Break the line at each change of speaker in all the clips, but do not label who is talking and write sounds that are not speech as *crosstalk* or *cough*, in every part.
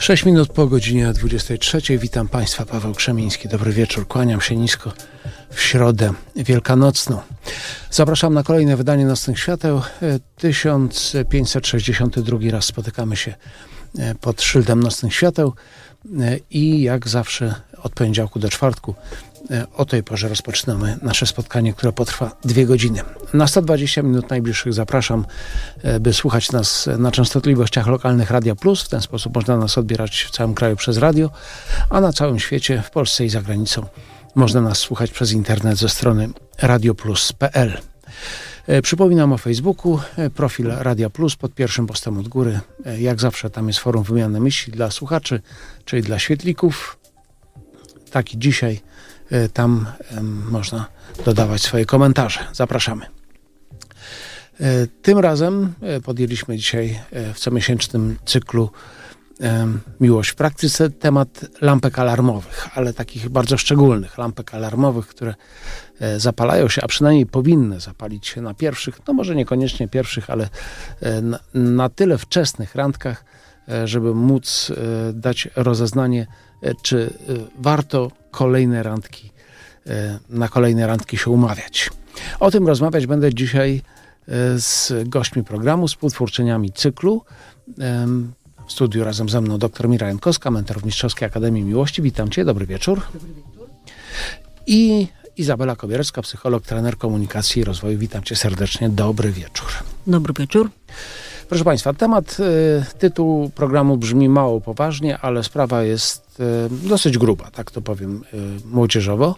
6 minut po godzinie 23. Witam Państwa, Paweł Krzemiński. Dobry wieczór, kłaniam się nisko w środę wielkanocną. Zapraszam na kolejne wydanie Nocnych Świateł. 1562 e, raz spotykamy się e, pod szyldem Nocnych Świateł e, i jak zawsze od poniedziałku do czwartku o tej porze rozpoczynamy nasze spotkanie, które potrwa dwie godziny. Na 120 minut najbliższych zapraszam, e, by słuchać nas na częstotliwościach lokalnych Radia Plus. W ten sposób można nas odbierać w całym kraju przez radio, a na całym świecie, w Polsce i za granicą, można nas słuchać przez internet ze strony radioplus.pl. E, przypominam o Facebooku, e, profil Radia Plus pod pierwszym postem od góry. Jak zawsze tam jest forum wymiany myśli dla słuchaczy, czyli dla świetlików. Taki dzisiaj Y, tam można dodawać swoje komentarze. Zapraszamy. Y, tym razem y, podjęliśmy dzisiaj w comiesięcznym cyklu Miłość w praktyce temat lampek alarmowych, ale takich bardzo szczególnych lampek alarmowych, które e, zapalają się, a przynajmniej powinny zapalić się na pierwszych, no może niekoniecznie pierwszych, ale e, na, na tyle wczesnych randkach, e, żeby móc dać rozeznanie E, czy e, warto kolejne randki, e, na kolejne randki się umawiać. O tym rozmawiać będę dzisiaj z gośćmi programu, współtwórczyniami cyklu. W studiu razem ze mną dr Mira Jankowska, mentor w Mistrzowskiej Akademii Miłości. Witam Cię, dobry wieczór. I Izabela Kobierska, psycholog, trener komunikacji i rozwoju. Witam Cię serdecznie, dobry wieczór. Dobry wieczór. Proszę Państwa, temat, tytuł programu brzmi mało poważnie, ale sprawa jest Y, dosyć gruba, tak to powiem y, młodzieżowo,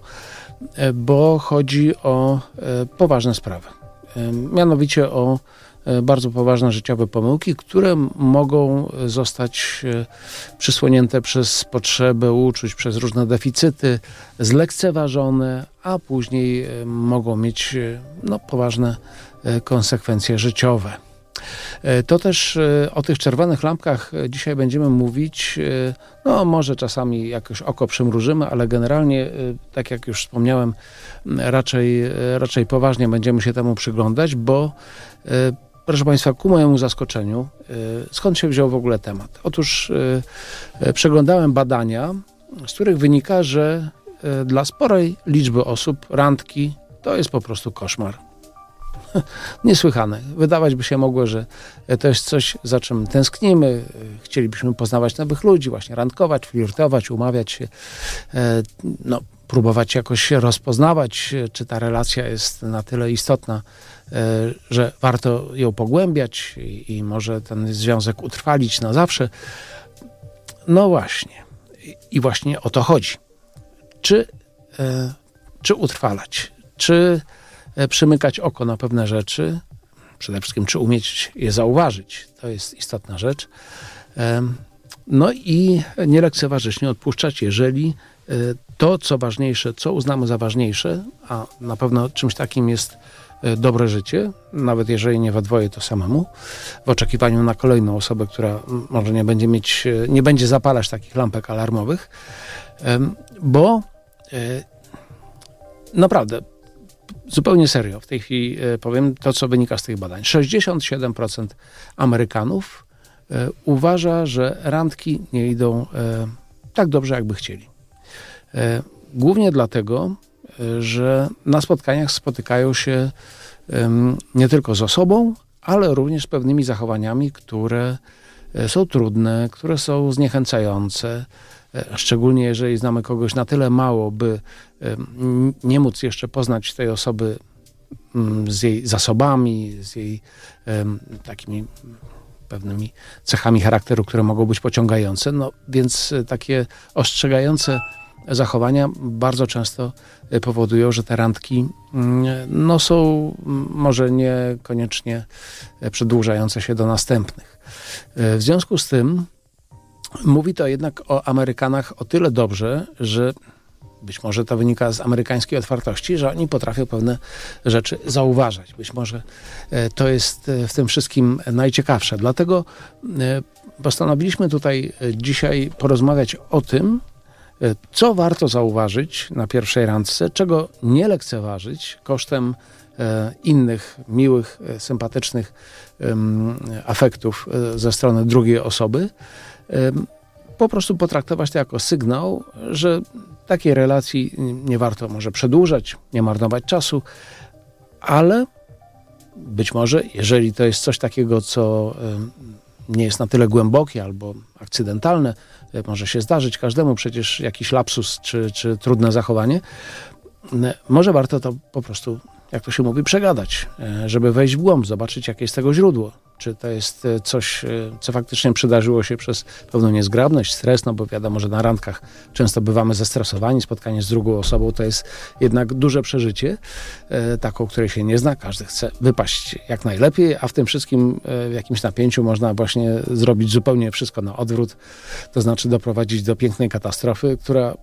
y, bo chodzi o poważne sprawy. Mianowicie o bardzo poważne życiowe pomyłki, które mogą zostać przysłonięte przez potrzeby, uczuć, przez różne deficyty, zlekceważone, a później mogą mieć no, poważne konsekwencje życiowe. E, to też e, o tych czerwonych lampkach e, dzisiaj będziemy mówić. No, może czasami jakoś oko przymrużymy, ale generalnie, tak jak już wspomniałem, raczej, raczej poważnie będziemy się temu przyglądać, bo Proszę Państwa, ku mojemu zaskoczeniu, skąd się wziął w ogóle temat? Otóż przeglądałem badania, z których wynika, że dla sporej liczby osób randki to jest po prostu koszmar. *laughs* niesłychane. Wydawać by się mogło, że e, to jest coś, za czym tęsknimy. E, chcielibyśmy poznawać nowych ludzi, właśnie randkować, flirtować, umawiać się. E, no, próbować jakoś rozpoznawać, czy ta relacja jest na tyle istotna, że warto ją pogłębiać i, i może ten związek utrwalić na zawsze. No właśnie. I właśnie o to chodzi. Czy, czy utrwalać? Czy E, przymykać oko na pewne rzeczy, przede wszystkim czy umieć je zauważyć, to jest istotna rzecz. No i nie lekceważyć, nie odpuszczać, jeżeli e, to, co ważniejsze, co uznamy za ważniejsze, a na pewno czymś takim jest e, dobre życie, nawet jeżeli nie we dwoje, to samemu, w oczekiwaniu na kolejną osobę, która może nie będzie mieć, nie będzie zapalać takich lampek alarmowych, bo naprawdę zupełnie serio w tej chwili e, powiem to, co wynika z tych badań. 67% Amerykanów e, uważa, że randki nie idą e, tak dobrze, jakby chcieli. Głównie dlatego, że na spotkaniach spotykają się nie tylko z osobą, ale również z pewnymi zachowaniami, które są trudne, które są zniechęcające, E, szczególnie jeżeli znamy kogoś na tyle mało, by e, nie móc jeszcze poznać tej osoby z jej zasobami, z jej takimi pewnymi cechami charakteru, które mogą być pociągające. No więc e, takie ostrzegające zachowania bardzo często powodują, że te randki no, są może niekoniecznie przedłużające się do następnych. W związku z tym mówi to jednak o Amerykanach o tyle dobrze, że być może to wynika z amerykańskiej otwartości, że oni potrafią pewne rzeczy zauważać. Być może e, to jest e, w tym wszystkim najciekawsze. Dlatego e, postanowiliśmy tutaj dzisiaj porozmawiać o tym, co warto zauważyć na pierwszej randce, czego nie lekceważyć kosztem innych miłych, sympatycznych afektów ze strony drugiej osoby po prostu potraktować to jako sygnał, że takiej relacji nie warto może przedłużać, nie marnować czasu, ale być może, jeżeli to jest coś takiego, co nie jest na tyle głębokie albo akcydentalne, e, może się zdarzyć każdemu przecież jakiś lapsus czy, czy trudne zachowanie, e, może warto to po prostu jak to się mówi, przegadać, e, żeby wejść w głąb, zobaczyć, jakie jest tego źródło. Czy to jest e, coś, e, co faktycznie przydarzyło się przez pewną niezgrabność, stres, no bo wiadomo, że na randkach często bywamy zestresowani, spotkanie z drugą osobą to jest jednak duże przeżycie, taką, której się nie zna, każdy chce wypaść jak najlepiej, a w tym wszystkim w jakimś napięciu można właśnie zrobić zupełnie wszystko na odwrót, to znaczy doprowadzić do pięknej katastrofy, która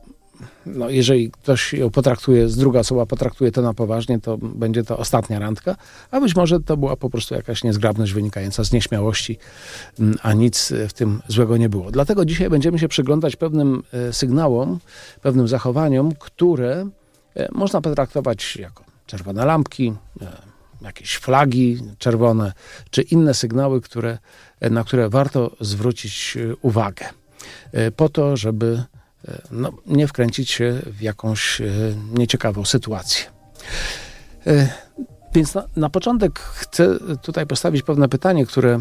no, jeżeli ktoś ją potraktuje, z druga osoba potraktuje to na poważnie, to będzie to ostatnia randka, a być może to była po prostu jakaś niezgrabność wynikająca z nieśmiałości, mm, a nic w tym złego nie było. Dlatego dzisiaj będziemy się przyglądać pewnym e, sygnałom, pewnym zachowaniom, które e, można potraktować jako czerwone lampki, e, jakieś flagi czerwone, czy inne sygnały, które, na które warto zwrócić uwagę. Po to, żeby E, no, nie wkręcić się w jakąś e, nieciekawą sytuację. E, więc na, na początek chcę tutaj postawić pewne pytanie, które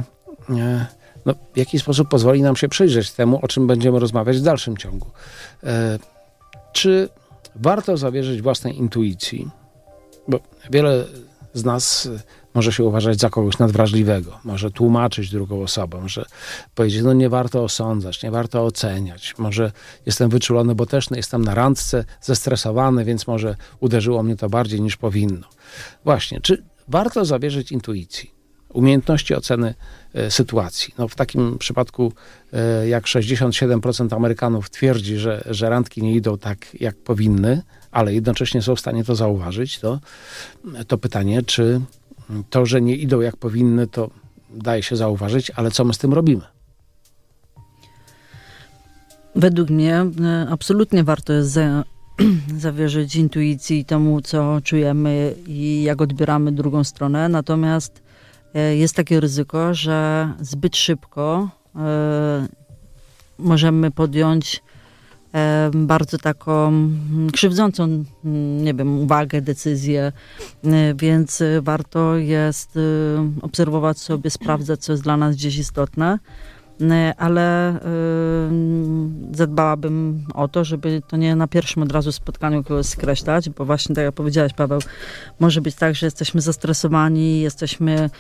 no, w jakiś sposób pozwoli nam się przyjrzeć temu, o czym będziemy rozmawiać w dalszym ciągu. Czy warto zawierzyć własnej intuicji? Bo wiele z nas może się uważać za kogoś nadwrażliwego, może tłumaczyć drugą osobą, że powiedzieć, no nie warto osądzać, nie warto oceniać, może jestem wyczulony, bo też jestem na randce, zestresowany, więc może uderzyło mnie to bardziej niż powinno. Właśnie, czy warto zawierzyć intuicji? umiejętności oceny e, sytuacji. No, w takim przypadku, y, jak 67% Amerykanów twierdzi, że, że randki nie idą tak, jak powinny, ale jednocześnie są w stanie to zauważyć, to, to pytanie, czy to, że nie idą jak powinny, to daje się zauważyć, ale co my z tym robimy?
Według mnie e, absolutnie warto jest za, *clears throat* zawierzyć intuicji temu, co czujemy i jak odbieramy drugą stronę. Natomiast e, jest takie ryzyko, że zbyt szybko e, możemy podjąć bardzo taką mm, krzywdzącą, mm, nie wiem, uwagę, decyzję, e, więc e, warto jest e, obserwować sobie, sprawdzać, co jest dla nas gdzieś istotne, ale mm, zadbałabym o to, żeby to nie na pierwszym od razu spotkaniu kogoś skreślać, bo właśnie tak jak powiedziałeś, Paweł, może być tak, że jesteśmy zestresowani, jesteśmy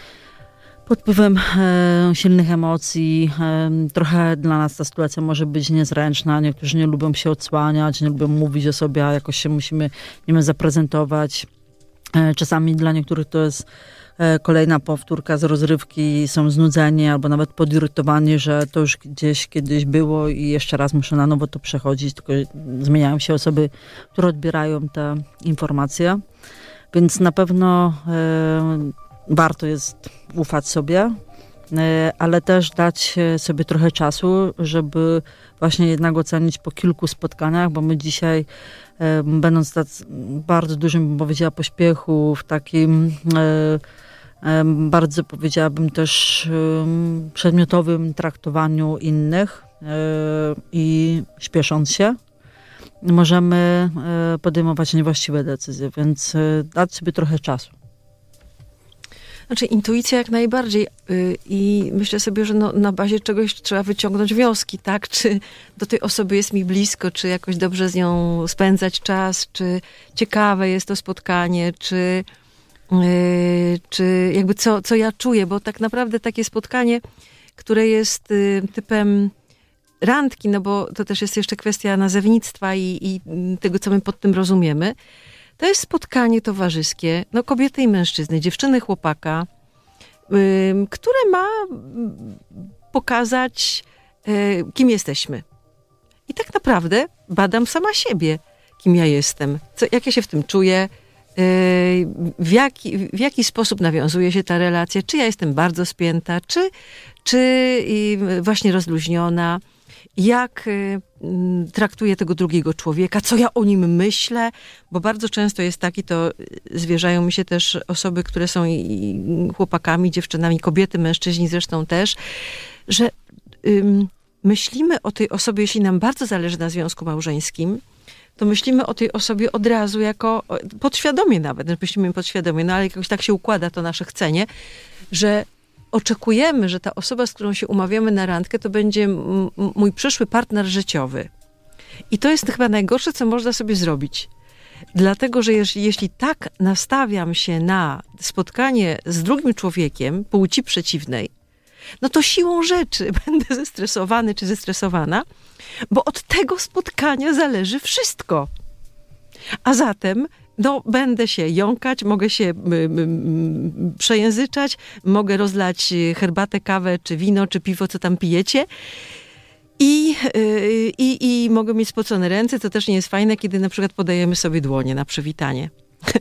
pod wpływem e, silnych emocji. E, trochę dla nas ta sytuacja może być niezręczna. Niektórzy nie lubią się odsłaniać, nie lubią mówić o sobie, a jakoś się musimy nimi zaprezentować. E, czasami dla niektórych to jest e, kolejna powtórka z rozrywki, są znudzeni albo nawet podirytowani, że to już gdzieś kiedyś było i jeszcze raz muszę na nowo to przechodzić, tylko zmieniają się osoby, które odbierają te informacje. Więc na pewno e, warto jest ufać sobie, e, ale też dać e, sobie trochę czasu, żeby właśnie jednak ocenić po kilku spotkaniach, bo my dzisiaj, e, będąc w bardzo dużym, powiedziała, pośpiechu, w takim bardzo, powiedziałabym, też przedmiotowym traktowaniu innych i śpiesząc się, możemy podejmować niewłaściwe decyzje, więc dać sobie trochę czasu.
Znaczy intuicja jak najbardziej y, i myślę sobie, że no, na bazie czegoś trzeba wyciągnąć wnioski, tak? Czy do tej osoby jest mi blisko, czy jakoś dobrze z nią spędzać czas, czy ciekawe jest to spotkanie, czy, y, czy jakby co, co ja czuję, bo tak naprawdę takie spotkanie, które jest y, typem randki, no bo to też jest jeszcze kwestia nazewnictwa i, i tego, co my pod tym rozumiemy, to jest spotkanie towarzyskie, no kobiety i mężczyzny, dziewczyny, chłopaka, które ma mm, pokazać, e, kim jesteśmy. I tak naprawdę badam sama siebie, kim ja jestem, co, jak ja się w tym czuję, e, w jaki, w jaki sposób nawiązuje się ta relacja, czy ja jestem bardzo spięta, czy, czy właśnie rozluźniona jak y, mm, traktuję tego drugiego człowieka, co ja o nim myślę, bo bardzo często jest i to y, zwierzają mi się też osoby, które są i chłopakami, dziewczynami, kobiety, mężczyźni zresztą też, że ym, myślimy o tej osobie, jeśli nam bardzo zależy na związku małżeńskim, to myślimy o tej osobie od razu jako, podświadomie nawet, myślimy podświadomie, no ale jakoś tak się układa to nasze chcenie, że oczekujemy, że ta osoba, z którą się umawiamy na randkę, to będzie mój przyszły partner życiowy. I to jest chyba najgorsze, co można sobie zrobić. Dlatego, że jeśli, jeśli tak nastawiam się na spotkanie z drugim człowiekiem płci przeciwnej, no to siłą rzeczy *laughs* będę zestresowany czy zestresowana, bo od tego spotkania zależy wszystko. A zatem no, będę się jąkać, mogę się przejęzyczać, mogę rozlać y, herbatę, kawę, czy wino, czy piwo, co tam pijecie. I, y, i, I mogę mieć spocone ręce, co też nie jest fajne, kiedy na przykład podajemy sobie dłonie na przywitanie. *laughs*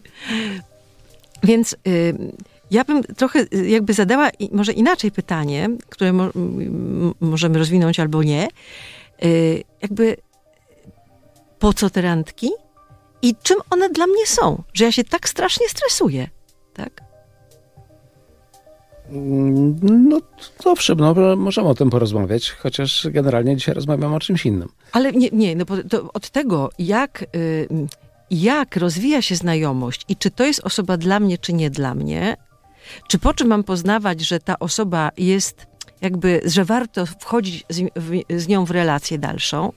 Więc y, ja bym trochę jakby zadała może inaczej pytanie, które mo możemy rozwinąć albo nie. Jakby po co te randki? i czym one dla mnie są, że ja się tak strasznie stresuję, tak?
Mm, no, owszem, no, możemy o tym porozmawiać, chociaż generalnie dzisiaj rozmawiam o czymś innym.
Ale nie, nie no to od tego, jak, y, jak rozwija się znajomość i czy to jest osoba dla mnie, czy nie dla mnie, czy po czym mam poznawać, że ta osoba jest jakby, że warto wchodzić z, w, z nią w relację dalszą,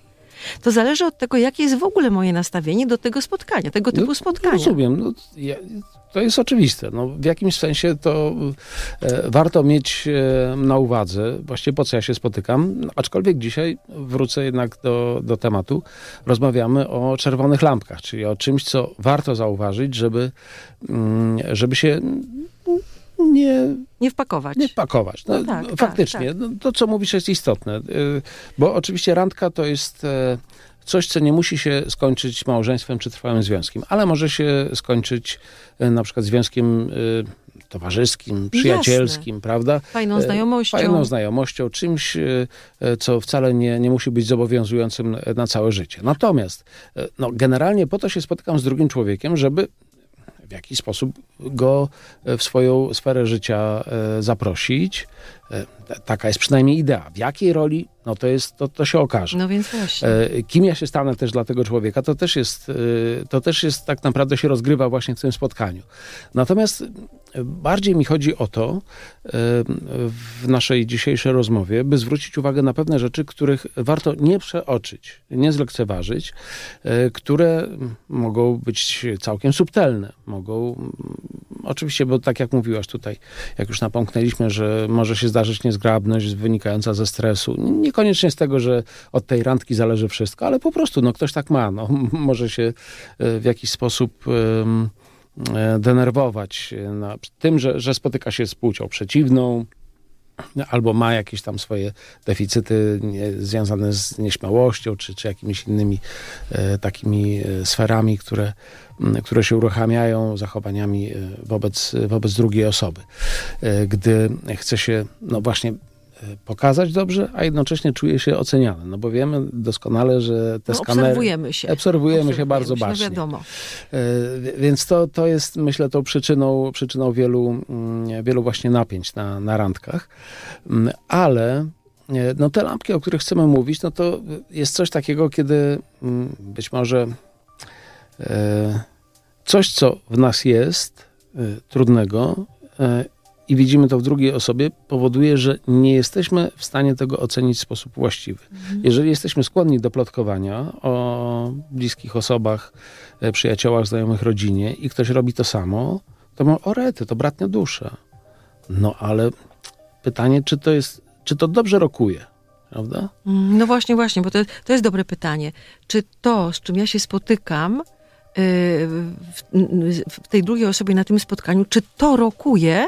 to zależy od tego, jakie jest w ogóle moje nastawienie do tego spotkania, tego typu no, spotkania. Rozumiem.
No, ja, to jest oczywiste. No, w jakimś sensie to e, warto mieć e, na uwadze, właśnie po co ja się spotykam. No, aczkolwiek dzisiaj wrócę jednak do, do tematu. Rozmawiamy o czerwonych lampkach, czyli o czymś, co warto zauważyć, żeby, mm, żeby się nie... Nie wpakować. Nie wpakować. No, no tak, tak faktycznie, tak, tak. to co mówisz jest istotne, y, bo oczywiście randka to jest e, coś, co nie musi się skończyć małżeństwem czy trwałym związkiem, ale może się skończyć e, na przykład związkiem e, towarzyskim, przyjacielskim, Jasne. prawda? Fajną znajomością. Fajną znajomością, czymś, co wcale nie, nie musi być zobowiązującym na całe życie. Natomiast no, generalnie po to się spotykam z drugim człowiekiem, żeby w jaki sposób go w swoją sferę życia e, zaprosić, E, taka jest przynajmniej idea. W jakiej roli, no to jest, to, to się okaże. No więc właśnie. E, kim ja się stanę też dla tego człowieka, to też jest, e, to też jest tak naprawdę się rozgrywa właśnie w tym spotkaniu. Natomiast bardziej mi chodzi o to w naszej dzisiejszej rozmowie, by zwrócić uwagę na pewne rzeczy, których warto nie przeoczyć, nie zlekceważyć, które mogą być całkiem subtelne, mogą, mm, oczywiście, bo tak jak mówiłaś tutaj, jak już napomknęliśmy, że może się zdarzyć zdarzyć niezgrabność wynikająca ze stresu. Niekoniecznie z tego, że od tej randki zależy wszystko, ale po prostu no, ktoś tak ma. No, może się e, w jakiś sposób e, denerwować e, tym, że, że spotyka się z płcią przeciwną, albo ma jakieś tam swoje deficyty związane z nieśmiałością, czy, czy jakimiś innymi e, takimi e, sferami, które, które się uruchamiają zachowaniami e, wobec, wobec drugiej osoby. Gdy chce się, no właśnie Y, pokazać dobrze, a jednocześnie czuję się oceniany. No bo wiemy doskonale, że te no, skanery... Obserwujemy się. Obserwujemy, obserwujemy się bardzo się, no bacznie. wiadomo. Y, więc to, to jest, myślę, tą przyczyną, przyczyną wielu, mm, wielu właśnie napięć na, na randkach. Mm, ale y, no te lampki, o których chcemy mówić, no to jest coś takiego, kiedy mm, być może coś, co w nas jest trudnego i widzimy to w drugiej osobie, powoduje, że nie jesteśmy w stanie tego ocenić w sposób właściwy. Mhm. Jeżeli jesteśmy skłonni do plotkowania o bliskich osobach, e, przyjaciołach, znajomych, rodzinie i ktoś robi to samo, to ma orety, to bratnia dusza. No ale pytanie, czy to jest, czy to dobrze rokuje? Prawda?
Mm, no właśnie, właśnie, bo to, to jest dobre pytanie. Czy to, z czym ja się spotykam, y, w, tej drugiej osobie na tym spotkaniu, czy to rokuje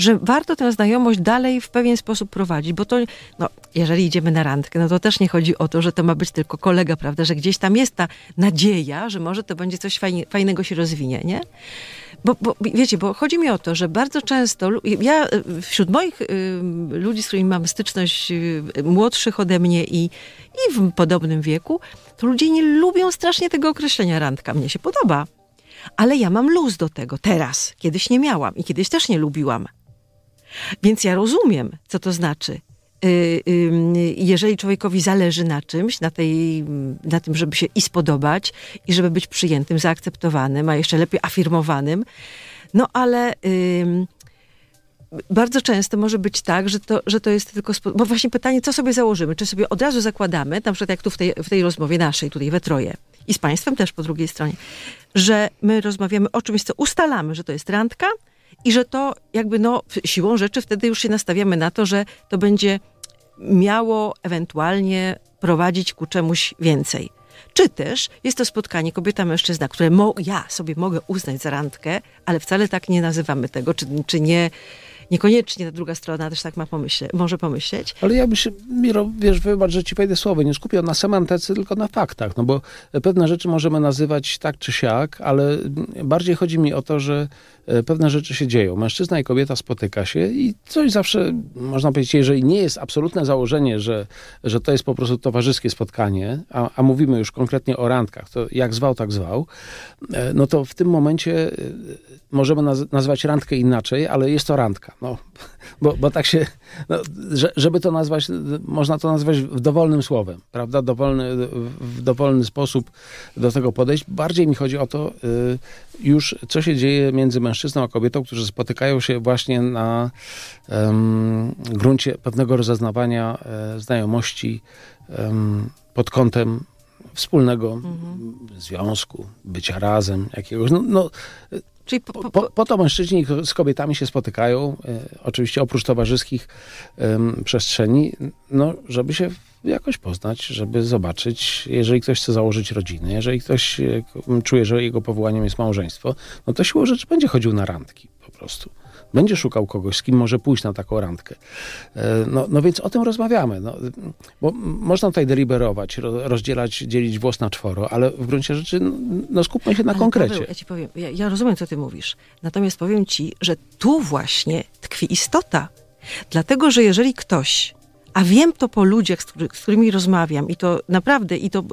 że warto tę znajomość dalej w pewien sposób prowadzić, bo to, no, jeżeli idziemy na randkę, no to też nie chodzi o to, że to ma być tylko kolega, prawda, że gdzieś tam jest ta nadzieja, że może to będzie coś fajnie, fajnego się rozwinie, nie? Bo, bo, wiecie, bo chodzi mi o to, że bardzo często, ja wśród moich y, ludzi, z którymi mam styczność, y, młodszych ode mnie i, i w podobnym wieku, to ludzie nie lubią strasznie tego określenia randka. Mnie się podoba. Ale ja mam luz do tego teraz. Kiedyś nie miałam i kiedyś też nie lubiłam. Więc ja rozumiem, co to znaczy. Y, y, y, jeżeli człowiekowi zależy na czymś, na, tej, na tym, żeby się i spodobać, i żeby być przyjętym, zaakceptowanym, a jeszcze lepiej afirmowanym, no ale bardzo często może być tak, że to, że to jest tylko. Bo właśnie pytanie, co sobie założymy? Czy sobie od razu zakładamy, na przykład jak tu w tej, w tej rozmowie naszej, tutaj we troje, i z Państwem też po drugiej stronie, że my rozmawiamy o czymś, co ustalamy, że to jest randka, i że to jakby no, siłą rzeczy wtedy już się nastawiamy na to, że to będzie miało ewentualnie prowadzić ku czemuś więcej. Czy też jest to spotkanie kobieta-mężczyzna, które mo- ja sobie mogę uznać za randkę, ale wcale tak nie nazywamy tego, czy, czy nie niekoniecznie ta druga strona też tak ma pomyśle, może pomyśleć.
Ale ja bym się, Miro, wiesz, wybacz, że ci wejdę słowo, nie skupię na semantyce, tylko na faktach, no bo pewne rzeczy możemy nazywać tak czy siak, ale bardziej chodzi mi o to, że e, pewne rzeczy się dzieją. Mężczyzna i kobieta spotyka się i coś zawsze, można powiedzieć, jeżeli nie jest absolutne założenie, że, że to jest po prostu towarzyskie spotkanie, a, a mówimy już konkretnie o randkach, to jak zwał, tak zwał, e, no to w tym momencie e, możemy naz- nazwać randkę inaczej, ale jest to randka no, bo, bo tak się, no, że, żeby to nazwać, można to nazwać dowolnym słowem, prawda? Dowolny, w dowolny sposób do tego podejść. Bardziej mi chodzi o to y, już, co się dzieje między mężczyzną a kobietą, którzy spotykają się właśnie na gruncie pewnego rozeznawania y, znajomości y, pod kątem wspólnego mhm. związku, bycia razem jakiegoś. No, no, Czyli po, po, po... po, to mężczyźni z kobietami się spotykają, e, oczywiście oprócz towarzyskich przestrzeni, no, żeby się jakoś poznać, żeby zobaczyć, jeżeli ktoś chce założyć rodzinę, jeżeli ktoś e, czuje, że jego powołaniem jest małżeństwo, no to siłą rzeczy będzie chodził na randki po prostu będzie szukał kogoś, z kim może pójść na taką randkę. E, no, no więc o tym rozmawiamy. No, bo można tutaj deliberować, rozdzielać, dzielić włos na czworo, ale w gruncie rzeczy no, no, skupmy się na ale konkrecie. Paweł, ja
ci powiem, ja, ja rozumiem, co ty mówisz. Natomiast powiem ci, że tu właśnie tkwi istota. Dlatego, że jeżeli ktoś, a wiem to po ludziach, z, który, z którymi rozmawiam, i to naprawdę, i to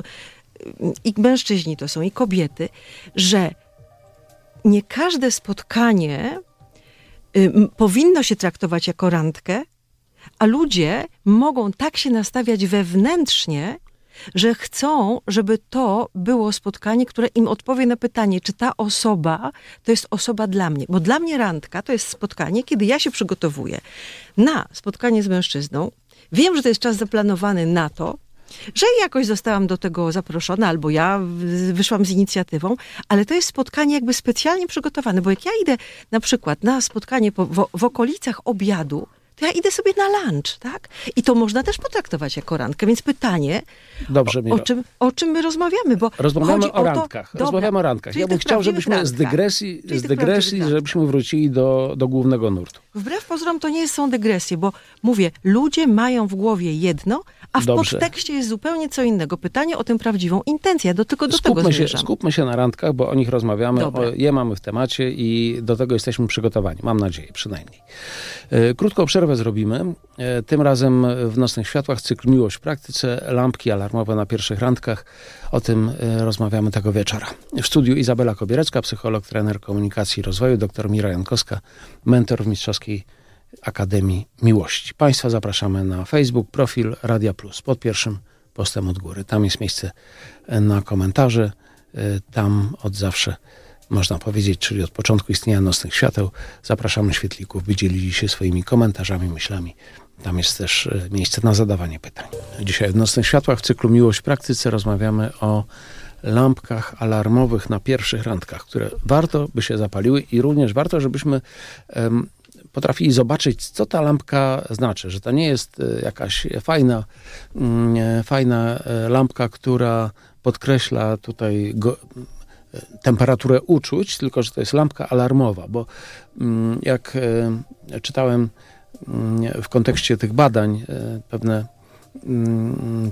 i mężczyźni to są, i kobiety, że nie każde spotkanie Y, powinno się traktować jako randkę, a ludzie mogą tak się nastawiać wewnętrznie, że chcą, żeby to było spotkanie, które im odpowie na pytanie, czy ta osoba to jest osoba dla mnie. Bo dla mnie randka to jest spotkanie, kiedy ja się przygotowuję na spotkanie z mężczyzną. Wiem, że to jest czas zaplanowany na to, że jakoś zostałam do tego zaproszona, albo ja wyszłam z inicjatywą, ale to jest spotkanie jakby specjalnie przygotowane, bo jak ja idę na przykład na spotkanie po, w, w okolicach obiadu, to ja idę sobie na lunch, tak? I to można też potraktować jako randkę, więc pytanie, Dobrze, o, o, czym, o czym my rozmawiamy, bo rozmawiamy o, randkach. To, rozmawiamy o randkach. Ja bym chciał, żebyśmy z
dygresji, z dygresji żebyśmy wrócili do, do głównego nurtu.
Wbrew pozorom to nie są dygresje, bo mówię, ludzie mają w głowie jedno, a w Dobrze. podtekście jest zupełnie co innego. Pytanie o tę prawdziwą intencję. Do, tylko do skupmy tego się, Skupmy
się na randkach, bo o nich rozmawiamy, o, je mamy w temacie i do tego jesteśmy przygotowani. Mam nadzieję, przynajmniej. E, krótką przerwę zrobimy. E, tym razem w Nocnych Światłach cykl Miłość w praktyce, lampki alarmowe na pierwszych randkach. O tym e, rozmawiamy tego wieczora. W studiu Izabela Kobierecka, psycholog, trener komunikacji i rozwoju, dr Mira Jankowska, mentor w mistrzowskiej Akademii Miłości. Państwa zapraszamy na Facebook, profil Radia Plus pod pierwszym postem od góry. Tam jest miejsce na komentarze. E, tam od zawsze można powiedzieć, czyli od początku istnienia nocnych świateł, zapraszamy świetlików, by dzielili się swoimi komentarzami, myślami. Tam jest też e, miejsce na zadawanie pytań. Dzisiaj w Nocnych Światłach w cyklu Miłość w Praktyce rozmawiamy o lampkach alarmowych na pierwszych randkach, które warto by się zapaliły i również warto, żebyśmy um, potrafili zobaczyć, co ta lampka znaczy, że to nie jest e, jakaś fajna, mm, e, fajna e, lampka, która podkreśla tutaj go, temperaturę uczuć, tylko że to jest lampka alarmowa, bo mm, jak czytałem mm, w kontekście tych badań pewne,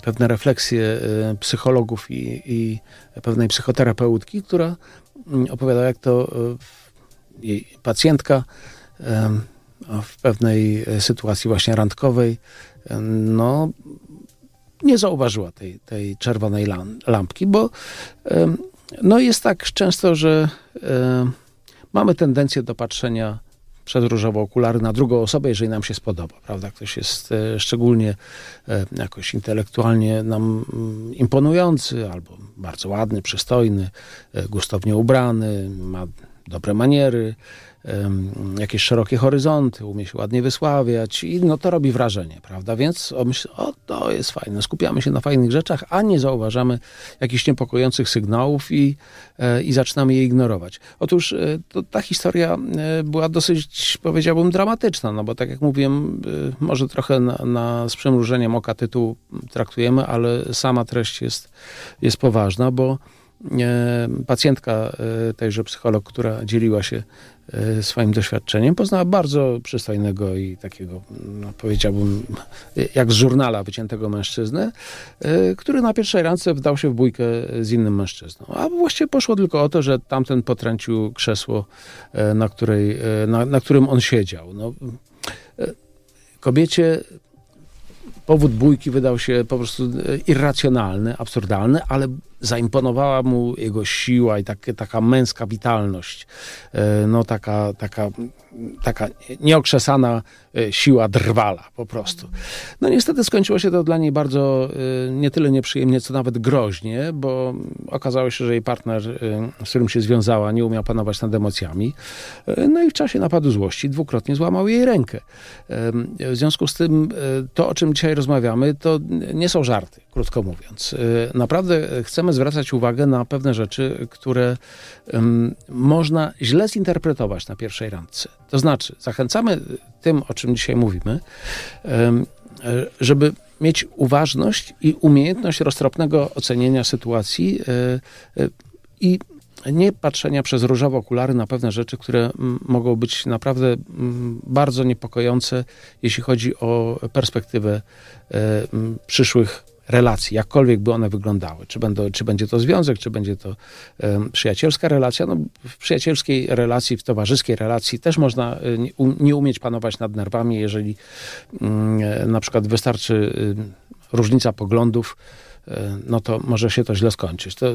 pewne refleksje psychologów i, i pewnej psychoterapeutki, która opowiadała, jak to jej pacjentka w pewnej e, sytuacji właśnie randkowej, e, no nie zauważyła tej, tej czerwonej lampki, bo e, no jest tak często, że mamy tendencję do patrzenia przez różowe okulary na drugą osobę, jeżeli nam się spodoba, prawda? Ktoś jest szczególnie jakoś intelektualnie nam mm, imponujący, albo bardzo ładny, przystojny, gustownie ubrany, ma dobre maniery, jakieś szerokie horyzonty, umie się ładnie wysławiać i no to robi wrażenie, prawda? Więc o, myśl, o to jest fajne, skupiamy się na fajnych rzeczach, a nie zauważamy jakichś niepokojących sygnałów i, e, i zaczynamy je ignorować. Otóż e, ta historia e, była dosyć, powiedziałbym, dramatyczna, no bo tak jak mówiłem, może trochę na, na, z przymrużeniem oka tytułu traktujemy, ale sama treść jest, jest poważna, bo E, pacjentka e, tejże psycholog, która dzieliła się e, swoim doświadczeniem, poznała bardzo przystojnego i takiego, no powiedziałbym, jak z żurnala wyciętego mężczyznę, który na pierwszej randce wdał się w bójkę z innym mężczyzną. A właściwie poszło tylko o to, że tamten potręcił krzesło, na, której, na, na którym on siedział. No, kobiecie powód bójki wydał się po prostu irracjonalny, absurdalny, ale zaimponowała mu jego siła i tak, taka męska witalność. E, no taka, taka, taka nieokrzesana e, siła drwala po prostu. No niestety skończyło się to dla niej bardzo e, nie tyle nieprzyjemnie, co nawet groźnie, bo okazało się, że jej partner, z którym się związała, nie umiał panować nad emocjami. No i w czasie napadu złości dwukrotnie złamał jej rękę. W związku z tym to, o czym dzisiaj rozmawiamy, to nie są żarty krótko mówiąc. Y, naprawdę chcemy zwracać uwagę na pewne rzeczy, które um, można źle zinterpretować na pierwszej randce. To znaczy, zachęcamy tym, o czym dzisiaj mówimy, um, żeby mieć uważność i umiejętność roztropnego ocenienia sytuacji y, y, i nie patrzenia przez różowe okulary na pewne rzeczy, które mogą być naprawdę bardzo niepokojące, jeśli chodzi o perspektywę e, przyszłych relacji, jakkolwiek by one wyglądały, czy, będą, czy będzie to związek, czy będzie to przyjacielska relacja, no w przyjacielskiej relacji, w towarzyskiej relacji też można e, nie, nie umieć panować nad nerwami, jeżeli um, na przykład wystarczy y, różnica poglądów, e, no to może się to źle skończyć. To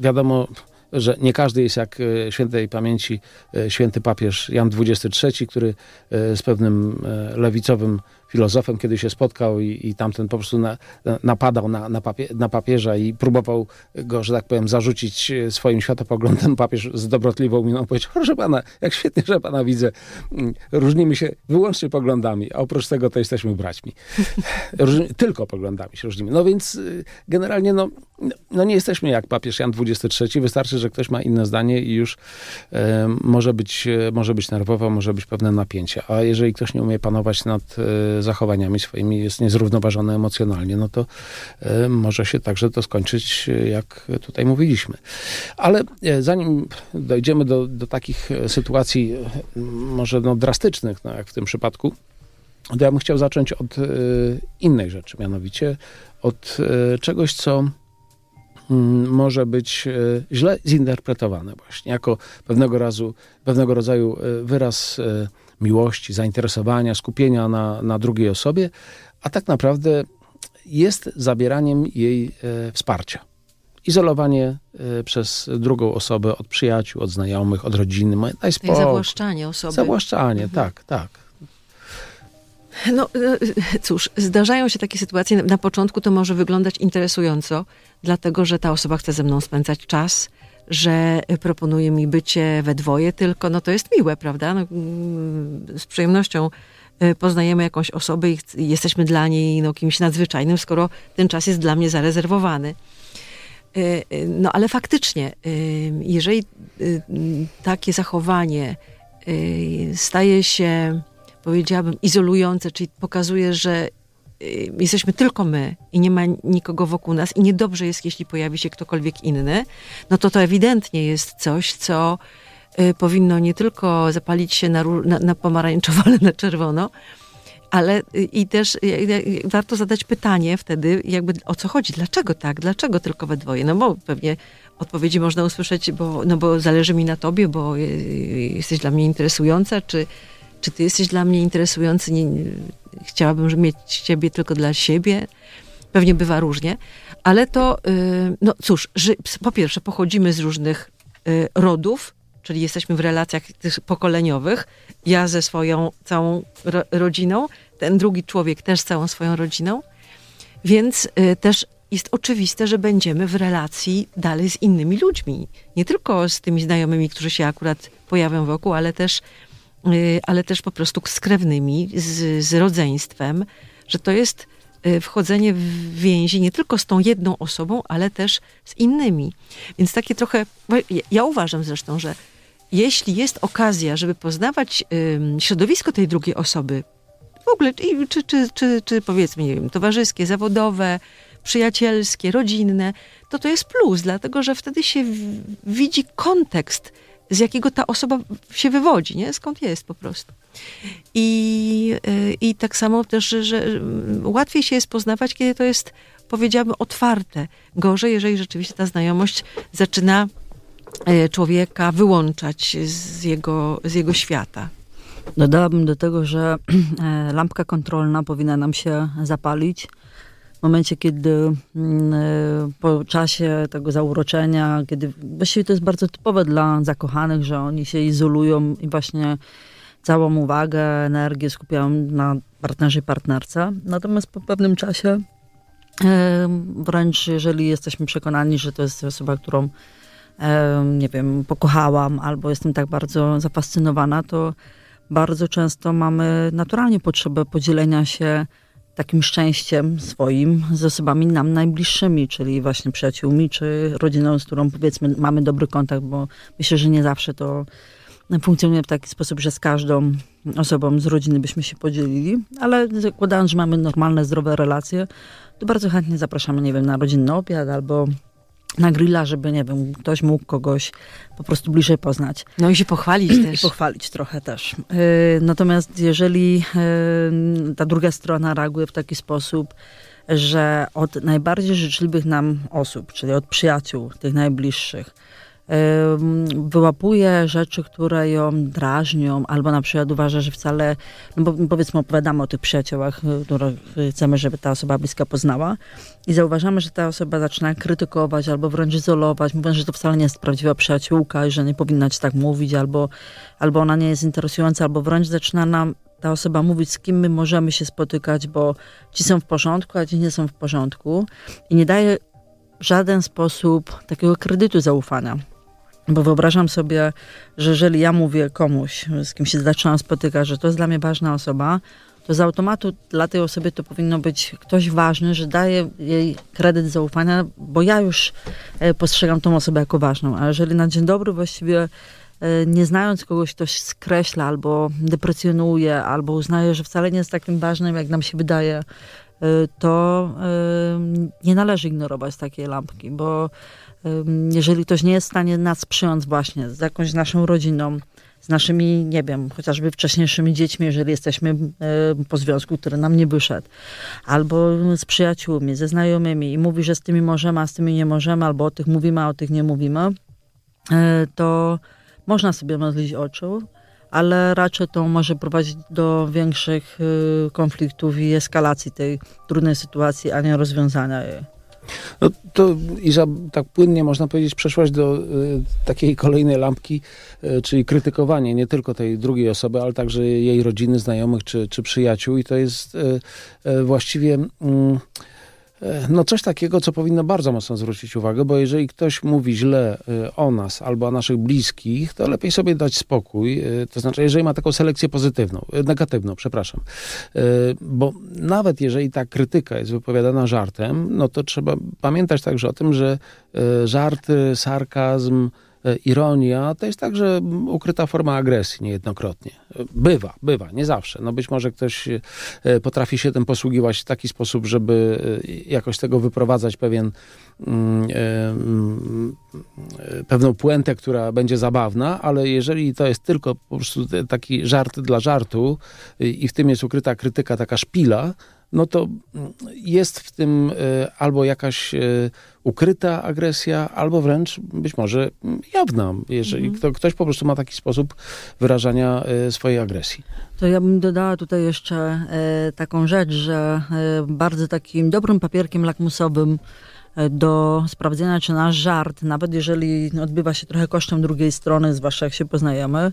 wiadomo, że nie każdy jest jak świętej pamięci święty papież Jan XXIII, który z pewnym lewicowym filozofem, kiedy się spotkał i, i tamten po prostu na, napadał na, na, papie, na, papieża i próbował go, że tak powiem, zarzucić e, swoim światopoglądem. Papież z dobrotliwą miną powiedział, proszę pana, jak świetnie, że pana widzę. Mm, różnimy się wyłącznie poglądami, a oprócz tego to jesteśmy braćmi. *laughs* Różni, tylko poglądami się różnimy. No więc y, generalnie no, no nie jesteśmy jak papież Jan XXIII. Wystarczy, że ktoś ma inne zdanie i już e, może, być, e, może być nerwowo, może być pewne napięcie. A jeżeli ktoś nie umie panować nad e, zachowaniami swoimi jest niezrównoważone emocjonalnie, no to e, może się także to skończyć, e, jak tutaj mówiliśmy. Ale e, zanim dojdziemy do, do takich sytuacji może no drastycznych, no jak w tym przypadku, to ja bym chciał zacząć od innej rzeczy, mianowicie od czegoś, co mm, może być źle zinterpretowane właśnie, jako pewnego, razu, pewnego rodzaju wyraz miłości, zainteresowania, skupienia na, na drugiej osobie, a tak naprawdę jest zabieraniem jej e, wsparcia. Izolowanie e, przez drugą osobę od przyjaciół, od znajomych, od rodziny. Daj no spokój. Zawłaszczanie osoby. Zawłaszczanie, mhm. tak, tak.
No e, cóż, zdarzają się takie sytuacje. Na początku to może wyglądać interesująco, dlatego że ta osoba chce ze mną spędzać czas, że proponuje mi bycie we dwoje tylko, no to jest miłe, prawda? No, mm, z przyjemnością e, poznajemy jakąś osobę i jesteśmy dla niej no, kimś nadzwyczajnym, skoro ten czas jest dla mnie zarezerwowany. E, e, no ale faktycznie, jeżeli takie zachowanie staje się, powiedziałabym, izolujące, czyli pokazuje, że Y, jesteśmy tylko my i nie ma nikogo wokół nas i niedobrze jest, jeśli pojawi się ktokolwiek inny, no to to ewidentnie jest coś, co y, powinno nie tylko zapalić się na, na, na pomarańczowo, ale *laughs* na czerwono, ale y, i też warto zadać pytanie wtedy, jakby o co chodzi, dlaczego tak, dlaczego tylko we dwoje? No bo pewnie odpowiedzi można usłyszeć, bo, no bo zależy mi na tobie, bo jesteś dla mnie interesująca, czy, czy ty jesteś dla mnie interesujący, nie, chciałabym mieć ciebie tylko dla siebie. Pewnie bywa różnie, ale to, y, no cóż, po pierwsze, pochodzimy z różnych y, rodów, czyli jesteśmy w relacjach pokoleniowych. Ja ze swoją całą rodziną, ten drugi człowiek też z całą swoją rodziną. Więc y, też jest oczywiste, że będziemy w relacji dalej z innymi ludźmi. Nie tylko z tymi znajomymi, którzy się akurat pojawią wokół, ale też Y, ale też po prostu z krewnymi, z, z rodzeństwem, że to jest y, wchodzenie w więzi nie tylko z tą jedną osobą, ale też z innymi. Więc takie trochę, ja uważam zresztą, że jeśli jest okazja, żeby poznawać środowisko tej drugiej osoby, w ogóle, czy, czy, czy, czy powiedzmy, nie wiem, towarzyskie, zawodowe, przyjacielskie, rodzinne, to to jest plus, dlatego że wtedy się widzi kontekst z jakiego ta osoba się wywodzi, nie? skąd jest po prostu. I, e, i tak samo też, że, że mm, łatwiej się jest poznawać, kiedy to jest, powiedziałabym, otwarte. Gorzej, jeżeli rzeczywiście ta znajomość zaczyna e, człowieka wyłączać
z jego, z jego świata. Dodałabym do tego, że *clears throat* e, lampka kontrolna powinna nam się zapalić, momencie, kiedy mm, e, po czasie tego zauroczenia, kiedy właściwie to jest bardzo typowe dla zakochanych, że oni się izolują i właśnie całą uwagę, energię skupiają na partnerze i partnerce. Natomiast po pewnym czasie, e, wręcz jeżeli jesteśmy przekonani, że to jest osoba, którą e, nie wiem, pokochałam albo jestem tak bardzo zafascynowana, to bardzo często mamy naturalnie potrzebę podzielenia się takim szczęściem swoim z osobami nam najbliższymi, czyli właśnie przyjaciółmi, czy rodziną, z którą powiedzmy mamy dobry kontakt, bo myślę, że nie zawsze to funkcjonuje w taki sposób, że z każdą osobą z rodziny byśmy się podzielili, ale zakładając, że mamy normalne, zdrowe relacje, to bardzo chętnie zapraszamy, nie wiem, na rodzinny obiad albo na grilla, żeby, nie wiem, ktoś mógł kogoś po prostu bliżej poznać. No i się pochwalić *clears throat* też. I pochwalić trochę też. Y, natomiast jeżeli y, ta druga strona reaguje w taki sposób, że od najbardziej życzliwych nam osób, czyli od przyjaciół, tych najbliższych, wyłapuje rzeczy, które ją drażnią, albo na przykład uważa, że wcale, no bo powiedzmy opowiadamy o tych przyjaciołach, y, które chcemy, żeby ta osoba bliska poznała i zauważamy, że ta osoba zaczyna krytykować albo wręcz izolować, mówiąc, że to wcale nie jest prawdziwa przyjaciółka i że nie powinna ci tak mówić, albo, albo ona nie jest interesująca, albo wręcz zaczyna nam ta osoba mówić, z kim my możemy się spotykać, bo ci są w porządku, a ci nie są w porządku i nie daje w żaden sposób takiego kredytu zaufania bo wyobrażam sobie, że jeżeli ja mówię komuś, z kim się zaczynam spotykać, że to jest dla mnie ważna osoba, to z automatu dla tej osoby to powinno być ktoś ważny, że daje jej kredyt zaufania, bo ja już e, postrzegam tą osobę jako ważną. A jeżeli na dzień dobry właściwie e, nie znając kogoś, ktoś skreśla albo deprecjonuje, albo uznaje, że wcale nie jest takim ważnym, jak nam się wydaje, e, to nie należy ignorować takiej lampki, bo jeżeli ktoś nie jest w stanie nas przyjąć właśnie z jakąś naszą rodziną, z naszymi, nie wiem, chociażby wcześniejszymi dziećmi, jeżeli jesteśmy po związku, który nam nie wyszedł, albo z przyjaciółmi, ze znajomymi i mówi, że z tymi możemy, a z tymi nie możemy, albo o tych mówimy, a o tych nie mówimy, e, to można sobie modlić oczu, ale raczej to może prowadzić do większych y, konfliktów i eskalacji tej trudnej sytuacji, a nie rozwiązania jej.
No to Iza, tak płynnie można powiedzieć, przeszłaś do y, takiej kolejnej lampki, y, czyli krytykowanie nie tylko tej drugiej osoby, ale także jej rodziny, znajomych czy, czy przyjaciół i to jest y, y właściwie... Y, E, no coś takiego, co powinno bardzo mocno zwrócić uwagę, bo jeżeli ktoś mówi źle e, o nas albo o naszych bliskich, to lepiej sobie dać spokój. E, to znaczy, jeżeli ma taką selekcję pozytywną, negatywną, przepraszam. Bo nawet jeżeli ta krytyka jest wypowiadana żartem, no to trzeba pamiętać także o tym, że żarty, sarkazm, E, ironia to jest także ukryta forma agresji niejednokrotnie. Bywa, bywa, nie zawsze. No być może ktoś e, potrafi się tym posługiwać w taki sposób, żeby e, jakoś z tego wyprowadzać pewien, mm, mm, pewną puentę, która będzie zabawna, ale jeżeli to jest tylko po prostu taki żart dla żartu i w tym jest ukryta krytyka, taka szpila, no to mm, jest w tym e, albo jakaś e, ukryta agresja, albo wręcz być może mm, jawna, jeżeli mhm. ktoś po prostu ma taki sposób wyrażania e, swojej agresji.
To ja bym dodała tutaj jeszcze taką rzecz, że bardzo takim dobrym papierkiem lakmusowym do sprawdzenia, czy nasz żart, nawet jeżeli odbywa się trochę kosztem drugiej strony, zwłaszcza jak się poznajemy,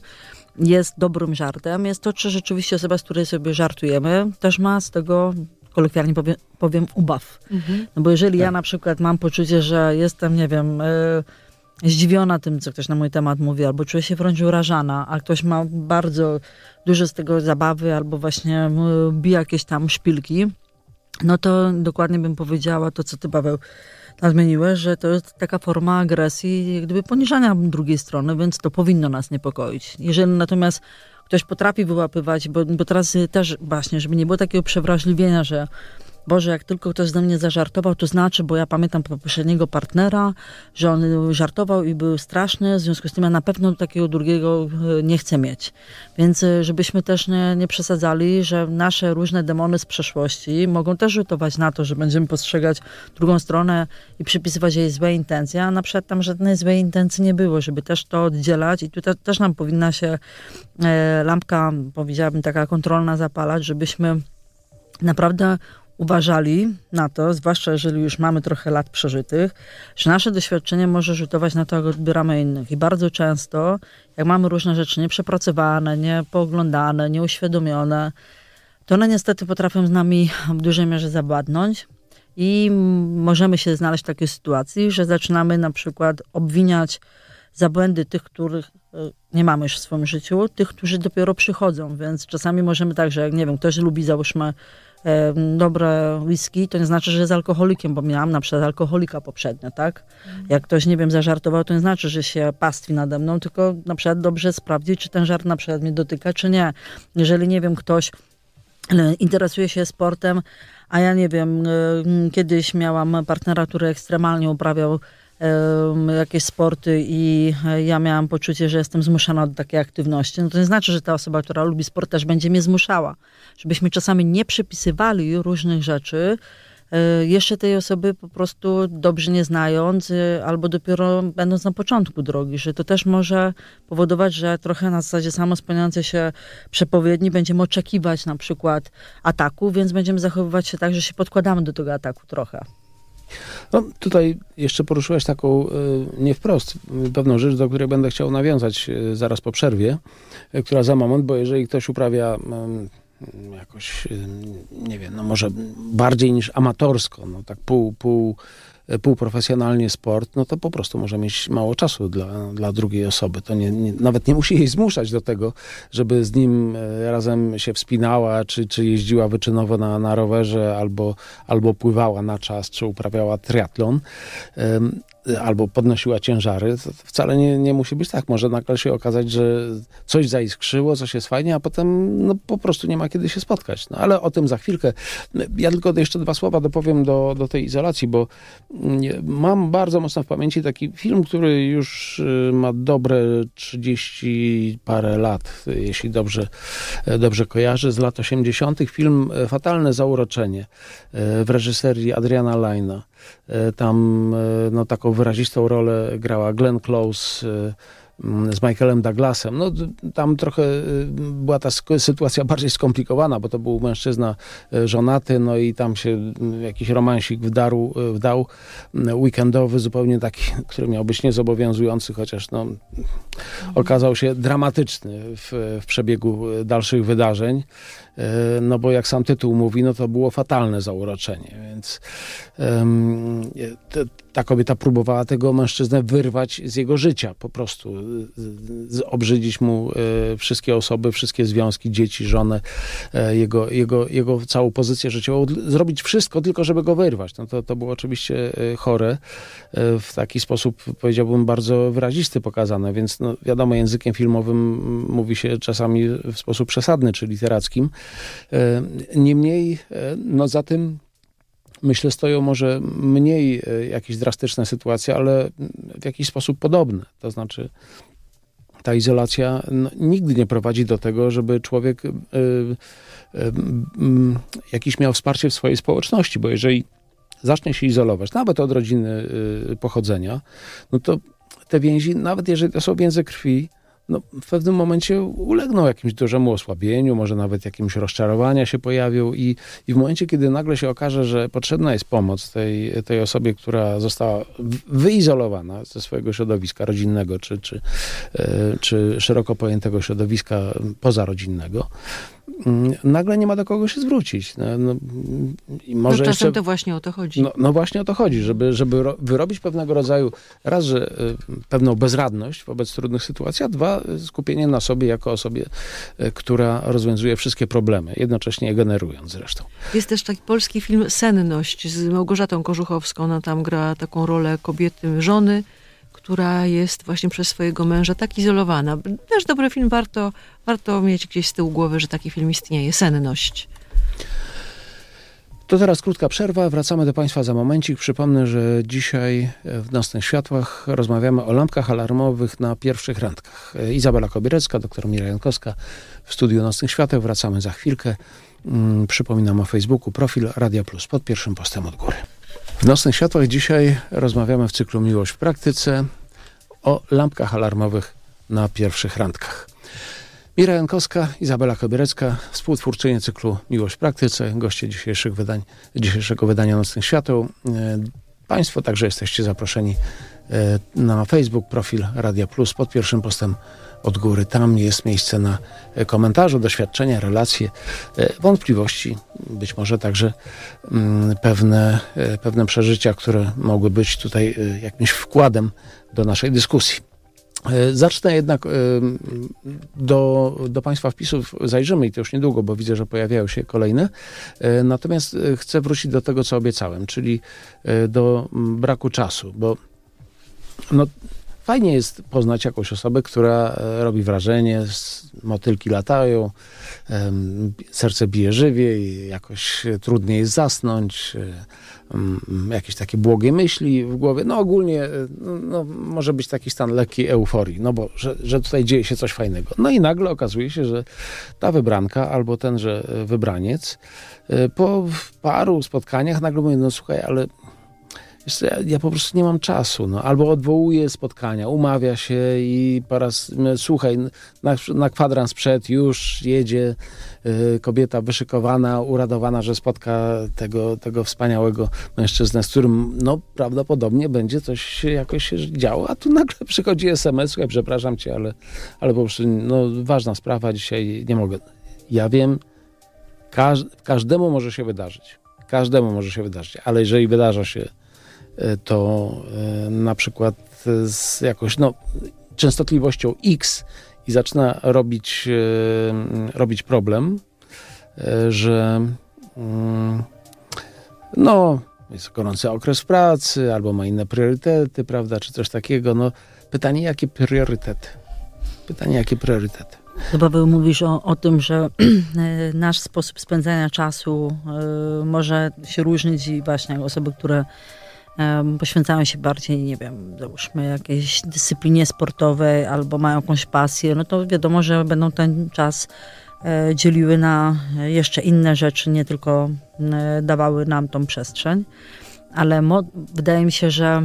jest dobrym żartem, jest to, czy rzeczywiście osoba, z której sobie żartujemy, też ma z tego kolokwialnie powiem, powiem ubaw. Mhm. No bo jeżeli tak. ja na przykład mam poczucie, że jestem, nie wiem, y, zdziwiona tym, co ktoś na mój temat mówi, albo czuję się wręcz urażana, a ktoś ma bardzo dużo z tego zabawy, albo właśnie y, bije jakieś tam szpilki, no to dokładnie bym powiedziała to, co ty, Paweł, nadmieniłeś, że to jest taka forma agresji, jak gdyby poniżania drugiej strony, więc to powinno nas niepokoić. Jeżeli natomiast ktoś potrafi wyłapywać, bo, bo teraz też właśnie, żeby nie było takiego przewrażliwienia, że Boże, jak tylko ktoś ze mnie zażartował, to znaczy, bo ja pamiętam poprzedniego partnera, że on żartował i był straszny, w związku z tym ja na pewno takiego drugiego e, nie chcę mieć. Więc e, żebyśmy też nie, nie przesadzali, że nasze różne demony z przeszłości mogą też rzutować na to, że będziemy postrzegać drugą stronę i przypisywać jej złe intencje, a na tam żadnej złej intencji nie było, żeby też to oddzielać i tutaj też nam powinna się e, lampka, powiedziałabym, taka kontrolna zapalać, żebyśmy naprawdę uważali na to, zwłaszcza jeżeli już mamy trochę lat przeżytych, że nasze doświadczenie może rzutować na to, jak odbieramy innych. I bardzo często, jak mamy różne rzeczy nieprzepracowane, niepooglądane, nieuświadomione, to one niestety potrafią z nami w dużej mierze zabładnąć. i możemy się znaleźć w takiej sytuacji, że zaczynamy na przykład obwiniać za błędy tych, których e, nie mamy już w swoim życiu, tych, którzy dopiero przychodzą, więc czasami możemy także, jak nie wiem, ktoś lubi załóżmy dobre whisky, to nie znaczy, że jest alkoholikiem, bo miałam na przykład alkoholika poprzednio, tak? Mhm. Jak ktoś, nie wiem, zażartował, to nie znaczy, że się pastwi nade mną, tylko na przykład dobrze sprawdzić, czy ten żart na przykład mnie dotyka, czy nie. Jeżeli, nie wiem, ktoś interesuje się sportem, a ja nie wiem, kiedyś miałam partnera, który ekstremalnie uprawiał jakieś sporty i e, ja miałam poczucie, że jestem zmuszana do takiej aktywności, no to nie znaczy, że ta osoba, która lubi sport też będzie mnie zmuszała żebyśmy czasami nie przypisywali różnych rzeczy, e, jeszcze tej osoby po prostu dobrze nie znając, e, albo dopiero będąc na początku drogi, że to też może powodować, że trochę na zasadzie samo spełniającej się przepowiedni będziemy oczekiwać na przykład ataku, więc będziemy zachowywać się tak, że się podkładamy do tego ataku trochę.
No, tutaj jeszcze poruszyłeś taką e, nie wprost pewną rzecz, do której będę chciał nawiązać zaraz po przerwie, która za moment, bo jeżeli ktoś uprawia Y, jakoś, y, nie wiem, no może bardziej niż amatorsko, no tak pół, pół, y, półprofesjonalnie sport, no to po prostu może mieć mało czasu dla, dla drugiej osoby. To nie, nie, nawet nie musi jej zmuszać do tego, żeby z nim razem się wspinała, czy, czy jeździła wyczynowo na, na rowerze, albo, albo pływała na czas, czy uprawiała triatlon albo podnosiła ciężary, to wcale nie, nie musi być tak. Może nagle się okazać, że coś zaiskrzyło, coś jest fajnie, a potem no, po prostu nie ma kiedy się spotkać. No ale o tym za chwilkę. Ja tylko jeszcze dwa słowa dopowiem do, do tej izolacji, bo mm, mam bardzo mocno w pamięci taki film, który już y, ma dobre 30 parę lat, jeśli dobrze, e, dobrze kojarzę, z lat 80. Film e, Fatalne Zauroczenie e, w reżyserii Adriana Lajna. E, tam e, no, taką wyrazistą rolę grała Glenn Close e, mm, z Michaelem Douglasem. No, tam trochę była ta sytuacja bardziej skomplikowana, bo to był mężczyzna żonaty, no i tam się mm, jakiś romansik wdarł, wdał, mm, weekendowy, zupełnie taki, który miał być niezobowiązujący, chociaż no, okazał się dramatyczny w, w przebiegu dalszych wydarzeń. E, no bo jak sam tytuł mówi, no to było fatalne zauroczenie, więc um, ta kobieta próbowała tego mężczyznę wyrwać z jego życia, po prostu e, obrzydzić mu wszystkie osoby, wszystkie związki, dzieci, żonę, jego, jego, jego całą pozycję życiową, zrobić wszystko tylko, żeby go wyrwać. No to, to było oczywiście chore, w taki sposób powiedziałbym bardzo wyrazisty pokazane, więc no, wiadomo, językiem filmowym mówi się czasami w sposób przesadny, czy literackim, E, niemniej, e, no za tym myślę, stoją może mniej e, jakieś drastyczne sytuacje, ale w jakiś sposób podobne. To znaczy, ta izolacja no, nigdy nie prowadzi do tego, żeby człowiek y, y, y, jakiś miał wsparcie w swojej społeczności, bo jeżeli zacznie się izolować, nawet od rodziny pochodzenia, no to te więzi, nawet jeżeli to są więzy krwi, no, w pewnym momencie ulegnął jakimś dużemu osłabieniu, może nawet jakimś rozczarowania się pojawił i, i w momencie, kiedy nagle się okaże, że potrzebna jest pomoc tej, tej osobie, która została wyizolowana ze swojego środowiska rodzinnego czy, czy, e, czy szeroko pojętego środowiska pozarodzinnego, Mm, nagle nie ma do kogo się zwrócić. No, no, może no czasem jeszcze, to
właśnie o to chodzi. No,
no, właśnie o to chodzi, żeby, żeby wyrobić pewnego rodzaju, raz, że y, pewną bezradność wobec trudnych sytuacji, a dwa, skupienie na sobie jako osobie, y, która rozwiązuje wszystkie problemy, jednocześnie je generując zresztą.
Jest też taki polski film Senność z Małgorzatą Korzuchowską. Ona tam gra taką rolę kobiety, żony, która jest właśnie przez swojego męża tak izolowana. Też dobry film, warto, warto mieć gdzieś z tyłu głowy, że taki film istnieje. Senność.
To teraz krótka przerwa, wracamy do Państwa za momencik. Przypomnę, że dzisiaj w Nocnych Światłach rozmawiamy o lampkach alarmowych na pierwszych randkach. Izabela Kobierecka, doktor Mira Jankowska w studiu Nocnych Świateł. Wracamy za chwilkę. Mm, przypominam o Facebooku profil Radia Plus pod pierwszym postem od góry. W Nocnych Światłach dzisiaj rozmawiamy w cyklu Miłość w praktyce o lampkach alarmowych na pierwszych randkach. Mira Jankowska, Izabela Kobierecka, współtwórczynie cyklu Miłość w praktyce, goście dzisiejszych wydań, dzisiejszego wydania Nocnych Światł. E, państwo także jesteście zaproszeni e, na Facebook, profil Radia Plus pod pierwszym postem od góry. Tam jest miejsce na e, komentarze, doświadczenia, relacje, e, wątpliwości, być może także mm, pewne, e, pewne przeżycia, które mogły być tutaj jakimś wkładem do naszej dyskusji. Zacznę jednak do, do Państwa wpisów, zajrzymy i to już niedługo, bo widzę, że pojawiają się kolejne. Natomiast chcę wrócić do tego, co obiecałem, czyli do braku czasu, bo no, Fajnie jest poznać jakąś osobę, która e, robi wrażenie, motylki latają, serce bije żywiej, jakoś trudniej jest zasnąć, e, jakieś takie błogie myśli w głowie. No ogólnie e, no, no, może być taki stan lekkiej euforii, no bo że, że tutaj dzieje się coś fajnego. No i nagle okazuje się, że ta wybranka albo tenże wybraniec po paru spotkaniach nagle mówi, no słuchaj, ale Wiesz, ja, ja, po prostu nie mam czasu. No. Albo odwołuje spotkania, umawia się i po raz, no, słuchaj, na, na kwadrans przed już jedzie y, kobieta wyszykowana, uradowana, że spotka tego, tego wspaniałego mężczyznę, z którym no, prawdopodobnie będzie coś jakoś się działo. A tu nagle *laughs* przychodzi SMS, słuchaj, przepraszam cię, ale, ale po prostu no, ważna sprawa, dzisiaj nie mogę. Ja wiem, każ każdemu może się wydarzyć. Każdemu może się wydarzyć, ale jeżeli wydarza się E, to e, na przykład e, z jakoś no, częstotliwością X i zaczyna robić, robić problem, że mm, no, jest gorący okres pracy, albo ma inne priorytety, prawda, czy coś takiego. No, pytanie, jakie priorytety? Pytanie, jakie priorytety?
Chyba no mówisz o, o tym, że *clears throat* nasz sposób spędzania czasu y, może się różnić i właśnie osoby, które poświęcają się bardziej, nie wiem, załóżmy jakiejś dyscyplinie sportowej albo mają jakąś pasję, no to wiadomo, że będą ten czas e, dzieliły na jeszcze inne rzeczy, nie tylko dawały nam tą przestrzeń. Ale wydaje mi się, że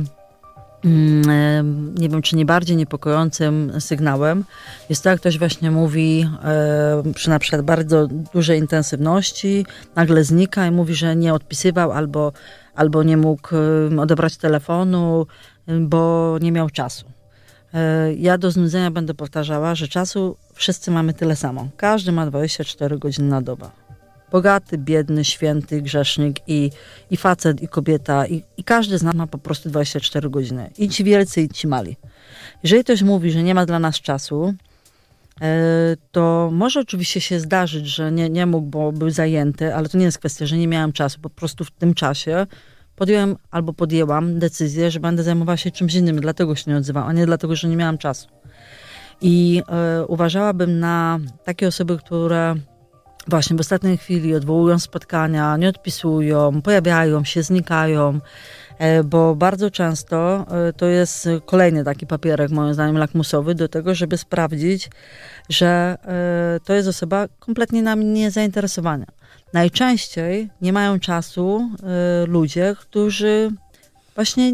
mm, nie wiem, czy nie bardziej niepokojącym sygnałem jest to, jak ktoś właśnie mówi przy na przykład bardzo dużej intensywności, nagle znika i mówi, że nie odpisywał albo albo nie mógł odebrać telefonu, bo nie miał czasu. E, ja do znudzenia będę powtarzała, że czasu wszyscy mamy tyle samo. Każdy ma 24 godziny na dobę. Bogaty, biedny, święty, grzesznik i, i facet, i kobieta, i, i każdy z nas ma po prostu 24 godziny. I ci wielcy, i ci mali. Jeżeli ktoś mówi, że nie ma dla nas czasu, E, to może oczywiście się zdarzyć, że nie, nie mógł, bo był zajęty, ale to nie jest kwestia, że nie miałam czasu. Po prostu w tym czasie podjąłem albo podjęłam decyzję, że będę zajmowała się czymś innym, dlatego się nie odzywałam, a nie dlatego, że nie miałam czasu. I e, uważałabym na takie osoby, które właśnie w ostatniej chwili odwołują spotkania, nie odpisują, pojawiają się, znikają, E, bo bardzo często e, to jest kolejny taki papierek, moim zdaniem, lakmusowy do tego, żeby sprawdzić, że e, to jest osoba kompletnie nie niezainteresowana. Najczęściej nie mają czasu ludzie, którzy właśnie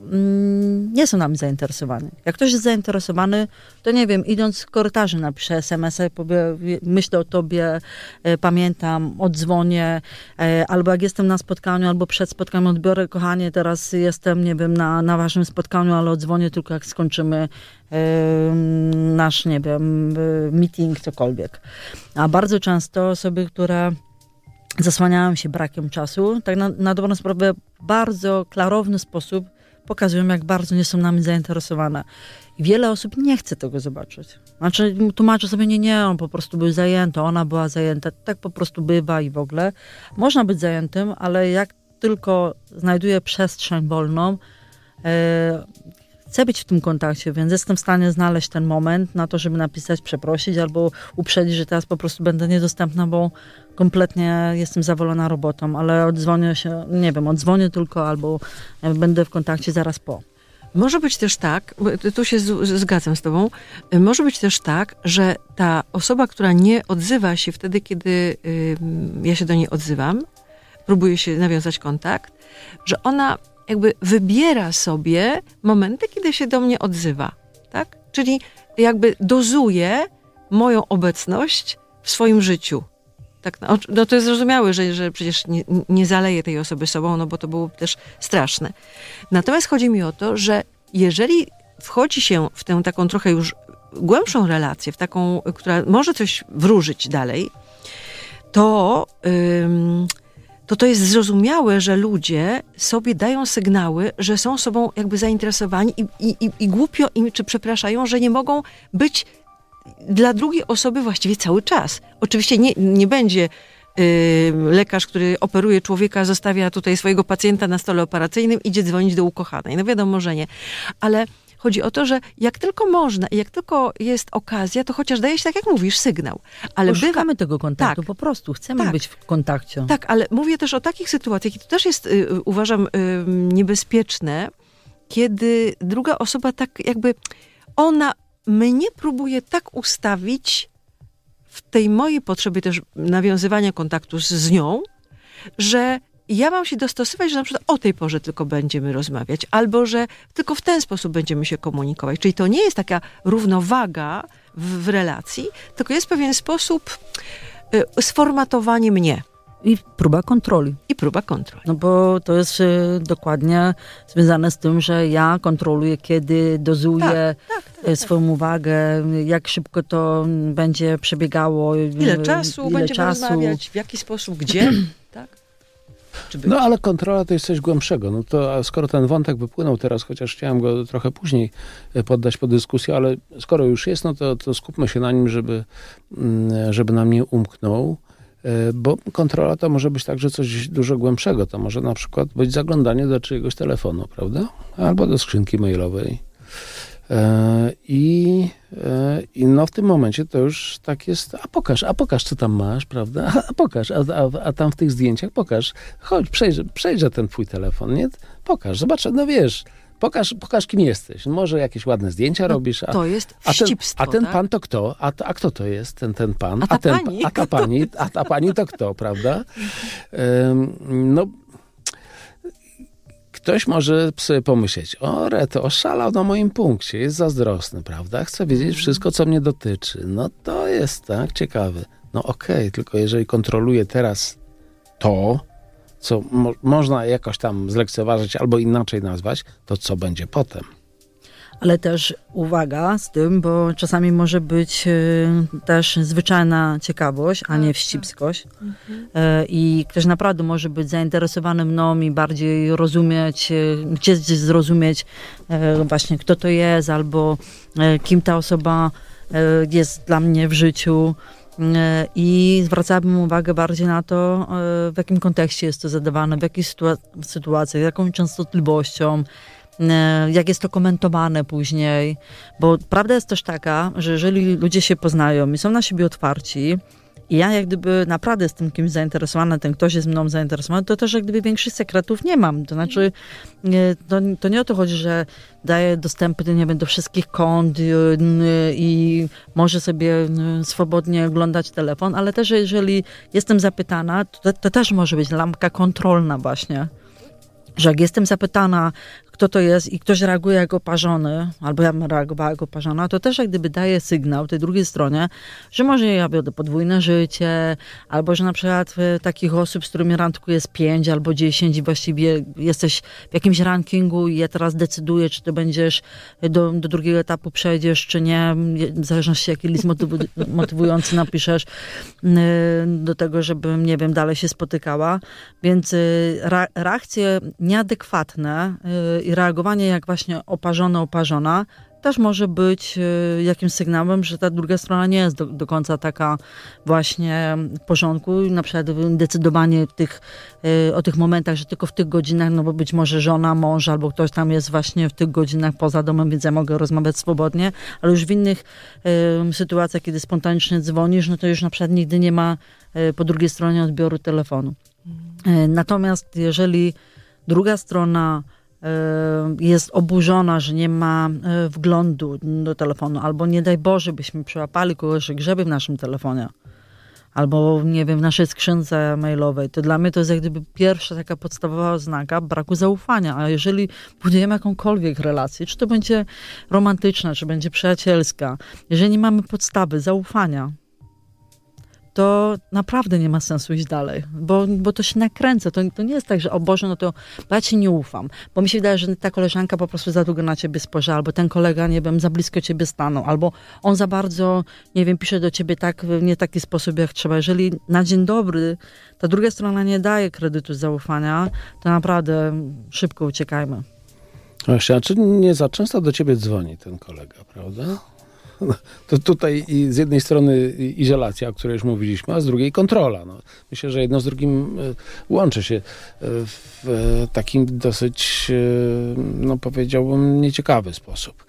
Mm, nie są nami zainteresowani. Jak ktoś jest zainteresowany, to nie wiem, idąc z korytarzy napiszę sms myślę o tobie, e, pamiętam, odzwonię, e, albo jak jestem na spotkaniu, albo przed spotkaniem odbiorę, kochanie, teraz jestem, nie wiem, na, na waszym spotkaniu, ale odzwonię tylko jak skończymy e, nasz, nie wiem, meeting, cokolwiek. A bardzo często osoby, które zasłaniają się brakiem czasu, tak na, na dobrą sprawę w bardzo klarowny sposób pokazują, jak bardzo nie są nami zainteresowane. I wiele osób nie chce tego zobaczyć. Znaczy, tłumaczę sobie, nie, nie, on po prostu był zajęty, ona była zajęta. Tak po prostu bywa i w ogóle. Można być zajętym, ale jak tylko znajduje przestrzeń wolną, e, chcę być w tym kontakcie, więc jestem w stanie znaleźć ten moment na to, żeby napisać, przeprosić albo uprzedzić, że teraz po prostu będę niedostępna, bo kompletnie jestem zawolona robotą, ale odzwonię się, nie wiem, odzwonię tylko albo e, będę w kontakcie zaraz po.
Może być też tak, tu się zgadzam z Tobą, e, może być też tak, że ta osoba, która nie odzywa się wtedy, kiedy ja się do niej odzywam, próbuje się nawiązać kontakt, że ona jakby wybiera sobie momenty, kiedy się do mnie odzywa, tak? Czyli jakby dozuje moją obecność w swoim życiu. Tak, no, no to jest zrozumiałe, że, że przecież nie, nie zaleję tej osoby sobą, no bo to było też straszne. Natomiast chodzi mi o to, że jeżeli wchodzi się w tę taką trochę już głębszą relację, w taką, która może coś wróżyć dalej, to to to jest zrozumiałe, że ludzie sobie dają sygnały, że są sobą jakby zainteresowani i, i, i głupio im, czy przepraszają, że nie mogą być dla drugiej osoby właściwie cały czas. Oczywiście nie, nie będzie yy, lekarz, który operuje człowieka, zostawia tutaj swojego pacjenta na stole operacyjnym, idzie dzwonić do ukochanej. No wiadomo, że nie. Ale Chodzi o to, że jak tylko można i jak tylko jest okazja, to
chociaż daje się, tak jak mówisz, sygnał. Ale Szukamy tego kontaktu, tak, po prostu chcemy tak, być w kontakcie. Tak,
ale mówię też o takich sytuacjach i to też jest, y, y, uważam, y, niebezpieczne, kiedy druga osoba tak jakby, ona mnie próbuje tak ustawić w tej mojej potrzebie też nawiązywania kontaktu z, z nią, że ja mam się dostosować, że na przykład o tej porze tylko będziemy rozmawiać, albo że tylko w ten sposób będziemy się komunikować. Czyli to nie jest taka równowaga w, w relacji, tylko jest pewien sposób y, sformatowanie mnie.
I próba kontroli. I próba kontroli. No bo to jest y, dokładnie związane z tym, że ja kontroluję, kiedy dozuję tak, tak, tak, y, tak. swoją uwagę, jak szybko to
będzie przebiegało. Ile y, czasu ile będziemy czasu. rozmawiać,
w jaki sposób, gdzie. *clears throat* tak?
No ale kontrola to jest coś głębszego. No to skoro ten wątek wypłynął teraz, chociaż chciałem go trochę później e, poddać pod dyskusję, ale skoro już jest, no to, to skupmy się na nim, żeby, mm, żeby nam nie umknął. E, bo kontrola to może być także coś dużo głębszego. To może na przykład być zaglądanie do czyjegoś telefonu, prawda? Albo do skrzynki mailowej. E, I, e, I, no w tym momencie to już tak jest, a pokaż, a pokaż, co tam masz, prawda? A, *laughs* a pokaż, a, a, a, tam w tych zdjęciach pokaż, chodź, przejdź przejrzę ten twój telefon, nie? Pokaż, zobacz, no wiesz, pokaż, pokaż kim jesteś. Może jakieś ładne zdjęcia no robisz. A, to jest wścibstwo, A ten, a ten tak? pan to kto? A, a kto to jest ten, ten pan? A ta, a ten, pani? A ta pani? A ta pani to kto, prawda? Um, no Ktoś może sobie pomyśleć, o Reto, oszalał na moim punkcie, jest zazdrosny, prawda? Chce wiedzieć mhm. wszystko, co mnie dotyczy. No to jest tak ciekawe. No okej, okay, tylko jeżeli kontroluję teraz to, co mo można jakoś tam zlekceważyć albo inaczej nazwać, to co będzie potem?
ale też uwaga z tym, bo czasami może być y, też zwyczajna ciekawość, a nie tak, wścibskość. Tak. Mhm. E, I ktoś naprawdę może być zainteresowany mną i bardziej rozumieć, y, gdzieś zrozumieć e, właśnie kto to jest albo e, kim ta osoba jest dla mnie w życiu i zwracałabym uwagę bardziej na to, w jakim kontekście jest to zadawane, w jakiej sytuacji, jaką częstotliwością, E, jak jest to komentowane później, bo prawda jest też taka, że jeżeli ludzie się poznają i są na siebie otwarci, i ja jak gdyby naprawdę jestem kimś zainteresowana, ten ktoś jest mną zainteresowany, to też jak gdyby większych sekretów nie mam. To znaczy, mhm. e, to, to nie o to chodzi, że daję dostępy nie wiem, do wszystkich kont y, i może sobie e, swobodnie oglądać telefon, ale też jeżeli jestem zapytana, to, to też może być lampka kontrolna właśnie że jak jestem zapytana, kto to jest i ktoś reaguje jako parzony, albo ja bym reagowała jako parzona, to też jak gdyby daje sygnał tej drugiej stronie, że może ja wiodę podwójne życie, albo że na przykład e, takich osób, z którymi randkuję jest 5 albo 10 i właściwie jesteś w jakimś rankingu i ja teraz decyduję, czy ty będziesz do, do drugiego etapu przejdziesz, czy nie, w zależności jaki list motywu- *laughs* motywujący napiszesz do tego, żebym, nie wiem, dalej się spotykała. Więc e, reakcje nieadekwatne e, i reagowanie jak właśnie oparzony, oparzona też może być y, jakimś sygnałem, że ta druga strona nie jest do, do końca taka właśnie w porządku. Na przykład decydowanie tych, y, o tych momentach, że tylko w tych godzinach, no bo być może żona, mąż albo ktoś tam jest właśnie w tych godzinach poza domem, więc ja mogę rozmawiać swobodnie, ale już w innych y, sytuacjach, kiedy spontanicznie dzwonisz, no to już na przykład nigdy nie ma po drugiej stronie odbioru telefonu. Mhm. Natomiast jeżeli druga strona Y, jest oburzona, że nie ma y, wglądu do telefonu, albo nie daj Boże, byśmy przełapali kogoś, że grzeby w naszym telefonie, albo nie wiem, w naszej skrzynce mailowej, to dla mnie to jest jak gdyby pierwsza taka podstawowa oznaka braku zaufania. A jeżeli budujemy jakąkolwiek relację, czy to będzie romantyczna, czy będzie przyjacielska, jeżeli nie mamy podstawy zaufania, to naprawdę nie ma sensu iść dalej, bo, bo to się nakręca. To, to nie jest tak, że o Boże, no to ja ci nie ufam, bo mi się wydaje, że ta koleżanka po prostu za długo na ciebie spojrzała, albo ten kolega, nie wiem, za blisko ciebie stanął, albo on za bardzo, nie wiem, pisze do ciebie tak, nie taki sposób, jak trzeba. Jeżeli na dzień dobry ta druga strona nie daje kredytu zaufania, to naprawdę szybko uciekajmy.
Właśnie, a czy nie za często do ciebie dzwoni ten kolega, prawda? No, to tutaj z jednej strony izolacja, o której już mówiliśmy, a z drugiej kontrola. No. Myślę, że jedno z drugim e, łączy się e, w e, takim dosyć, no powiedziałbym, nieciekawy sposób.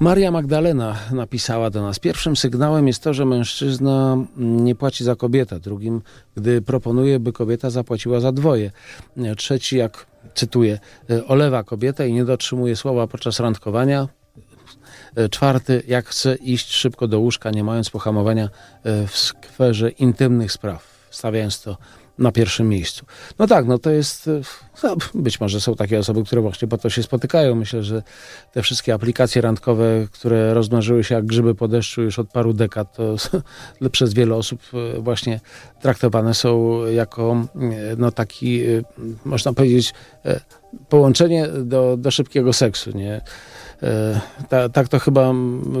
Maria Magdalena napisała do nas: Pierwszym sygnałem jest to, że mężczyzna nie płaci za kobietę. Drugim, gdy proponuje, by kobieta zapłaciła za dwoje. Trzeci, jak cytuję, olewa kobietę i nie dotrzymuje słowa podczas randkowania. E, czwarty, jak chce iść szybko do łóżka, nie mając pohamowania e, w skwerze intymnych spraw, stawiając to na pierwszym miejscu. No tak, no to jest, e, no być może są takie osoby, które właśnie po to się spotykają. Myślę, że te wszystkie aplikacje randkowe, które rozmnożyły się jak grzyby po deszczu już od paru dekad, to *laughs* przez wiele osób właśnie traktowane są jako mm, no taki, można powiedzieć, połączenie do, do szybkiego seksu, nie? E, ta, tak to chyba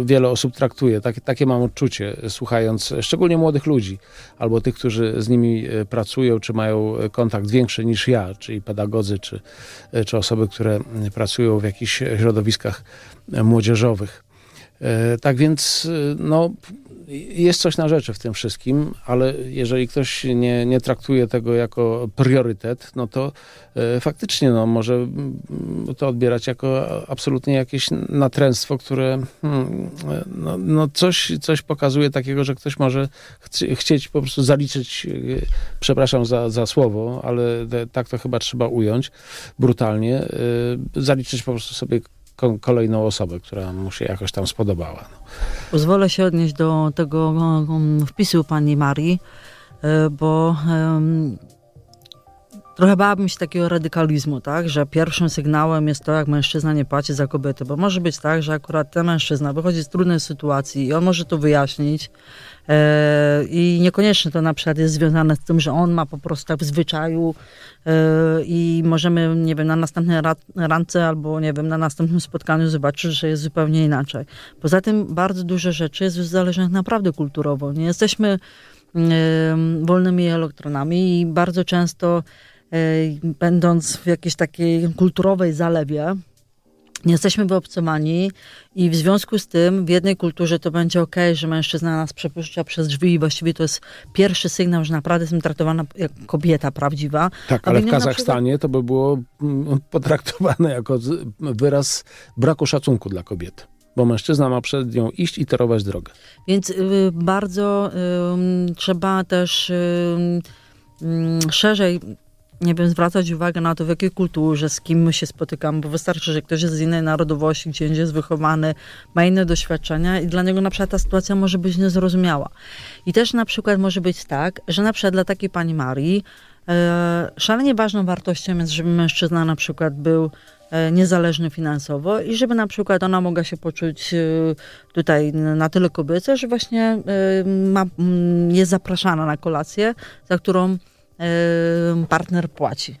wiele osób traktuje. Tak, takie mam odczucie, słuchając szczególnie młodych ludzi, albo tych, którzy z nimi e, pracują, czy mają kontakt większy niż ja, czyli pedagodzy, czy, e, czy osoby, które pracują w jakichś środowiskach młodzieżowych. Tak więc no, jest coś na rzeczy w tym wszystkim, ale jeżeli ktoś nie, nie traktuje tego jako priorytet, no to e, faktycznie no, może mm, to odbierać jako absolutnie jakieś natręstwo, które hmm, no, no, coś, coś pokazuje takiego, że ktoś może chci, chcieć po prostu zaliczyć, e, przepraszam za, za słowo, ale tak to chyba trzeba ująć brutalnie, e, zaliczyć po prostu sobie kolejną osobę, która mu się jakoś tam spodobała. No.
Pozwolę się odnieść do tego no, um, wpisu pani Marii, e, bo um, trochę bałabym się takiego radykalizmu, tak? że pierwszym sygnałem jest to, jak mężczyzna nie płaci za kobietę, bo może być tak, że akurat ten mężczyzna wychodzi z trudnej sytuacji i on może to wyjaśnić, E, I niekoniecznie to na przykład jest związane z tym, że on ma po prostu tak w zwyczaju e, i możemy, nie wiem, na następnej randce albo, nie wiem, na następnym spotkaniu zobaczyć, że jest zupełnie inaczej. Poza tym bardzo dużo rzeczy jest zależnych naprawdę kulturowo. Nie jesteśmy wolnymi elektronami i bardzo często e, będąc w jakiejś takiej kulturowej zalewie, nie jesteśmy wyobcowani i w związku z tym w jednej kulturze to będzie ok, że mężczyzna nas przepuszcza przez drzwi i właściwie to jest pierwszy sygnał, że naprawdę jestem traktowana jak kobieta prawdziwa.
Tak, ale w Kazachstanie przykład... to by było mm, *laughs* potraktowane jako wyraz braku szacunku dla kobiet bo mężczyzna ma przed nią iść i torować drogę.
Więc y, bardzo y, trzeba też y, szerzej nie wiem, zwracać uwagę na to, w jakiej kulturze, z kim my się spotykamy, bo wystarczy, że ktoś jest z innej narodowości, gdzie jest wychowany, ma inne doświadczenia i dla niego na przykład ta sytuacja może być niezrozumiała. I też na przykład może być tak, że na przykład dla takiej pani Marii e, szalenie ważną wartością jest, żeby mężczyzna na przykład był e, niezależny finansowo i żeby na przykład ona mogła się poczuć e, tutaj na tyle kobiece, że właśnie e, ma, jest zapraszana na kolację, za którą partner płaci.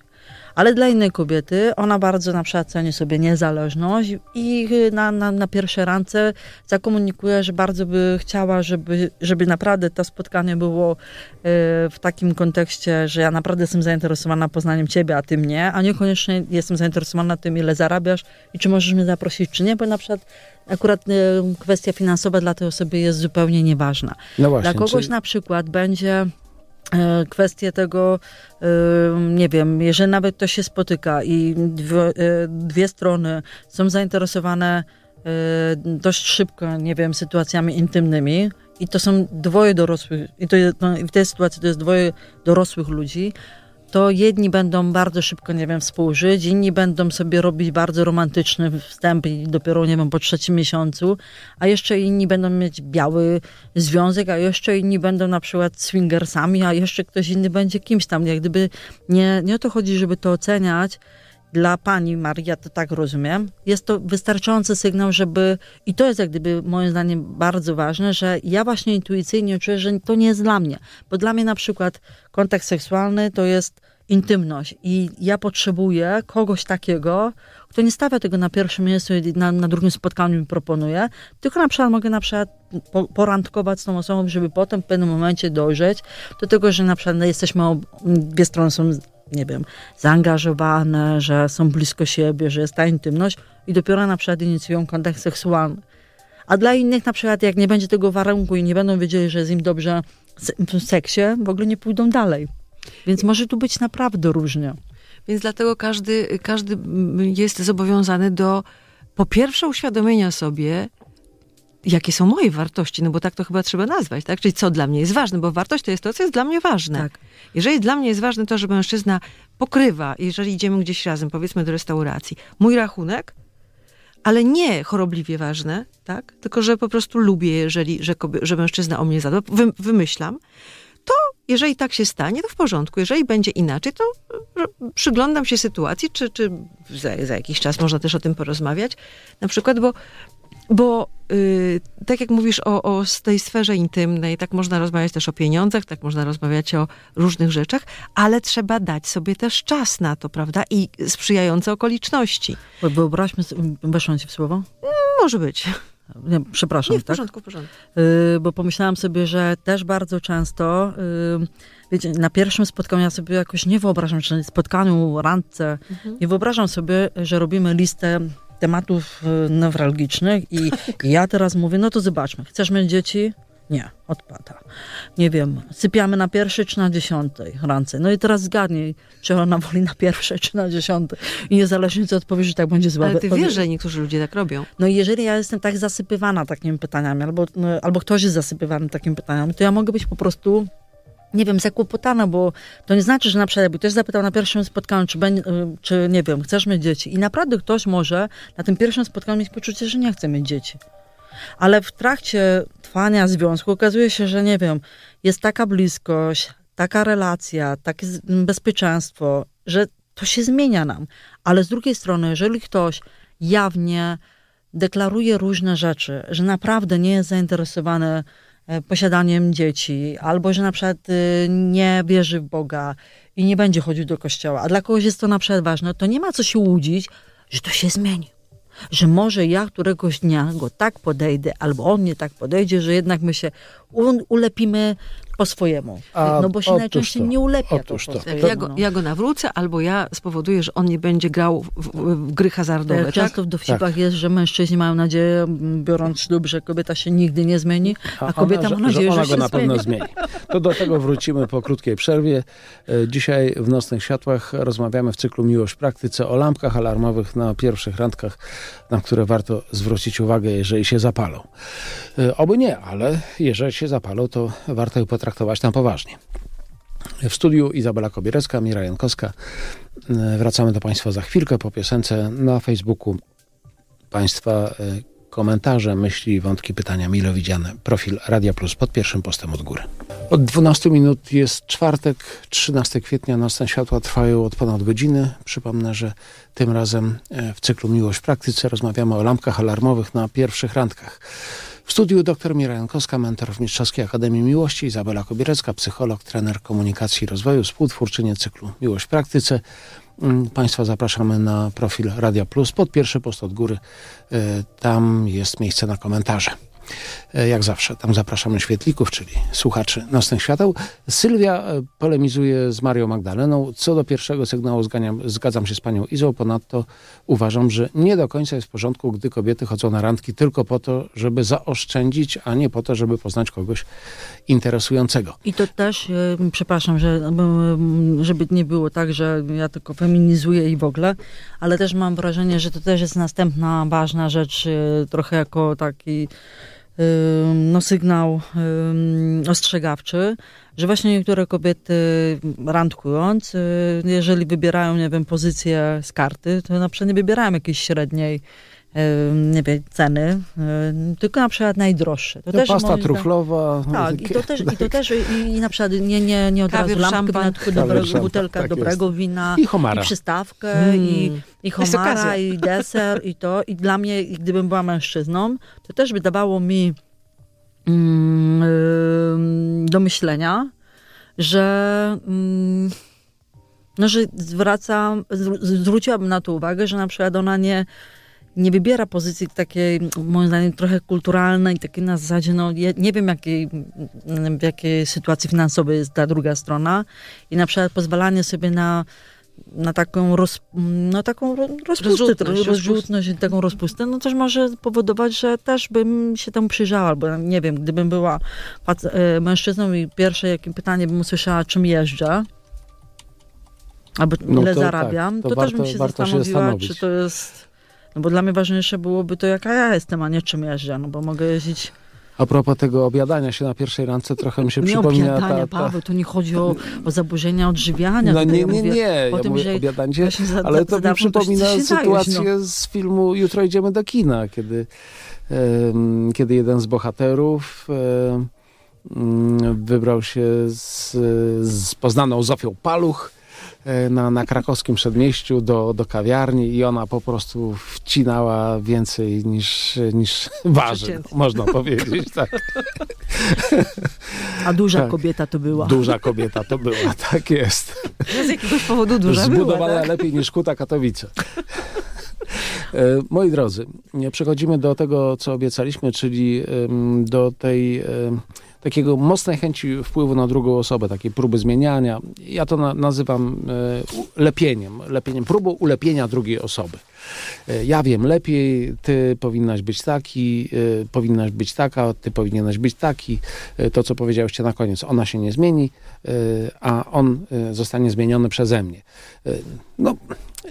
Ale dla innej kobiety ona bardzo na przykład ceni sobie niezależność i y, na, na, na pierwsze rance zakomunikuje, że bardzo by chciała, żeby, żeby naprawdę to spotkanie było y, w takim kontekście, że ja naprawdę jestem zainteresowana poznaniem ciebie, a ty mnie, a niekoniecznie jestem zainteresowana tym, ile zarabiasz i czy możesz mnie zaprosić, czy nie, bo na przykład akurat y, kwestia finansowa dla tej osoby jest zupełnie nieważna.
No właśnie, dla kogoś czy... na
przykład będzie E, kwestię tego, e, nie wiem, jeżeli nawet to się spotyka i e, dwie strony są zainteresowane dość szybko, nie wiem, sytuacjami intymnymi i to są dwoje dorosłych, i to, no, w tej sytuacji to jest dwoje dorosłych ludzi, to jedni będą bardzo szybko, nie wiem, współżyć, inni będą sobie robić bardzo romantyczny wstęp i dopiero, nie wiem, po trzecim miesiącu, a jeszcze inni będą mieć biały związek, a jeszcze inni będą na przykład swingersami, a jeszcze ktoś inny będzie kimś tam. Jak gdyby nie, nie o to chodzi, żeby to oceniać, dla pani Maria, to tak rozumiem, jest to wystarczający sygnał, żeby, i to jest jak gdyby moim zdaniem bardzo ważne, że ja właśnie intuicyjnie czuję, że to nie jest dla mnie. Bo dla mnie na przykład kontakt seksualny to jest intymność i ja potrzebuję kogoś takiego, kto nie stawia tego na pierwszym miejscu i na, na drugim spotkaniu mi proponuje, tylko na przykład mogę na przykład po, z tą osobą, żeby potem w pewnym momencie dojrzeć do tego, że na przykład jesteśmy, ob, dwie strony są nie wiem, zaangażowane, że są blisko siebie, że jest ta intymność i dopiero na przykład inicjują kontakt seksualny. A dla innych na przykład jak nie będzie tego warunku i nie będą wiedzieli, że jest im dobrze w seksie, w ogóle nie pójdą dalej. Więc może tu być naprawdę różnie. Więc dlatego każdy, każdy jest zobowiązany do
po pierwsze uświadomienia sobie, jakie są moje wartości, no bo tak to chyba trzeba nazwać, tak? Czyli co dla mnie jest ważne, bo wartość to jest to, co jest dla mnie ważne. Tak. Jeżeli dla mnie jest ważne to, że mężczyzna pokrywa, jeżeli idziemy gdzieś razem, powiedzmy do restauracji, mój rachunek, ale nie chorobliwie ważne, tak? Tylko, że po prostu lubię, jeżeli, że, że mężczyzna o mnie zadba, wy, wymyślam, to jeżeli tak się stanie, to w porządku. Jeżeli będzie inaczej, to przyglądam się sytuacji, czy, czy za, za, jakiś czas można też o tym porozmawiać. Na przykład, bo bo y, tak jak mówisz o, o tej sferze intymnej, tak można rozmawiać też o pieniądzach, tak można rozmawiać o różnych rzeczach, ale trzeba dać sobie też czas na to, prawda? I sprzyjające okoliczności. Wyobraźmy, się,
ci w słowo? Mm, może być. Nie, przepraszam. Nie, w tak? porządku, tak? w porządku. Y, bo pomyślałam sobie, że też bardzo często, yy, wiecie, na pierwszym spotkaniu ja sobie jakoś nie wyobrażam, czy spotkaniu, randce, mhm. nie wyobrażam sobie, że robimy listę tematów y, newralgicznych i tak. ja teraz mówię, no to zobaczmy, chcesz mieć dzieci? Nie, odpada. Nie wiem, sypiamy na pierwszej czy na dziesiątej rance. No i teraz zgadnij, czy ona woli na pierwszej czy na dziesiątej. I niezależnie co odpowiesz, tak będzie zła. Ale ty wiesz, że niektórzy ludzie tak robią. No i jeżeli ja jestem tak zasypywana takimi pytaniami, albo, no, albo ktoś jest zasypywany takimi pytaniami, to ja mogę być po prostu nie wiem, zakłopotana, bo to nie znaczy, że na jakby Ktoś zapytał na pierwszym spotkaniu, czy, ben, czy nie wiem, chcesz mieć dzieci. I naprawdę ktoś może na tym pierwszym spotkaniu mieć poczucie, że nie chce mieć dzieci. Ale w trakcie trwania związku okazuje się, że nie wiem, jest taka bliskość, taka relacja, takie bezpieczeństwo, że to się zmienia nam. Ale z drugiej strony, jeżeli ktoś jawnie deklaruje różne rzeczy, że naprawdę nie jest zainteresowany E, posiadaniem dzieci, albo że na przykład y, nie wierzy w Boga i nie będzie chodził do kościoła, a dla kogoś jest to na przykład ważne, to nie ma co się łudzić, że to się zmieni. Że może ja któregoś dnia go tak podejdę, albo on mnie tak podejdzie, że jednak my się ulepimy po swojemu. A, no bo się najczęściej to, nie ulepia. To, to, ja, go, ja go nawrócę, albo ja spowoduję, że on nie będzie grał w, w, w gry hazardowe. Tak? tak? Często w dowcipach tak. jest, że mężczyźni mają nadzieję, biorąc ślub, że kobieta się nigdy nie zmieni, a, a kobieta ona, ma nadzieję, że, że, ona go na pewno zmieni.
To do tego wrócimy po krótkiej przerwie. E, dzisiaj w Nocnych Światłach rozmawiamy w cyklu Miłość w praktyce o lampkach alarmowych na pierwszych randkach, na które warto zwrócić uwagę, jeżeli się zapalą. E, oby nie, ale jeżeli się zapalą, to warto je potrafić traktować tam poważnie. W studiu Izabela Kobierecka, Mira Jankowska. E, wracamy do Państwa za chwilkę po piosence na Facebooku. Państwa e, komentarze, myśli, wątki, pytania mile widziane. Profil Radia Plus pod pierwszym postem od góry. Od 12 minut jest czwartek, 13 kwietnia. Nocne światła trwają od ponad godziny. Przypomnę, że tym razem e, w cyklu Miłość w praktyce rozmawiamy o lampkach alarmowych na pierwszych randkach. W studiu dr Mira Jankowska, mentor w Mistrzowskiej Akademii Miłości, Izabela Kobierecka, psycholog, trener komunikacji i rozwoju, współtwórczynie cyklu Miłość w Praktyce. Mm, państwa zapraszamy na profil Radia Plus pod pierwszy post od góry. Y, tam jest miejsce na komentarze. E, jak zawsze, tam zapraszamy świetlików, czyli słuchaczy Nocnych Świateł. Sylwia e, polemizuje z Marią Magdaleną. Co do pierwszego sygnału zganiam, zgadzam się z panią Izą. Ponadto uważam, że nie do końca jest w porządku, gdy kobiety chodzą na randki tylko po to, żeby zaoszczędzić, a nie po to, żeby poznać kogoś interesującego.
I to też, e, przepraszam, że, mm, żeby nie było tak, że ja tylko feminizuję i w ogóle, ale też mam wrażenie, że to też jest następna ważna rzecz, trochę jako taki no, sygnał ostrzegawczy, że właśnie niektóre kobiety randkując, y, jeżeli wybierają, nie wiem, pozycję z karty, to na przykład nie wybierają jakiejś średniej nie wiem, ceny, tylko na przykład najdroższe. To, no, też pasta truflowa.
Tak, i to też, i,
to też i, i na przykład nie, nie, nie od Kawier razu lampkę, szampan. tylko dobrego, szampan, butelka tak dobrego jest. wina. I homara. I przystawkę, hmm. i, i homara, i *laughs* deser, i to. I dla mnie, gdybym była mężczyzną, to też by dawało mi mm, do myślenia, że... Mm, no, że zwracam, zwróciłabym na to uwagę, że na przykład ona nie, nie wybiera pozycji takiej, moim zdaniem, trochę kulturalnej, takiej na zasadzie, no ja nie wiem, jakie mm, w jakiej sytuacji finansowej jest ta druga strona i na przykład pozwalanie sobie na na taką, roz, taką rozpustę, rozrzutność, rozrzutność, taką rozpustę, no też może powodować, że też bym się temu przyjrzała, albo nie wiem, gdybym była e, mężczyzną i pierwsze jakie pytanie bym usłyszała, czym jeżdżę, albo
no ile to, tak, zarabiam, tak, to, to warto, też bym się zastanowiła, się czy
to jest no bo dla mnie ważniejsze byłoby to, jaka ja jestem, a nie czym jeżdżę, no bo mogę jeździć...
A propos tego obiadania się na pierwszej randce trochę mi się nie przypomina. Obiadania, ta, ta... Paweł,
to nie chodzi o, o zaburzenia odżywiania. No nie, nie, nie, ja o tym, mówię
że za, ale to mi przypomina sytuację dajesz, no. z filmu Jutro idziemy do kina, kiedy, kiedy jeden z bohaterów wybrał się z, z poznaną Zofią Paluch E, na, na krakowskim przedmieściu do, do kawiarni i ona po prostu wcinała więcej niż, niż *laughs* waży, no, można powiedzieć. *laughs* Tak.
A duża tak. kobieta to była. Duża
kobieta to była, *laughs* tak jest.
Z jakiegoś powodu duża Zbudowana była, zbudowana tak?
lepiej niż Kuta Katowice. E, moi drodzy, przechodzimy do tego, co obiecaliśmy, czyli do tej takiego mocnej chęci wpływu na drugą osobę, takiej próby zmieniania. Ja to na, nazywam e, lepieniem, lepieniem, próbą ulepienia drugiej osoby. E, ja wiem lepiej, ty powinnaś być taki, e, powinnaś być taka, ty powinieneś być taki. to, co powiedziałeś na koniec, ona się nie zmieni, a on zostanie zmieniony przeze mnie. no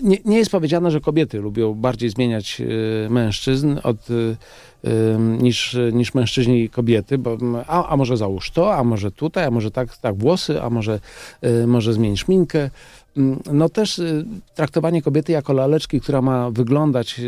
nie, nie, jest powiedziane, że kobiety lubią bardziej zmieniać e, mężczyzn od, e, niż, niż mężczyźni kobiety, bo, a, a może załóż to, a może tutaj, a może tak, tak włosy, a może, e, może zmień szminkę, Mm, no też y, traktowanie kobiety jako laleczki, która ma wyglądać y,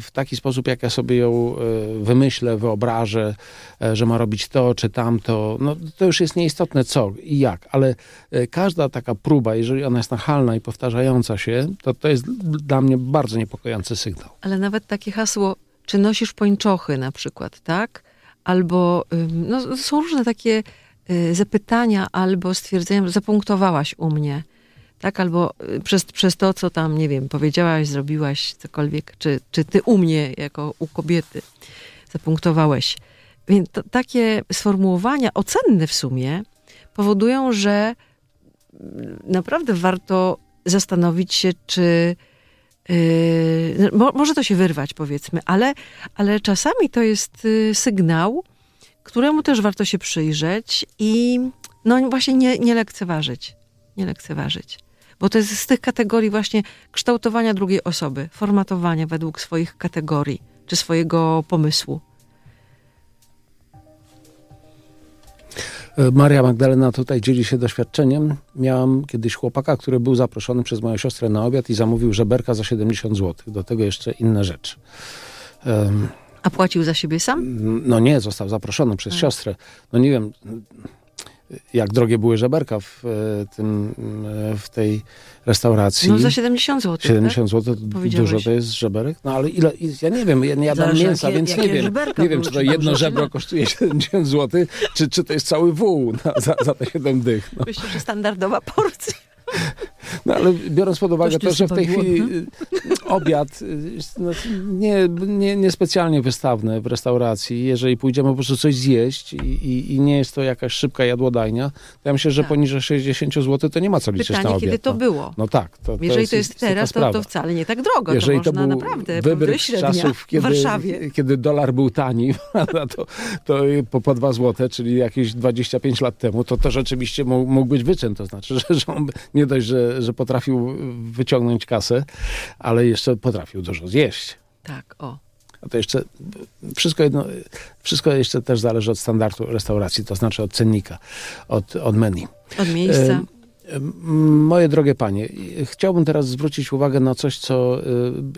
w taki sposób, jak ja sobie ją y, wymyślę, wyobrażę, e, że ma robić to czy tamto, no to już jest nieistotne co i jak, ale e, każda taka próba, jeżeli ona jest nachalna i powtarzająca się, to to jest dla mnie bardzo niepokojący sygnał.
Ale nawet takie hasło, czy nosisz pończochy na przykład, tak? Albo, no są różne takie zapytania albo stwierdzenia, zapunktowałaś u mnie – tak? Albo y, przez, przez to, co tam, nie wiem, powiedziałaś, zrobiłaś, cokolwiek, czy, czy ty u mnie, jako u kobiety, zapunktowałeś. Więc to, takie sformułowania, ocenne w sumie, powodują, że mm, naprawdę warto zastanowić się, czy. Yy, mo, może to się wyrwać, powiedzmy, ale, ale czasami to jest y, sygnał, któremu też warto się przyjrzeć i no właśnie nie, nie lekceważyć. Nie lekceważyć bo to jest z tych kategorii właśnie kształtowania drugiej osoby, formatowania według swoich kategorii czy swojego pomysłu.
E, Maria Magdalena tutaj dzieli się doświadczeniem. Miałam kiedyś chłopaka, który był zaproszony przez moją siostrę na obiad i zamówił żeberka za 70 zł. Do tego jeszcze inne rzeczy. Um, A płacił za siebie sam? No nie, został zaproszony przez A. siostrę. No nie wiem, jak drogie były żeberka w, e, tym, e, w tej restauracji. No za 70 zł. 70 tak? zł to dużo to jest żeberek. No ale ile, ja nie wiem, ja nie jadam Zależy, mięsa, więc nie wiem. Nie wiem, czy to jedno żebro na... No. kosztuje 70 *laughs* zł, czy, czy to jest cały wół na za, za te 7 dych. No. Myślę, że standardowa porcja. No ale biorąc pod uwagę to, że w tej chwili y, obiad y, no, nie, nie, niespecjalnie wystawny w restauracji, jeżeli pójdziemy po prostu coś zjeść i, i, i, nie jest to jakaś szybka jadłodajnia, to ja myślę, że tak. poniżej 60 zł to nie ma co liczyć Pytanie, na obiad. kiedy to no. było. No tak. To, to jeżeli jest to jest teraz, to, to,
wcale nie tak drogo. Jeżeli to, był naprawdę wybryk czasów, kiedy, w Warszawie.
kiedy dolar był tani, *laughs* to, to po, po 2 zł, czyli jakieś 25 lat temu, to to rzeczywiście mógł, mógł być wyczyn. To znaczy, *laughs* że, że nie dość, że że, potrafił wyciągnąć kasę, ale jeszcze potrafił dużo zjeść. Tak, o. A to jeszcze wszystko, jedno, wszystko jeszcze też zależy od standardu restauracji, to znaczy od cennika, od, od menu. Od miejsca. E, Moje drogie panie, chciałbym teraz zwrócić uwagę na coś, co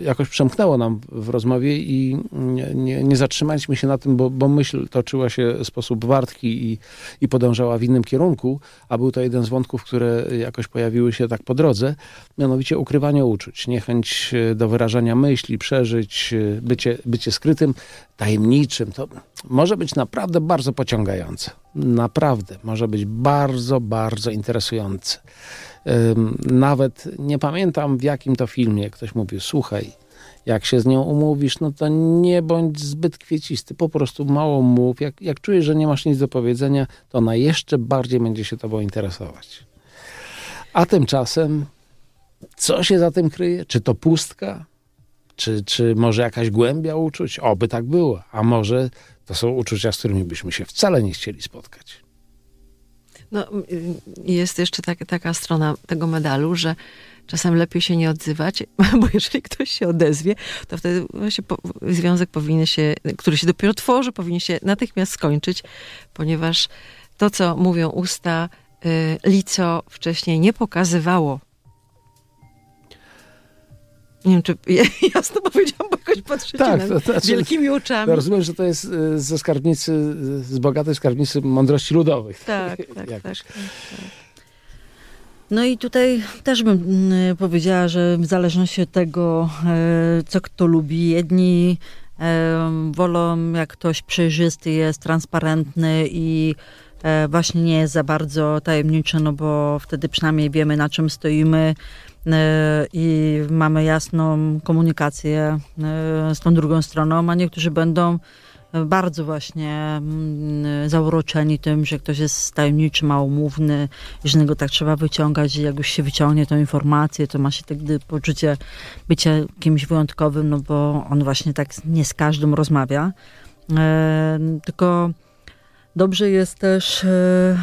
y, jakoś przemknęło nam w rozmowie i nie, nie zatrzymaliśmy się na tym, bo, bo, myśl toczyła się w sposób wartki i, i podążała w innym kierunku, a był to jeden z wątków, które jakoś pojawiły się tak po drodze, mianowicie ukrywanie uczuć, niechęć y, do wyrażania myśli, przeżyć, y, bycie, bycie skrytym tajemniczym, to może być naprawdę bardzo pociągające. Naprawdę może być bardzo, bardzo interesujące. Nawet nie pamiętam w jakim to filmie ktoś mówił: Słuchaj, jak się z nią umówisz, no to nie bądź zbyt kwiecisty, po prostu mało mów. Jak, jak czujesz, że nie masz nic do powiedzenia, to ona jeszcze bardziej będzie się tobą interesować. A tymczasem, co się za tym kryje? Czy to pustka? Czy, czy może jakaś głębia uczuć? Oby tak było. A może to są uczucia, z którymi byśmy się wcale nie chcieli spotkać.
No, jest jeszcze tak, taka strona tego medalu, że czasem lepiej się nie odzywać, *laughs* bo jeżeli ktoś się odezwie, to wtedy właśnie po, związek powinien się, który się dopiero tworzy, powinien się natychmiast skończyć, ponieważ to, co mówią usta, y, lico wcześniej nie pokazywało
nie wiem, czy *laughs* jasno
powiedziałam, bo jakoś patrzycie tak, to, to, znaczy,
wielkimi
oczami. rozumiem,
że to jest e, ze skarbnicy, e, z bogatej skarbnicy mądrości ludowych.
Tak, tak, *laughs* tak, tak, No i tutaj też bym mm, e, powiedziała, że w zależności od tego, co kto lubi, jedni wolą, jak ktoś przejrzysty jest, transparentny i właśnie nie jest za bardzo tajemniczy, no bo wtedy przynajmniej wiemy, na czym stoimy, Y, i mamy jasną komunikację y, z tą drugą stroną, a niektórzy będą bardzo właśnie mm, zauroczeni tym, że ktoś jest tajemniczy, małomówny, że go tak trzeba wyciągać i jak już się wyciągnie tą informację, to ma się wtedy tak poczucie bycia kimś wyjątkowym, no bo on właśnie tak nie z każdym rozmawia. E, tylko Dobrze jest też e, e,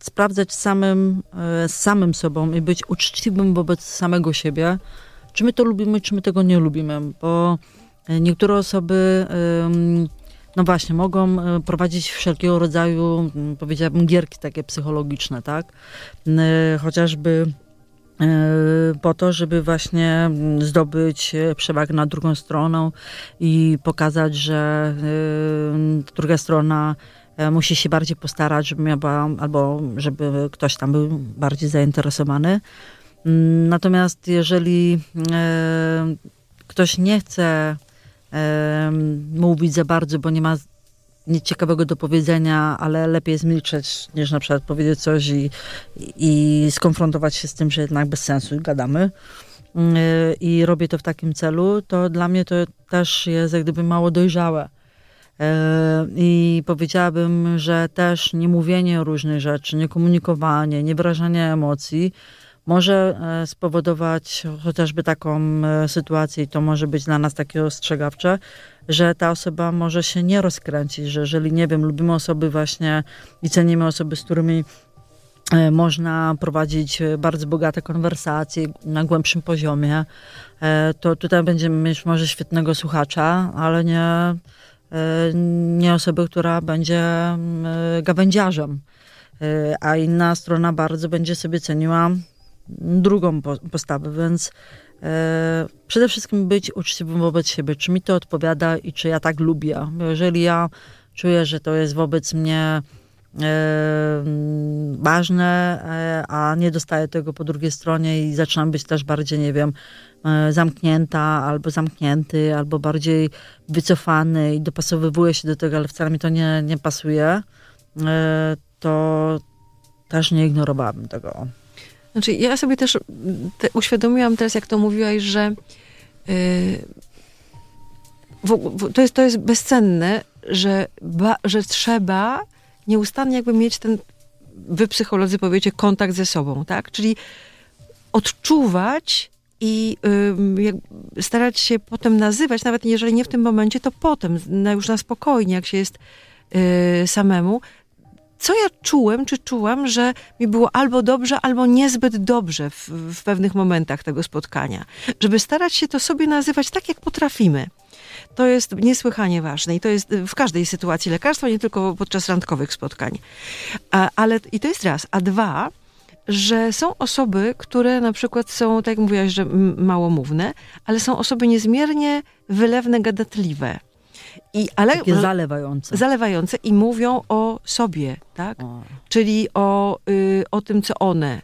sprawdzać samym, e, samym sobą i być uczciwym wobec samego siebie, czy my to lubimy, czy my tego nie lubimy, bo niektóre osoby no właśnie, mogą prowadzić wszelkiego rodzaju, powiedziałabym, gierki takie psychologiczne, tak? Chociażby Y, po to, żeby właśnie zdobyć e, przewagę nad drugą stroną i pokazać, że y, druga strona e, musi się bardziej postarać, żeby miała, albo żeby ktoś tam był bardziej zainteresowany. Mm, natomiast jeżeli e, ktoś nie chce mówić za bardzo, bo nie ma nic ciekawego do powiedzenia, ale lepiej jest milczeć, niż na przykład powiedzieć coś i, i skonfrontować się z tym, że jednak bez sensu gadamy. Y, I robię to w takim celu, to dla mnie to też jest jak gdyby mało dojrzałe. Y, I powiedziałabym, że też nie mówienie różnych rzeczy, nie komunikowanie, nie wyrażanie emocji może y, spowodować chociażby taką sytuację i to może być dla nas takie ostrzegawcze, że ta osoba może się nie rozkręcić, że jeżeli, nie wiem, lubimy osoby właśnie i cenimy osoby, z którymi e, można prowadzić e, bardzo bogate konwersacje na głębszym poziomie, e, to tutaj będziemy mieć może świetnego słuchacza, ale nie, nie osoby która będzie gawędziarzem. A inna strona bardzo będzie sobie ceniła drugą postawę, więc E, przede wszystkim być uczciwym wobec siebie. Czy mi to odpowiada i czy ja tak lubię? Bo jeżeli ja czuję, że to jest wobec mnie e, ważne, e, a nie dostaję tego po drugiej stronie i zaczynam być też bardziej, nie wiem, zamknięta albo zamknięty, albo bardziej wycofany i dopasowywuję się do tego, ale wcale mi to nie, nie pasuje, to też nie ignorowałabym tego.
Znaczy, ja sobie też te, uświadomiłam teraz, jak to mówiłaś, że yy, w, w, to, jest, to jest bezcenne, że, ba, że trzeba nieustannie jakby mieć ten, wy psycholodzy powiecie, kontakt ze sobą, tak? Czyli odczuwać i yy, starać się potem nazywać, nawet jeżeli nie w tym momencie, to potem, na, już na spokojnie, jak się jest yy, samemu, co ja czułem, czy czułam, że mi było albo dobrze, albo niezbyt dobrze w, w pewnych momentach tego spotkania. Żeby starać się to sobie nazywać tak, jak potrafimy. To jest niesłychanie ważne i to jest w każdej sytuacji lekarstwa, nie tylko podczas randkowych spotkań. A, ale i to jest raz. A dwa, że są osoby, które na przykład są, tak jak mówiłaś, że małomówne, ale są osoby niezmiernie wylewne, gadatliwe. I, ale, Takie zalewające. Zalewające i mówią o sobie, tak? O. Czyli o, y, o tym, co one.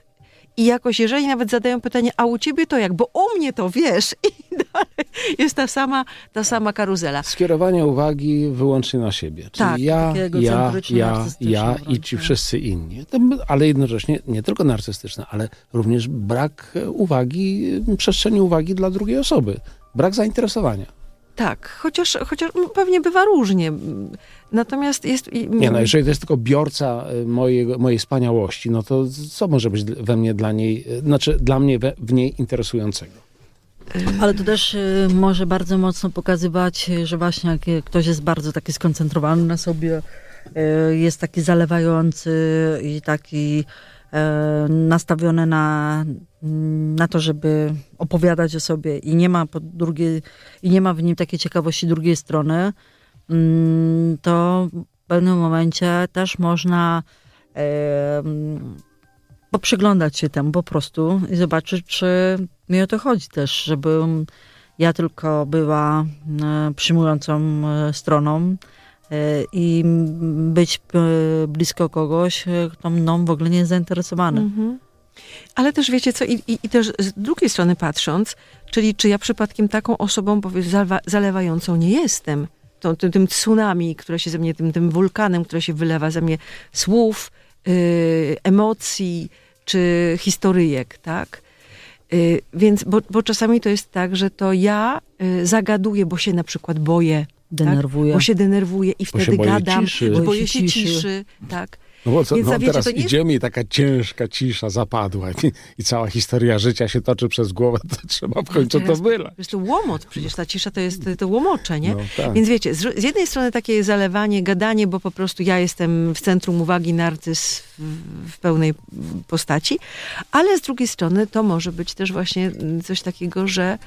I jakoś, jeżeli nawet zadają pytanie, a u ciebie to jak? Bo u mnie to wiesz. *laughs* I dalej jest ta sama, ta tak. sama karuzela.
Skierowanie uwagi wyłącznie na siebie. Czyli tak, ja, ja, ja, ja i ci tak. wszyscy inni. Ale jednocześnie nie tylko narcystyczne, ale również brak uwagi, y, przestrzeni uwagi dla drugiej osoby. Brak zainteresowania. Tak, chociaż, chociaż no, pewnie bywa różnie. Natomiast jest. Nie, no, jeżeli to jest tylko biorca y, mojej mojej wspaniałości, no to co może być we mnie dla niej, y, znaczy dla mnie we, w niej interesującego?
Y, ale to też może bardzo mocno pokazywać, że właśnie jak ktoś jest bardzo taki skoncentrowany na sobie, jest taki zalewający i taki E, nastawione na, na to, żeby opowiadać o sobie i nie ma po drugie i nie ma w nim takiej ciekawości drugiej strony, mm, to w pewnym momencie też można e, poprzyglądać się temu po prostu i zobaczyć, czy mi o to chodzi też, żebym ja tylko była e, przyjmującą stroną, E, i być e, blisko kogoś, e, kto mną w ogóle nie jest zainteresowany. Mhm. Ale też wiecie co, i, i, i, też z
drugiej strony patrząc, czyli czy ja przypadkiem taką osobą powiem, zalewającą nie jestem. To, tym, tym, tsunami, które się ze mnie, tym, tym wulkanem, które się wylewa ze mnie słów, yy, emocji czy historyjek, tak? Y, więc, bo, bo, czasami to jest tak, że to ja y, zagaduję, bo się na przykład boję Denerwuje. Tak? Bo się denerwuje i wtedy bo gadam, ciszy. bo boję się ciszy. ciszy tak. No
bo co, Więc, no, teraz nie... idziemy i taka ciężka cisza zapadła i, i, cała historia życia się toczy przez głowę, to trzeba w końcu teraz, to wylać.
Wiesz, to łomot, przecież ta cisza to jest to łomocze, nie? No, tak. Więc wiecie, z, z, jednej strony takie zalewanie, gadanie, bo po prostu ja jestem w centrum uwagi narcyz w, w pełnej postaci, ale z drugiej strony to może być też właśnie coś takiego, że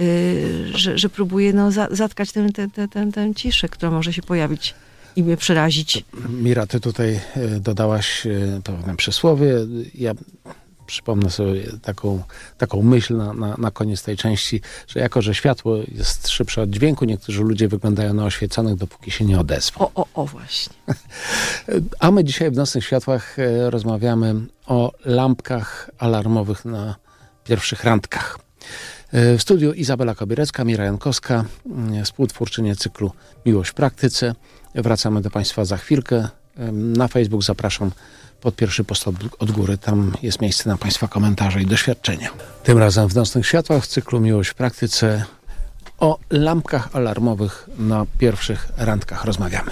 Y, że, że próbuje no, zatkać tę, ten tę, tę, ciszę, która może się pojawić i mnie przerazić.
Mira, ty tutaj y, dodałaś y, pewne przysłowie. Ja przypomnę sobie taką, taką myśl na, na, na koniec tej części, że jako, że światło jest szybsze od dźwięku, niektórzy ludzie wyglądają na oświeconych, dopóki się nie odezwą. O,
o, o właśnie.
*laughs* A my dzisiaj w Nocnych Światłach rozmawiamy o lampkach alarmowych na pierwszych randkach. E, w studiu Izabela Kobierecka, Mira Jankowska, mm, współtwórczynie cyklu Miłość w praktyce. Wracamy do Państwa za chwilkę. Na Facebook zapraszam pod pierwszy post od góry. Tam jest miejsce na Państwa komentarze i doświadczenia. Tym razem w Nocnych Światłach w cyklu Miłość w praktyce o lampkach alarmowych na pierwszych randkach rozmawiamy.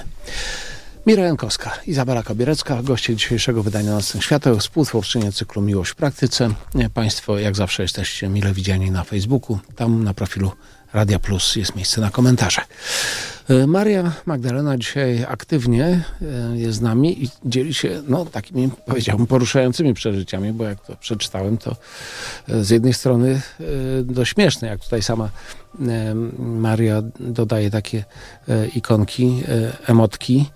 Mira Jankowska, Izabela Kabierecka, goście dzisiejszego wydania Nocnych Świateł, współtwórczynie cyklu Miłość w Praktyce. Państwo jak zawsze jesteście mile widziani na Facebooku, tam na profilu Radia Plus jest miejsce na komentarze. E, Maria Magdalena dzisiaj aktywnie e, jest z nami i dzieli się no, takimi, powiedziałbym, poruszającymi przeżyciami, bo jak to przeczytałem, to e, z jednej strony do śmieszne, jak tutaj sama Maria dodaje takie ikonki, emotki,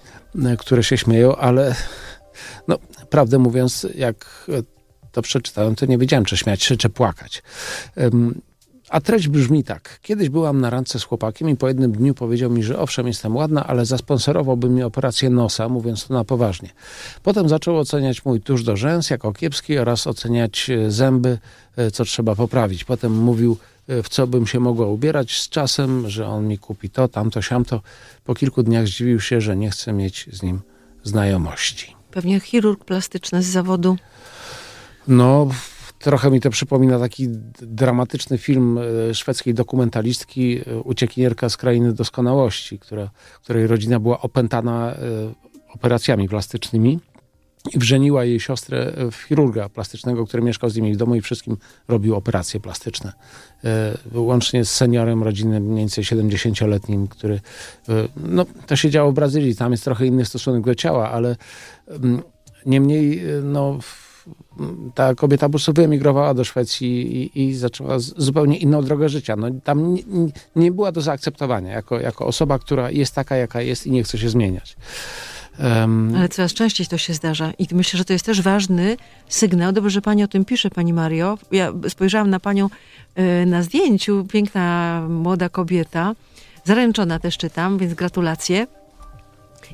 E, które się śmieją, ale no, prawdę mówiąc, jak to przeczytałem, to nie wiedziałem, czy śmiać się, czy płakać. A treść brzmi tak. Kiedyś byłam na randce z chłopakiem i po jednym dniu powiedział mi, że owszem, jestem ładna, ale zasponsorowałby mi operację nosa, mówiąc to na poważnie. Potem zaczął oceniać mój tusz do rzęs jako kiepski oraz oceniać e, zęby, e, co trzeba poprawić. Potem mówił, Y, w co bym się mogła ubierać z czasem, że on mi kupi to, tamto, siamto. Po kilku dniach zdziwił się, że nie chce mieć z nim znajomości.
Pewnie chirurg plastyczny z zawodu.
No, trochę mi to przypomina taki dramatyczny film y, szwedzkiej dokumentalistki y, Uciekinierka z krainy doskonałości, która, której rodzina była opętana operacjami plastycznymi i wrzeniła jej siostrę e, w chirurga plastycznego, który mieszkał z nimi w domu i wszystkim robił operacje plastyczne. E, łącznie z seniorem rodziny, mniej więcej 70-letnim, który... E, no, to się działo w Brazylii, tam jest trochę inny stosunek do ciała, ale mm, niemniej, no... Ta kobieta po prostu wyemigrowała do Szwecji i, i zaczęła zupełnie inną drogę życia. No, tam nie, nie była do zaakceptowania jako, jako osoba, która jest taka, jaka jest i nie chce się zmieniać. Um, Ale coraz częściej to się zdarza
i myślę, że to jest też ważny sygnał. Dobrze, że pani o tym pisze, pani Mario. Ja spojrzałam na panią y, na zdjęciu, piękna młoda kobieta, zaręczona też czytam, więc gratulacje.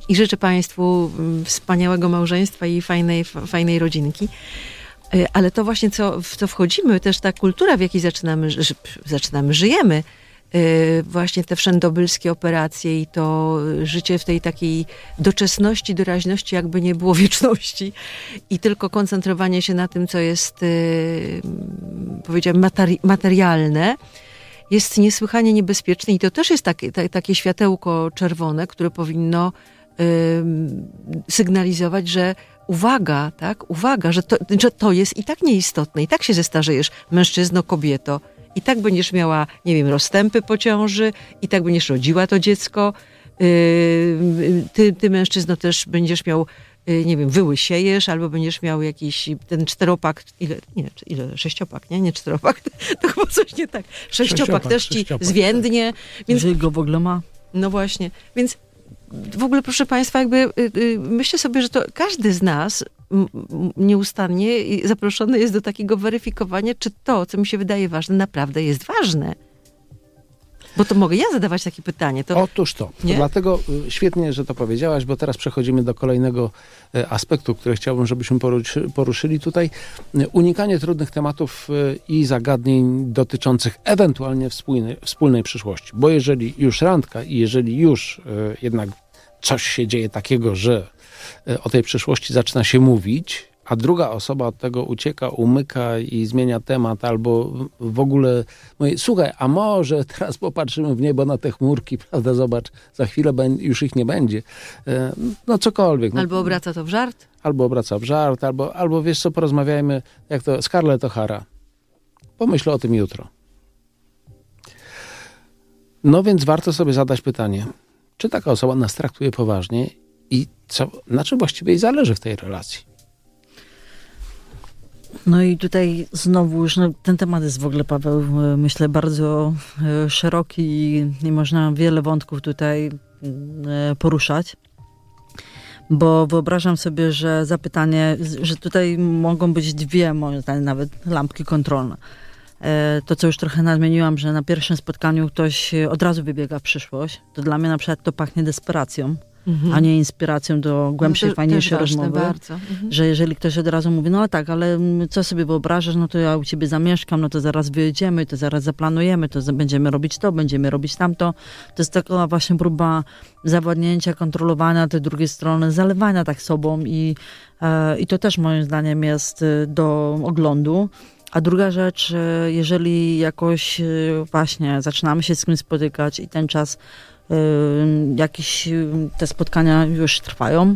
I życzę państwu mm, wspaniałego małżeństwa i fajnej, fajnej rodzinki. E, ale to właśnie, co, w co wchodzimy, też ta kultura, w jakiej zaczynamy, zaczynamy żyjemy, Y, właśnie te wszędobylskie operacje i to życie w tej takiej doczesności, doraźności, jakby nie było wieczności i tylko koncentrowanie się na tym, co jest y, powiedziałabym materi materialne jest niesłychanie niebezpieczne i to też jest takie, takie światełko czerwone, które powinno sygnalizować, że uwaga, tak, uwaga, że to, że to jest i tak nieistotne, i tak się zestarzejesz, mężczyzno, kobieto, i tak będziesz miała, nie wiem, rozstępy po ciąży, i tak będziesz rodziła to dziecko. Yy, ty, ty mężczyzno też będziesz miał, yy, nie wiem, wyłysiejesz, albo będziesz miał jakiś ten czteropak, ile, nie, ile sześciopak, nie, nie czteropak, *laughs* to chyba coś nie tak. Sześciopak, sześciopak też ci sześciopak, zwiędnie. Tak. Więc, Jeżeli go w ogóle ma. No właśnie, więc w ogóle proszę Państwa, jakby yy, myślę sobie, że to każdy z nas nieustannie zaproszony jest do takiego weryfikowania, czy to, co mi się wydaje ważne, naprawdę jest ważne. Bo to mogę ja zadawać takie pytanie. To... Otóż
to. Dlatego y, świetnie, że to powiedziałaś, bo teraz przechodzimy do kolejnego y, aspektu, który chciałbym, żebyśmy poruszyli tutaj. Y, unikanie trudnych tematów i zagadnień dotyczących ewentualnie wspólnej, wspólnej przyszłości. Bo jeżeli już randka i jeżeli już jednak coś się dzieje takiego, że E, o tej przeszłości zaczyna się mówić, a druga osoba od tego ucieka, umyka i zmienia temat, albo w ogóle mówi, słuchaj, a może *laughs* teraz popatrzymy w niebo na te chmurki, prawda, zobacz, za chwilę już ich nie będzie. E, no cokolwiek. No. Albo obraca to w żart. Albo obraca w żart, albo, albo wiesz co, porozmawiajmy, jak to, Scarlett O'Hara. Pomyślę o tym jutro. No więc warto sobie zadać pytanie, czy taka osoba nas traktuje poważnie i co, na czym właściwie jej zależy w tej relacji.
No i tutaj znowu już no, ten temat jest w ogóle, Paweł, myślę, bardzo e, szeroki i można wiele wątków tutaj e, poruszać. Bo wyobrażam sobie, że zapytanie, że tutaj mogą być dwie, moim zdaniem, nawet lampki kontrolne. E, to, co już trochę nadmieniłam, że na pierwszym spotkaniu ktoś od razu wybiega w przyszłość, to dla mnie na przykład to pachnie desperacją mhm. a nie inspiracją do głębszej, no fajniejszej rozmowy. Mhm. Że jeżeli ktoś od razu mówi, no tak, ale co sobie wyobrażasz, no to ja u ciebie zamieszkam, no to zaraz wyjedziemy, to zaraz zaplanujemy, to będziemy robić to, będziemy robić tamto. To jest taka właśnie próba zawładnięcia, kontrolowania tej drugiej strony, zalewania tak sobą i, e, i to też moim zdaniem jest e, do oglądu. A druga rzecz, e, jeżeli jakoś właśnie zaczynamy się z kimś spotykać i ten czas Jakieś te spotkania już trwają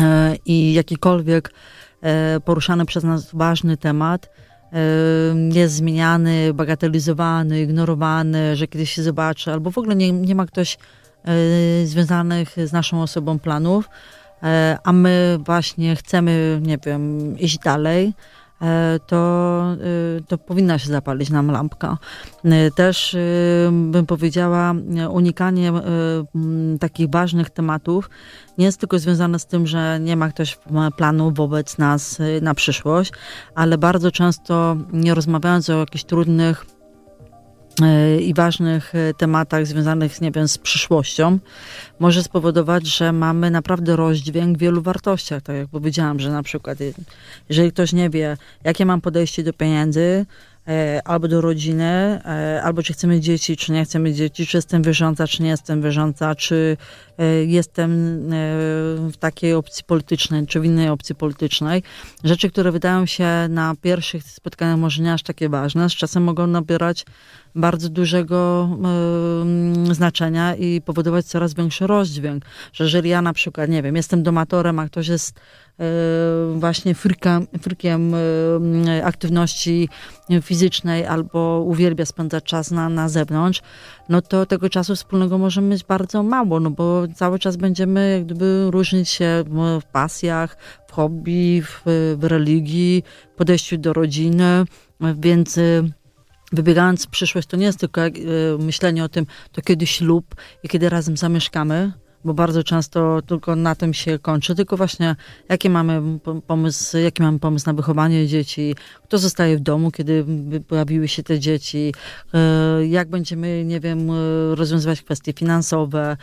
e, i jakikolwiek e, poruszany przez nas ważny temat jest zmieniany, bagatelizowany, ignorowany, że kiedyś się zobaczy, albo w ogóle nie, nie ma ktoś e, związanych z naszą osobą planów, a my właśnie chcemy, nie wiem, iść dalej E, to, e, to powinna się zapalić nam lampka. E, też bym powiedziała, unikanie takich ważnych tematów nie jest tylko związane z tym, że nie ma ktoś planu wobec nas na przyszłość, ale bardzo często nie rozmawiając o jakichś trudnych E, i ważnych e, tematach związanych nie wiem, z przyszłością może spowodować, że mamy naprawdę rozdźwięk w wielu wartościach. Tak jak powiedziałam, że na przykład e, jeżeli ktoś nie wie, jakie mam podejście do pieniędzy, albo do rodziny, albo czy chcemy dzieci, czy nie chcemy dzieci, czy jestem wierząca, czy nie jestem wierząca, czy jestem w takiej opcji politycznej, czy w innej opcji politycznej. Rzeczy, które wydają się na pierwszych spotkaniach może nie aż takie ważne, z czasem mogą nabierać bardzo dużego y, znaczenia i powodować coraz większy rozdźwięk. Że jeżeli ja na przykład, nie wiem, jestem domatorem, a ktoś jest y, właśnie frykiem, frykiem y, aktywności fizycznej albo uwielbia spędzać czas na, na zewnątrz, no to tego czasu wspólnego możemy mieć bardzo mało, no bo cały czas będziemy jak gdyby różnić się w pasjach, w hobby, w, w religii, podejściu do rodziny, więc wybierając przyszłość, to nie jest tylko e, myślenie o tym, to kiedy ślub i kiedy razem zamieszkamy, bo bardzo często tylko na tym się kończy, tylko właśnie jakie mamy pomysł, jaki mamy pomysł na wychowanie dzieci, kto zostaje w domu, kiedy pojawiły się te dzieci, e, jak będziemy, nie wiem, e, rozwiązywać kwestie finansowe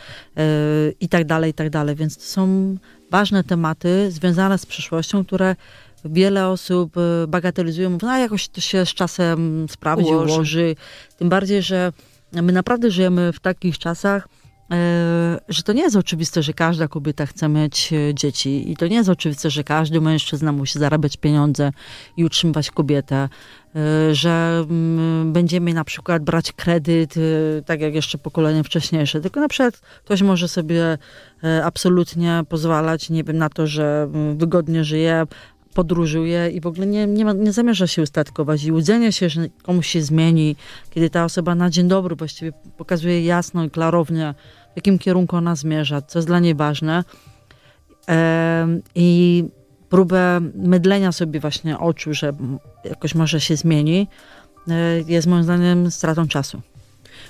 i tak dalej, i tak dalej. Więc to są ważne tematy związane z przyszłością, które wiele osób y, bagatelizuje, mówi, a jakoś to się z czasem sprawdzi, ułoży. ułoży. Tym bardziej, że my naprawdę żyjemy w takich czasach, e, że to nie jest oczywiste, że każda kobieta chce mieć e, dzieci i to nie jest oczywiste, że każdy mężczyzna musi zarabiać pieniądze i utrzymywać kobietę, e, że mm, będziemy na przykład brać kredyt, tak jak jeszcze pokolenie wcześniejsze, tylko na przykład ktoś może sobie absolutnie pozwalać, nie wiem, na to, że mm, wygodnie żyje, podróżuje i w ogóle nie, nie, ma, nie zamierza się ustatkować i łudzenie się, że komuś się zmieni, kiedy ta osoba na dzień dobry właściwie pokazuje jasno i klarownie, w jakim kierunku ona zmierza, co jest dla niej ważne. E, I próbę mydlenia sobie właśnie oczu, że jakoś może się zmieni, e, jest moim zdaniem stratą czasu.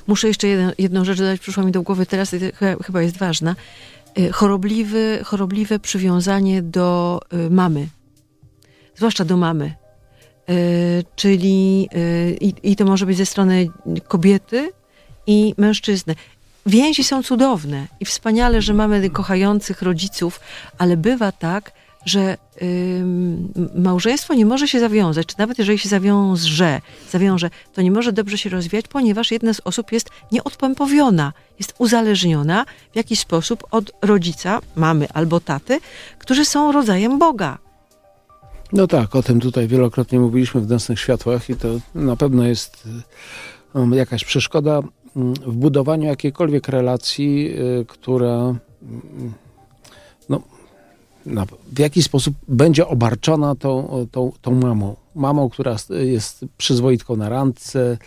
Muszę jeszcze jedno, jedną rzecz dodać, przyszła mi do głowy teraz i chyba jest ważna. E, chorobliwy, chorobliwe przywiązanie do e, mamy, zwłaszcza do mamy. E, czyli e, i, i to może być ze strony kobiety i mężczyzny. Więzi są cudowne i wspaniale, że mamy kochających rodziców, ale bywa tak, że y, małżeństwo nie może się zawiązać, czy nawet jeżeli się zawiąże, zawiąże, to nie może dobrze się rozwijać, ponieważ jedna z osób jest nieodpępowiona, jest uzależniona w jakiś sposób od rodzica, mamy albo taty, którzy są rodzajem Boga.
No tak, o tym tutaj wielokrotnie mówiliśmy w Dęsnych Światłach i to na pewno jest um, jakaś przeszkoda mm, w budowaniu jakiejkolwiek relacji, y, która mm, no, w jakiś sposób będzie obarczona tą, tą, tą mamą. Mamą, która jest przyzwoitką na randce,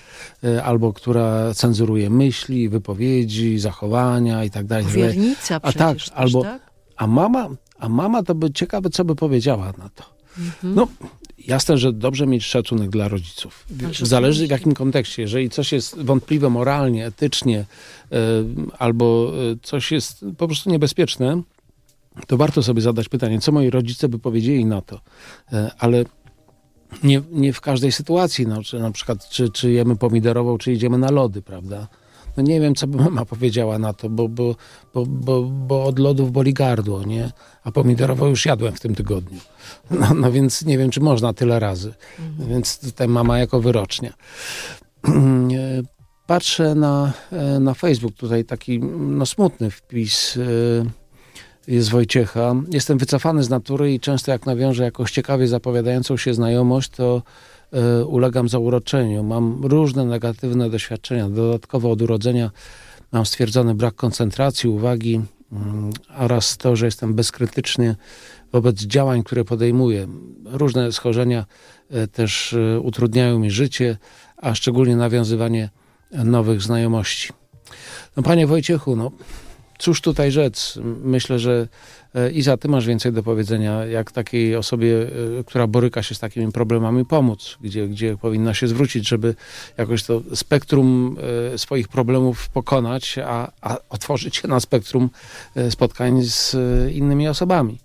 y, albo która cenzuruje myśli, wypowiedzi, zachowania i tak dalej. Wiernica przecież, a tak, albo, tak? A mama, a mama to by ciekawe, co by powiedziała na to. Mhm. No, jasne, że dobrze mieć szacunek dla rodziców. Zależy w jakim kontekście. Jeżeli coś jest wątpliwe moralnie, etycznie, y, albo e, coś jest po prostu niebezpieczne, to warto sobie zadać pytanie, co moi rodzice by powiedzieli na to. Y, ale nie, nie w każdej sytuacji. No, czy na przykład, czy, czy jemy pomidorową, czy idziemy na lody, prawda? no nie wiem, co by mama powiedziała na to, bo, bo, bo, bo, bo od lodów boli gardło, nie? A pomidorowo już jadłem w tym tygodniu. No, no więc nie wiem, czy można tyle razy. Mhm. Więc tutaj mama jako wyrocznia. *clears throat* Patrzę na, e, na Facebook, tutaj taki no, smutny wpis e, jest Wojciecha. Jestem wycofany z natury i często jak nawiążę jakąś ciekawie zapowiadającą się znajomość, to E, ulegam zauroczeniu, mam różne negatywne doświadczenia. Dodatkowo od urodzenia mam stwierdzony brak koncentracji, uwagi mm, oraz to, że jestem bezkrytyczny wobec działań, które podejmuję. Różne schorzenia e, też e, utrudniają mi życie, a szczególnie nawiązywanie nowych znajomości. No, panie Wojciechu, no, cóż tutaj rzec? Myślę, że e, Iza, ty masz więcej do powiedzenia, jak takiej osobie, e, która boryka się z takimi problemami, pomóc, gdzie, gdzie powinna się zwrócić, żeby jakoś to spektrum e, swoich problemów pokonać, a, a otworzyć się na spektrum spotkań z innymi osobami.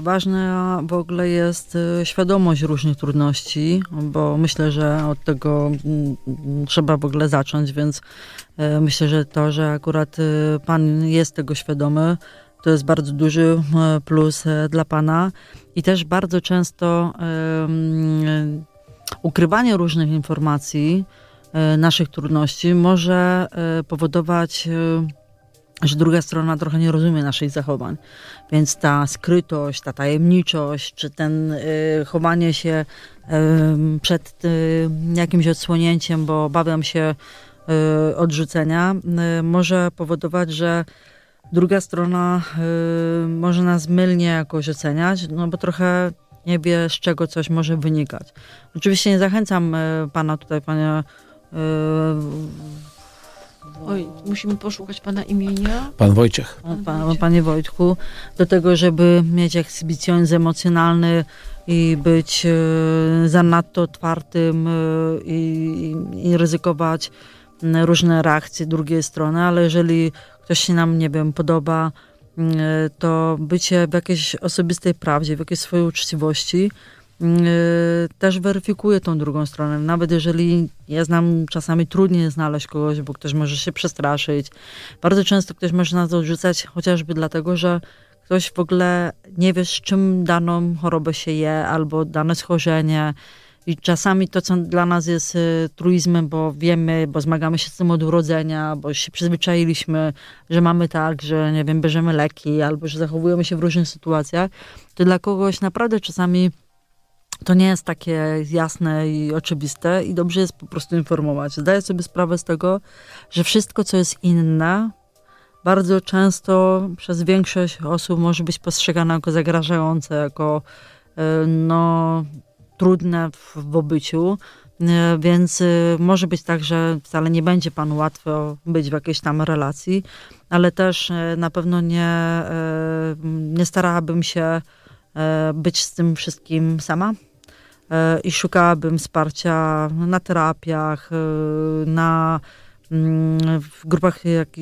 Ważna w ogóle jest y, świadomość różnych trudności, bo myślę, że od tego mm, mm, trzeba w ogóle zacząć, więc e, myślę, że to, że akurat y, Pan jest tego świadomy, to jest bardzo duży e, plus e, dla Pana i też bardzo często mm, ukrywanie różnych informacji, naszych trudności może powodować że druga strona trochę nie rozumie naszych zachowań. Więc ta skrytość, ta tajemniczość, czy ten y, chowanie się y, przed y, jakimś odsłonięciem, bo obawiam się y, odrzucenia, y, może powodować, że druga strona y, może nas mylnie jakoś oceniać, no bo trochę nie wie, z czego coś może wynikać. Oczywiście nie zachęcam pana tutaj, panie Oj, musimy poszukać pana imienia.
Pan Wojciech.
O, pan, panie Wojtku, do tego, żeby mieć ekshibicjonizm emocjonalny i być e, zanadto otwartym e, i, i ryzykować różne reakcje drugiej strony, ale jeżeli ktoś się nam, nie wiem, podoba, e, to bycie w jakiejś osobistej prawdzie, w jakiejś swojej uczciwości, Yy, też weryfikuje tą drugą stronę. Nawet jeżeli ja znam, czasami trudniej znaleźć kogoś, bo ktoś może się przestraszyć. Bardzo często ktoś może nas odrzucać chociażby dlatego, że ktoś w ogóle nie wie, z czym daną chorobę się je albo dane schorzenie. I czasami to, co dla nas jest y, truizmem, bo wiemy, bo zmagamy się z tym od urodzenia, bo się przyzwyczailiśmy, że mamy tak, że nie wiem, bierzemy leki albo że zachowujemy się w różnych sytuacjach, to dla kogoś naprawdę czasami to nie jest takie jasne i oczywiste i dobrze jest po prostu informować. Zdaję sobie sprawę z tego, że wszystko, co jest inne, bardzo często przez większość osób może być postrzegane jako zagrażające, jako e, no, trudne w, w obyciu. E, więc e, może być tak, że wcale nie będzie panu łatwo być w jakiejś tam relacji, ale też na pewno nie, nie starałabym się być z tym wszystkim sama. E, i szukałabym wsparcia na terapiach, e, na, mm, w grupach jak, e,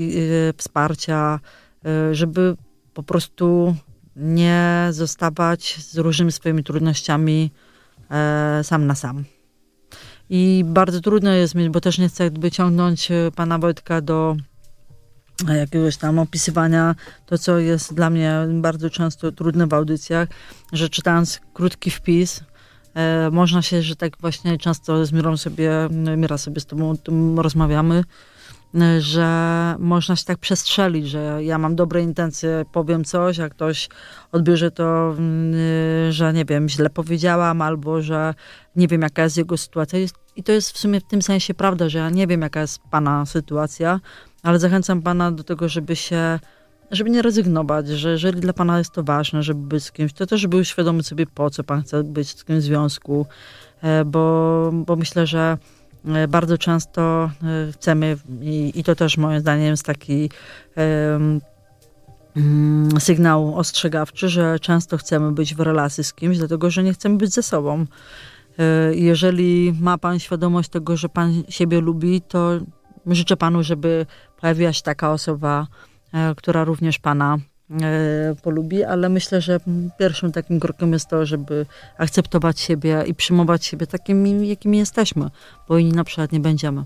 wsparcia, żeby po prostu nie zostawać z różnymi swoimi trudnościami sam na sam. I bardzo trudno jest mi, bo też nie chcę jakby ciągnąć pana Wojtka do jakiegoś tam opisywania, to co jest dla mnie bardzo często trudne w audycjach, że czytając krótki wpis, E, można się, że tak właśnie często z Mirą sobie, Mira sobie z tobą rozmawiamy, e, że można się tak przestrzelić, że ja mam dobre intencje, powiem coś, a ktoś odbierze to, mm, e, że nie wiem, źle powiedziałam, albo że nie wiem, jaka jest jego sytuacja. I to jest w sumie w tym sensie prawda, że ja nie wiem, jaka jest pana sytuacja, ale zachęcam pana do tego, żeby się żeby nie rezygnować, że jeżeli dla pana jest to ważne, żeby być z kimś, to też był świadomy sobie, po co pan chce być w tym związku, e, bo, bo myślę, że e, bardzo często e, chcemy, i, i to też moim zdaniem jest taki um, sygnał ostrzegawczy, że często chcemy być w relacji z kimś, dlatego że nie chcemy być ze sobą. Jeżeli ma pan świadomość tego, że pan siebie lubi, to życzę panu, żeby pojawiła się taka osoba, E, która również Pana e, polubi, ale myślę, że pierwszym takim krokiem jest to, żeby akceptować siebie i przyjmować siebie takimi, jakimi jesteśmy, bo inni na przykład nie będziemy.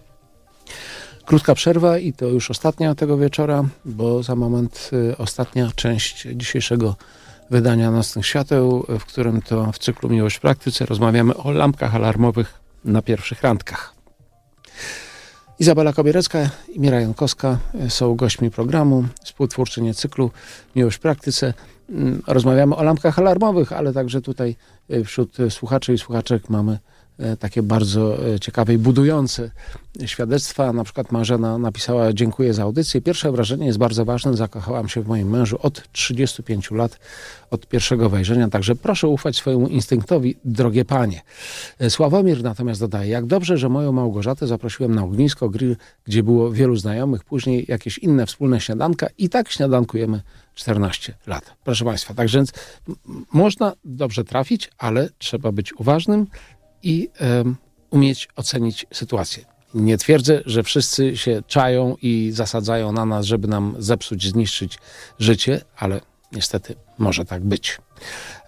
Krótka przerwa i to już ostatnia tego wieczora, bo za moment e, ostatnia część dzisiejszego wydania Nocnych Świateł, w którym to w cyklu Miłość w Praktyce rozmawiamy o lampkach alarmowych na pierwszych randkach. Izabela Kobierecka i Mira Jankowska e, są gośćmi programu, współtwórczynie cyklu Miłość w Praktyce. Mm, rozmawiamy o lampkach alarmowych, ale także tutaj e, wśród e, słuchaczy i słuchaczek mamy E, takie bardzo e, ciekawe i budujące świadectwa. Na przykład Marzena napisała dziękuję za audycję. Pierwsze wrażenie jest bardzo ważne. Zakochałam się w moim mężu od 35 lat, od pierwszego wejrzenia. Także proszę ufać swojemu instynktowi, drogie panie. E, Sławomir natomiast dodaje, jak dobrze, że moją Małgorzatę zaprosiłem na ognisko grill, gdzie było wielu znajomych. Później jakieś inne wspólne śniadanka i tak śniadankujemy 14 lat. Proszę Państwa, także więc można dobrze trafić, ale trzeba być uważnym, i umieć ocenić sytuację. Nie twierdzę, że wszyscy się czają i zasadzają na nas, żeby nam zepsuć, zniszczyć życie, ale Niestety może tak być.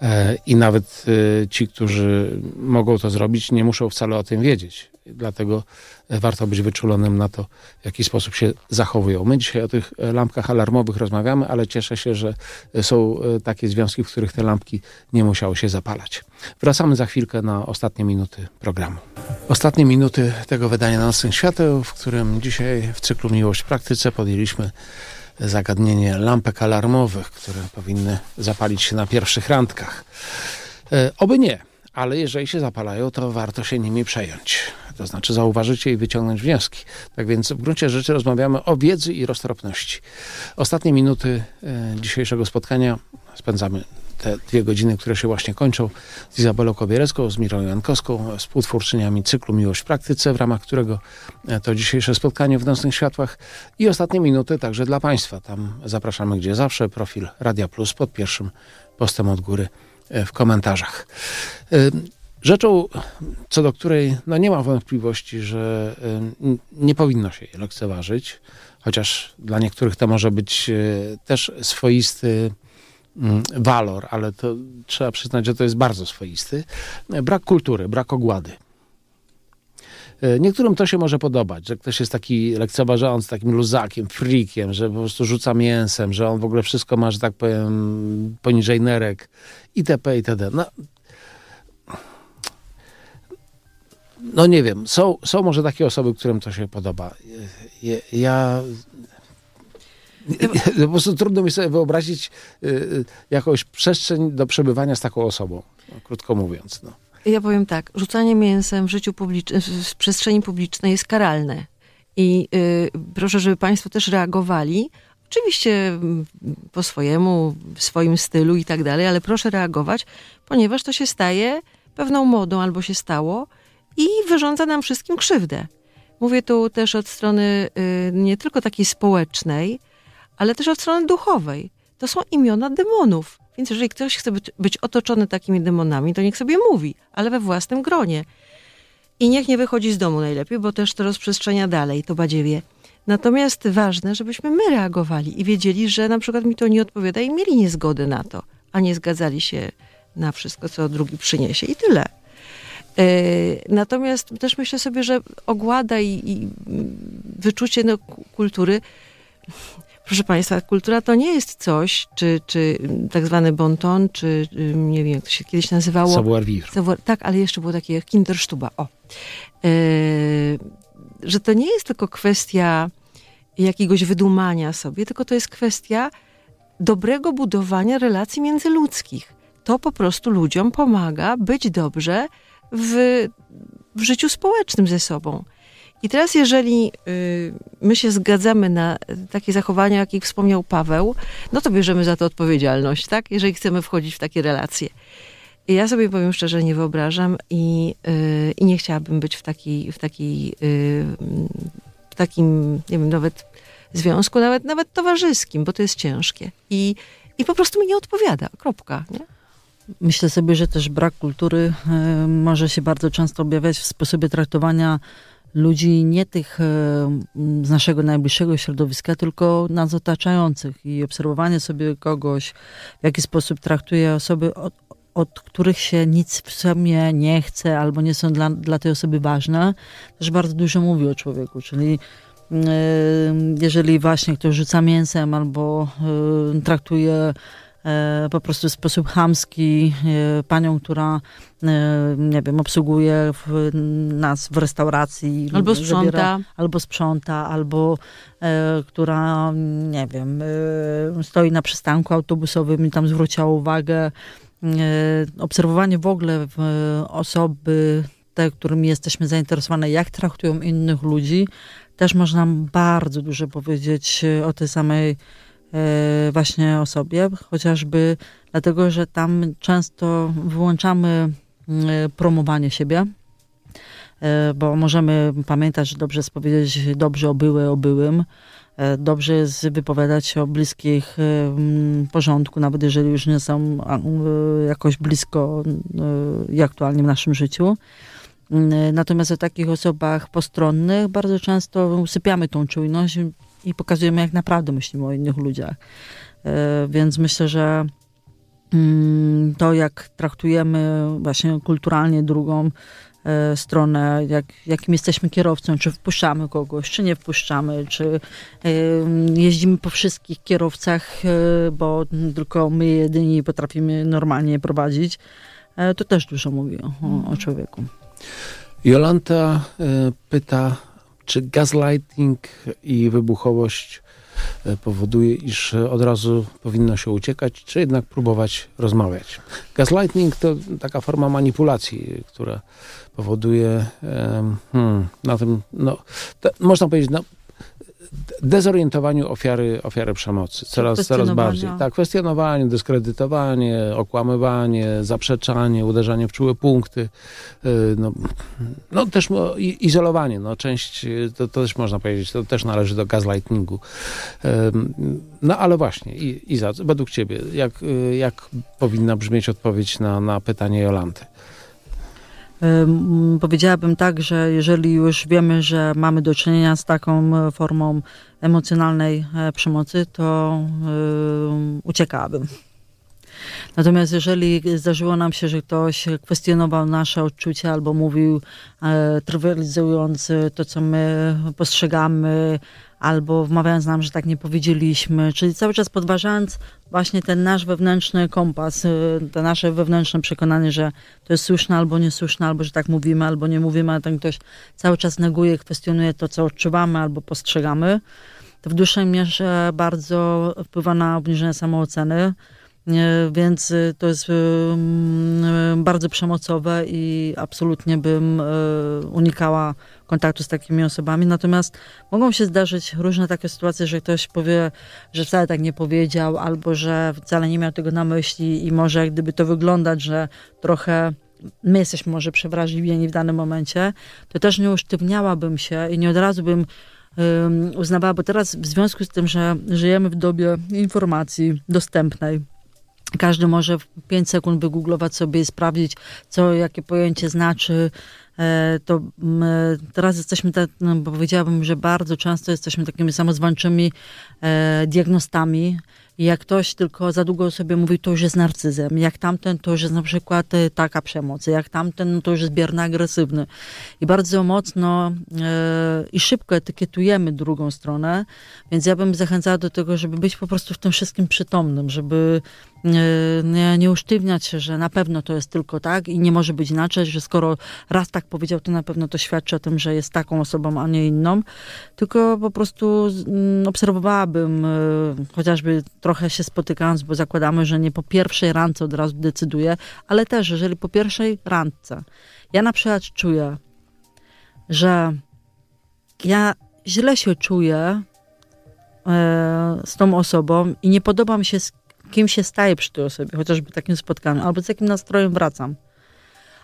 E, I nawet e, ci, którzy mogą to zrobić, nie muszą wcale o tym wiedzieć. Dlatego e, warto być wyczulonym na to, w jaki sposób się zachowują. My dzisiaj o tych lampkach alarmowych rozmawiamy, ale cieszę się, że są takie związki, w których te lampki nie musiały się zapalać. Wracamy za chwilkę na ostatnie minuty programu. Ostatnie minuty tego wydania Nocnych Świateł, w którym dzisiaj w cyklu Miłość w Praktyce podjęliśmy zagadnienie lampek alarmowych, które powinny zapalić się na pierwszych randkach. E, oby nie, ale jeżeli się zapalają, to warto się nimi przejąć. To znaczy zauważyć je i wyciągnąć wnioski. Tak więc w gruncie rzeczy rozmawiamy o wiedzy i roztropności. Ostatnie minuty e, dzisiejszego spotkania spędzamy te dwie godziny, które się właśnie kończą, z Izabelą Kobierecką, z Mirą Jankowską, współtwórczyniami cyklu Miłość w Praktyce, w ramach którego e, to dzisiejsze spotkanie w Nocnych Światłach i ostatnie minuty także dla Państwa. Tam zapraszamy gdzie zawsze, profil Radia Plus pod pierwszym postem od góry e, w komentarzach. E, rzeczą, co do której no nie ma wątpliwości, że nie powinno się jej lekceważyć, chociaż dla niektórych to może być też swoisty Mm, walor, ale to trzeba przyznać, że to jest bardzo swoisty, brak kultury, brak ogłady. E, niektórym to się może podobać, że ktoś jest taki lekceważący, takim luzakiem, frikiem, że po prostu rzuca mięsem, że on w ogóle wszystko ma, że tak powiem, poniżej nerek itp. itd. No, no nie wiem, są, są może takie osoby, którym to się podoba. E, ja *laughs* Po prostu trudno mi sobie wyobrazić y, y, jakąś przestrzeń do przebywania z taką osobą, no, krótko mówiąc. No.
Ja powiem tak, rzucanie mięsem w życiu publicznym, w przestrzeni publicznej jest karalne. I y, proszę, żeby Państwo też reagowali. Oczywiście mm, po swojemu, w swoim stylu i tak dalej, ale proszę reagować, ponieważ to się staje pewną modą albo się stało i wyrządza nam wszystkim krzywdę. Mówię tu też od strony y, nie tylko takiej społecznej, ale też od strony duchowej. To są imiona demonów. Więc jeżeli ktoś chce być, być otoczony takimi demonami, to niech sobie mówi, ale we własnym gronie. I niech nie wychodzi z domu najlepiej, bo też to rozprzestrzenia dalej, to badziewie. Natomiast ważne, żebyśmy my reagowali i wiedzieli, że na przykład mi to nie odpowiada i mieli niezgody na to, a nie zgadzali się na wszystko, co drugi przyniesie i tyle. E, natomiast też myślę sobie, że ogłada i, i mm, wyczucie no, kultury Proszę Państwa, kultura to nie jest coś, czy, czy mm, tak zwany bonton, czy nie wiem, jak to się kiedyś nazywało. Savoir vivre. Savoir, tak, ale jeszcze było takie kindersztuba, o. E, że to nie jest tylko kwestia jakiegoś wydumania sobie, tylko to jest kwestia dobrego budowania relacji międzyludzkich. To po prostu ludziom pomaga być dobrze w, w życiu społecznym ze sobą. I teraz, jeżeli y, my się zgadzamy na takie zachowania, jakich wspomniał Paweł, no to bierzemy za to odpowiedzialność, tak? Jeżeli chcemy wchodzić w takie relacje. I ja sobie powiem szczerze, nie wyobrażam i, y, i nie chciałabym być w takiej, w takiej, y, w takim, nie wiem, nawet związku, nawet, nawet towarzyskim,
bo to jest ciężkie. I, i po prostu mi nie odpowiada. Kropka, nie? Myślę sobie, że też brak kultury może się bardzo często objawiać w sposobie traktowania ludzi nie tych e, z naszego najbliższego środowiska, tylko nas otaczających i obserwowanie sobie kogoś, w jaki sposób traktuje osoby, od, od których się nic w sobie nie chce albo nie są dla, dla tej osoby ważne, też bardzo dużo mówi o człowieku, czyli e, jeżeli właśnie ktoś rzuca mięsem albo e, traktuje E, po prostu w sposób chamski e, panią, która e, nie wiem, obsługuje w, nas w restauracji. Albo sprząta. Zabiera, albo sprząta, albo e, która, nie wiem, e, stoi na przystanku autobusowym i tam zwróciła uwagę. E, obserwowanie w ogóle w, osoby, te, którymi jesteśmy zainteresowane, jak traktują innych ludzi, też można bardzo dużo powiedzieć o tej samej E, właśnie o sobie, chociażby dlatego, że tam często wyłączamy mm, e, promowanie siebie, e, bo możemy pamiętać, dobrze powiedzieć dobrze o byłe, o byłym, dobrze jest wypowiadać się o bliskich mm, porządku, nawet jeżeli już nie są jakoś blisko i aktualnie w naszym życiu. Natomiast o takich osobach postronnych bardzo często usypiamy tą czujność, i pokazujemy, jak naprawdę myślimy o innych ludziach. E, więc myślę, że mm, to, jak traktujemy właśnie kulturalnie drugą e, stronę, jak, jakim jesteśmy kierowcą, czy wpuszczamy kogoś, czy nie wpuszczamy, czy e, jeździmy po wszystkich kierowcach, bo tylko my jedyni potrafimy normalnie prowadzić, to też dużo mówi o, o mhm. człowieku.
Jolanta pyta, czy gaslighting i wybuchowość e, powoduje, iż od razu powinno się uciekać, czy jednak próbować rozmawiać. Gaslighting to taka forma manipulacji, która powoduje hmm, na tym, no, te, można powiedzieć, no, dezorientowaniu ofiary, ofiary przemocy. Coraz, coraz bardziej. Tak, kwestionowanie, dyskredytowanie, okłamywanie, zaprzeczanie, uderzanie w czułe punkty. Y, no, no też izolowanie. No, część, y, to, to, też można powiedzieć, to też należy do gaslightingu. No ale właśnie, Iza, według ciebie, jak, y, jak powinna brzmieć odpowiedź na, na pytanie Jolanty?
Powiedziałabym tak, że jeżeli już wiemy, że mamy do czynienia z taką formą emocjonalnej e, przemocy, to uciekałabym. Natomiast jeżeli zdarzyło nam się, że ktoś kwestionował nasze odczucia albo mówił, e, trywializując to, co my postrzegamy, albo wmawiając nam, że tak nie powiedzieliśmy, czyli cały czas podważając właśnie ten nasz wewnętrzny kompas, y, te nasze wewnętrzne przekonanie, że to jest słuszne albo niesłuszne, albo że tak mówimy, albo nie mówimy, a ten ktoś cały czas neguje, kwestionuje to, co odczuwamy albo postrzegamy, to w dłuższej mierze bardzo wpływa na obniżenie samooceny, y, więc y, to jest mm, bardzo przemocowe i absolutnie bym unikała kontaktu z takimi osobami. Natomiast mogą się zdarzyć różne takie sytuacje, że ktoś powie, że wcale tak nie powiedział, albo że wcale nie miał tego na myśli i może gdyby to wyglądać, że trochę my jesteśmy może przewrażliwieni w danym momencie, to też nie usztywniałabym się i nie od razu bym uznawała, bo teraz w związku z tym, że żyjemy w dobie informacji dostępnej, każdy może w 5 sekund wygooglować sobie i sprawdzić, co, jakie pojęcie znaczy, E, to mm, e, teraz jesteśmy, tak, no, powiedziałabym, że bardzo często jesteśmy takimi samozwańczymi e, diagnostami. Jak ktoś tylko za długo sobie mówi, to już jest narcyzem. Jak tamten, to już jest na przykład taka przemoc. Jak tamten, no, to już jest bierny, agresywny. I bardzo mocno i szybko etykietujemy drugą stronę. Więc ja bym zachęcała do tego, żeby być po prostu w tym wszystkim przytomnym, żeby Y, nie, nie usztywniać się, że na pewno to jest tylko tak i nie może być inaczej, że skoro raz tak powiedział, to na pewno to świadczy o tym, że jest taką osobą, a nie inną. Tylko po prostu mm, obserwowałabym, y, chociażby trochę się spotykając, bo zakładamy, że nie po pierwszej randce od razu decyduje, ale też, jeżeli po pierwszej randce ja na przykład czuję, że ja źle się czuję y, z tą osobą i nie podoba mi się z kim się staję przy tej osobie, chociażby takim spotkaniu, albo z jakim nastrojem wracam.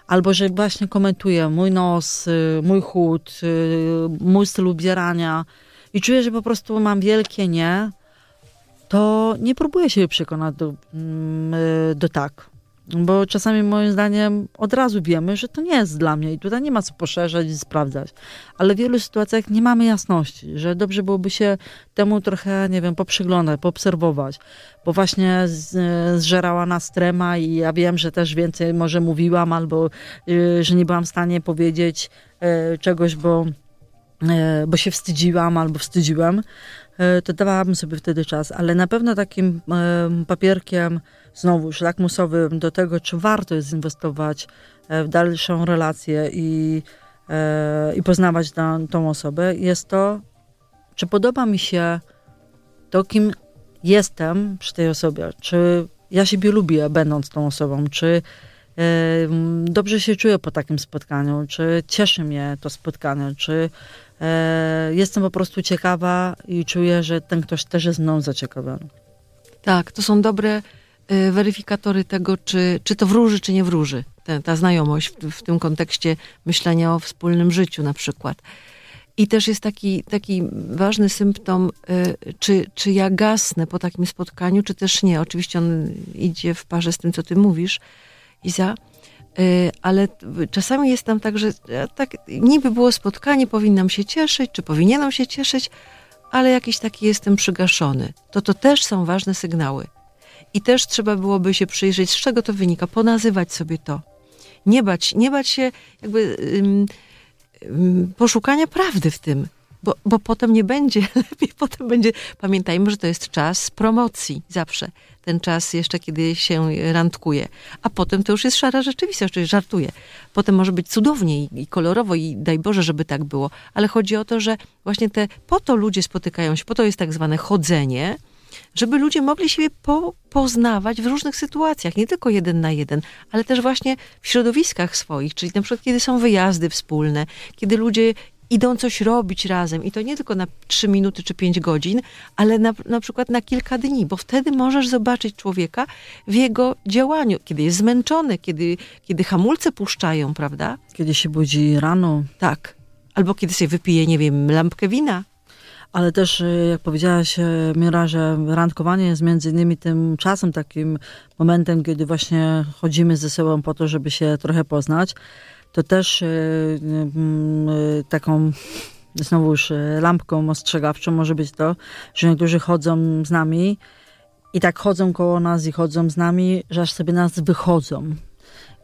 Albo że właśnie komentuję mój nos, y, mój chód, y, mój styl ubierania i czuję, że po prostu mam wielkie nie, to nie próbuję się przekonać do, mm, y, do tak. Bo czasami moim zdaniem od razu wiemy, że to nie jest dla mnie i tutaj nie ma co poszerzać i sprawdzać. Ale w wielu sytuacjach nie mamy jasności, że dobrze byłoby się temu trochę, nie wiem, poprzyglądać, poobserwować. Bo właśnie e, zżerała nas trema i ja wiem, że też więcej może mówiłam albo e, że nie byłam w stanie powiedzieć e, czegoś, bo bo się wstydziłam albo wstydziłem to e, dawałabym sobie wtedy czas, ale na pewno takim papierkiem, znowu już do tego, czy warto jest inwestować e, w dalszą relację i, e, i poznawać tą, tą osobę, jest to, czy podoba mi się to, kim jestem przy tej osobie, czy ja siebie lubię, będąc tą osobą, czy dobrze się czuję po takim spotkaniu, czy cieszy mnie to spotkanie, czy E, jestem po prostu ciekawa i czuję, że ten ktoś też jest mną zaciekawiony. Tak, to są dobre e, weryfikatory tego, czy, czy to wróży, czy nie wróży.
Ta, ta znajomość w, w, tym kontekście myślenia o wspólnym życiu na przykład. I też jest taki, taki ważny symptom, e, czy, czy ja gasnę po takim spotkaniu, czy też nie. Oczywiście on idzie w parze z tym, co ty mówisz, Iza Y, ale czasami jest tam tak, że e, tak niby było spotkanie, powinnam się cieszyć, czy powinienem się cieszyć, ale jakiś taki jestem przygaszony. To to też są ważne sygnały. I też trzeba byłoby się przyjrzeć, z czego to wynika, ponazywać sobie to. Nie bać, nie bać się jakby um, um, poszukania prawdy w tym bo, bo potem nie będzie *laughs* lepiej, potem będzie. Pamiętajmy, że to jest czas promocji zawsze. Ten czas jeszcze, kiedy się randkuje. A potem to już jest szara rzeczywistość, czyli żartuję. Potem może być cudownie i, i kolorowo i daj Boże, żeby tak było. Ale chodzi o to, że właśnie te, po to ludzie spotykają się, po to jest tak zwane chodzenie, żeby ludzie mogli siebie po, poznawać w różnych sytuacjach, nie tylko jeden na jeden, ale też właśnie w środowiskach swoich, czyli na przykład kiedy są wyjazdy wspólne, kiedy ludzie idą coś robić razem. I to nie tylko na 3 minuty czy 5 godzin, ale na, na przykład na kilka dni, bo wtedy możesz zobaczyć człowieka w jego działaniu, kiedy jest zmęczony, kiedy,
kiedy hamulce puszczają, prawda? Kiedy się budzi rano. Tak. Albo kiedy sobie wypije, nie wiem, lampkę wina. Ale też, y, jak powiedziałaś, y, Mira, że randkowanie jest między innymi tym czasem, takim momentem, kiedy właśnie chodzimy ze sobą po to, żeby się trochę poznać to też e, e, taką znowuż e, lampką ostrzegawczą może być to, że niektórzy chodzą z nami i tak chodzą koło nas i chodzą z nami, że aż sobie nas wychodzą.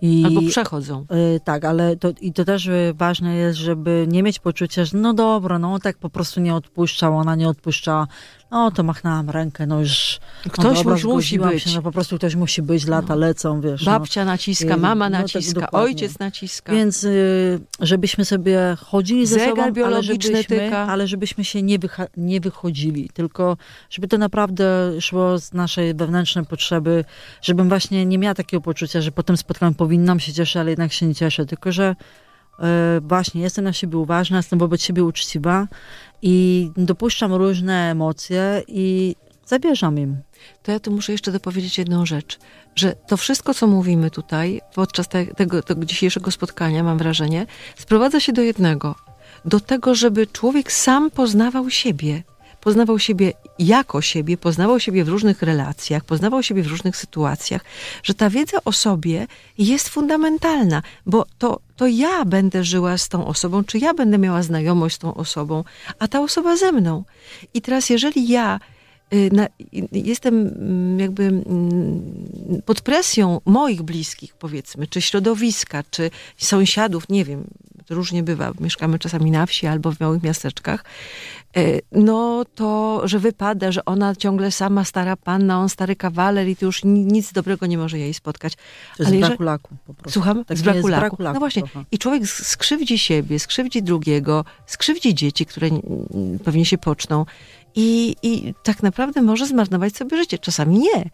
I, Albo przechodzą. Y, tak, ale to, i to też ważne jest, żeby nie mieć poczucia, że no dobra, no tak po prostu nie odpuszczał, ona nie odpuszczała. No to machnąłam rękę, no już. No ktoś musi być. Się, no po prostu ktoś musi być, lata no. lecą, wiesz. No. Babcia no. naciska, mama naciska, tak ojciec
naciska. Więc
y, żebyśmy sobie chodzili Zegar ze sobą, biologiczny ale żebyśmy, ale żebyśmy się nie, nie wychodzili, tylko żeby to naprawdę szło z naszej wewnętrznej potrzeby, żebym właśnie nie miała takiego poczucia, że potem spotkam, powinnam się cieszyć, ale jednak się nie cieszę, tylko że e, właśnie jestem na siebie uważna, jestem wobec siebie uczciwa i dopuszczam różne emocje i zabierzam
im. To ja tu muszę jeszcze dopowiedzieć jedną rzecz, że to wszystko, co mówimy tutaj podczas te, tego, tego dzisiejszego spotkania, mam wrażenie, sprowadza się do jednego. Do tego, żeby człowiek sam poznawał siebie, poznawał siebie jako siebie, poznawał siebie w różnych relacjach, poznawał siebie w różnych sytuacjach, że ta wiedza o sobie jest fundamentalna, bo to to ja będę żyła z tą osobą, czy ja będę miała znajomość z tą osobą, a ta osoba ze mną. I teraz, jeżeli ja Y, na, y, jestem mm, jakby mm, pod presją moich bliskich, powiedzmy, czy środowiska, czy sąsiadów, nie wiem, różnie bywa, mieszkamy czasami na wsi albo w małych miasteczkach, y, no to, że wypada, że ona ciągle sama stara panna, on stary kawaler i to już nic dobrego nie może jej spotkać. z braku laku
po prostu. Słucham? Tak z, braku braku laku. No właśnie. Trochę.
I człowiek skrzywdzi siebie, skrzywdzi drugiego, skrzywdzi dzieci, które pewnie się poczną i, i tak naprawdę może zmarnować sobie życie. Czasami nie,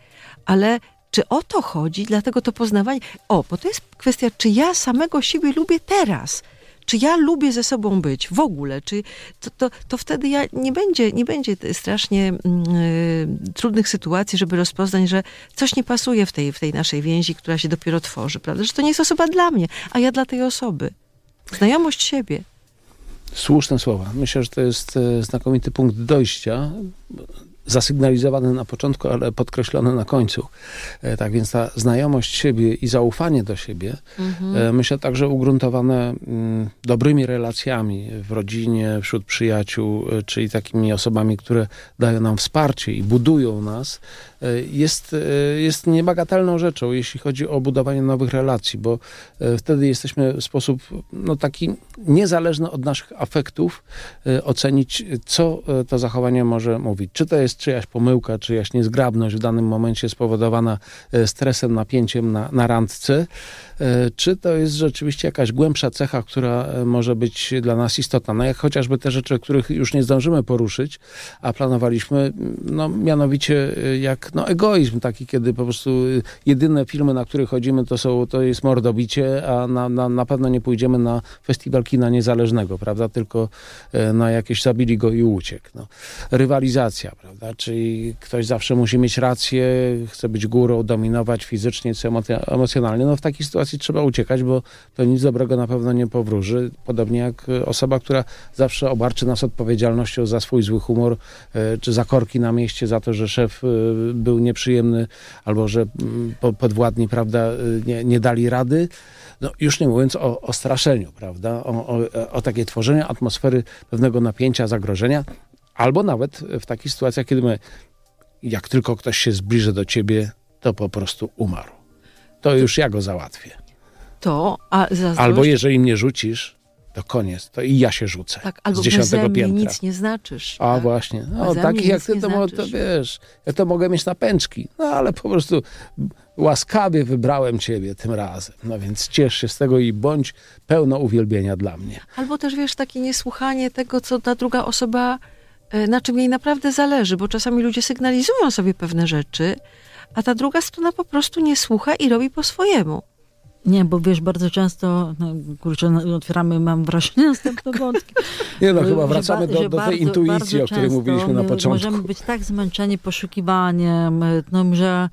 ale czy o to chodzi? Dlatego to poznawanie. O, bo to jest kwestia, czy ja samego siebie lubię teraz. Czy ja lubię ze sobą być w ogóle? Czy to, to, to wtedy ja nie będzie, nie będzie strasznie yy, trudnych sytuacji, żeby rozpoznać, że coś nie pasuje w tej, w tej naszej więzi, która się dopiero tworzy, prawda? Że to nie jest osoba dla mnie, a ja dla tej osoby. Znajomość siebie.
Słuszne słowa. Myślę, że to jest e, znakomity punkt dojścia zasygnalizowane na początku, ale podkreślone na końcu. E, tak więc ta znajomość siebie i zaufanie do siebie, mhm. E, myślę także ugruntowane mm, dobrymi relacjami w rodzinie, wśród przyjaciół, e, czyli takimi osobami, które dają nam wsparcie i budują nas, jest, jest niebagatelną rzeczą, jeśli chodzi o budowanie nowych relacji, bo wtedy jesteśmy w sposób no, taki niezależny od naszych afektów ocenić, co to zachowanie może mówić. Czy to jest jest czyjaś pomyłka, czyjaś niezgrabność w danym momencie spowodowana e, stresem, napięciem na, na randce, e, czy to jest rzeczywiście jakaś głębsza cecha, która e, może być dla nas istotna. No jak chociażby te rzeczy, których już nie zdążymy poruszyć, a planowaliśmy, no mianowicie jak no, egoizm taki, kiedy po prostu jedyne filmy, na których chodzimy, to, są, to jest mordobicie, a na, na, na pewno nie pójdziemy na festiwal kina niezależnego, prawda, tylko na jakieś zabili go i uciekł. No. Rywalizacja, prawda Czyli ktoś zawsze musi mieć rację, chce być górą, dominować fizycznie czy emocjonalnie. No w takiej sytuacji trzeba uciekać, bo to nic dobrego na pewno nie powróży. Podobnie jak e, osoba, która zawsze obarczy nas odpowiedzialnością za swój zły humor, e, czy za korki na mieście, za to, że szef e, był nieprzyjemny, albo że mm, podwładni prawda, nie, nie dali rady. No, już nie mówiąc o, o straszeniu, prawda? O, o, o takie tworzenie atmosfery pewnego napięcia, zagrożenia. Albo nawet w takich sytuacjach, kiedy my, jak tylko ktoś się zbliży do ciebie, to po prostu umarł. To już ja go załatwię. To, a zazdrość... Albo jeżeli mnie rzucisz, to koniec, to i ja się rzucę. Tak, albo z dziesiątego nic nie znaczysz. A tak. właśnie, no takich jak ty to, to wiesz, ja to mogę mieć na pęczki, no ale po prostu łaskawie wybrałem ciebie tym razem, no więc ciesz się z tego i bądź pełno uwielbienia dla mnie.
Albo też wiesz, takie niesłuchanie tego, co ta druga osoba E, na czym jej naprawdę zależy, bo czasami ludzie sygnalizują sobie pewne rzeczy, a ta druga strona po prostu nie słucha i robi po swojemu. Nie, bo
wiesz, bardzo często, no, kurczę, no, otwieramy, mam wrażenie, *laughs* następne wątki.
Nie no, chyba wracamy do, do tej bardzo, intuicji, bardzo o której mówiliśmy na początku. Możemy
być tak zmęczeni poszukiwaniem, e, no, że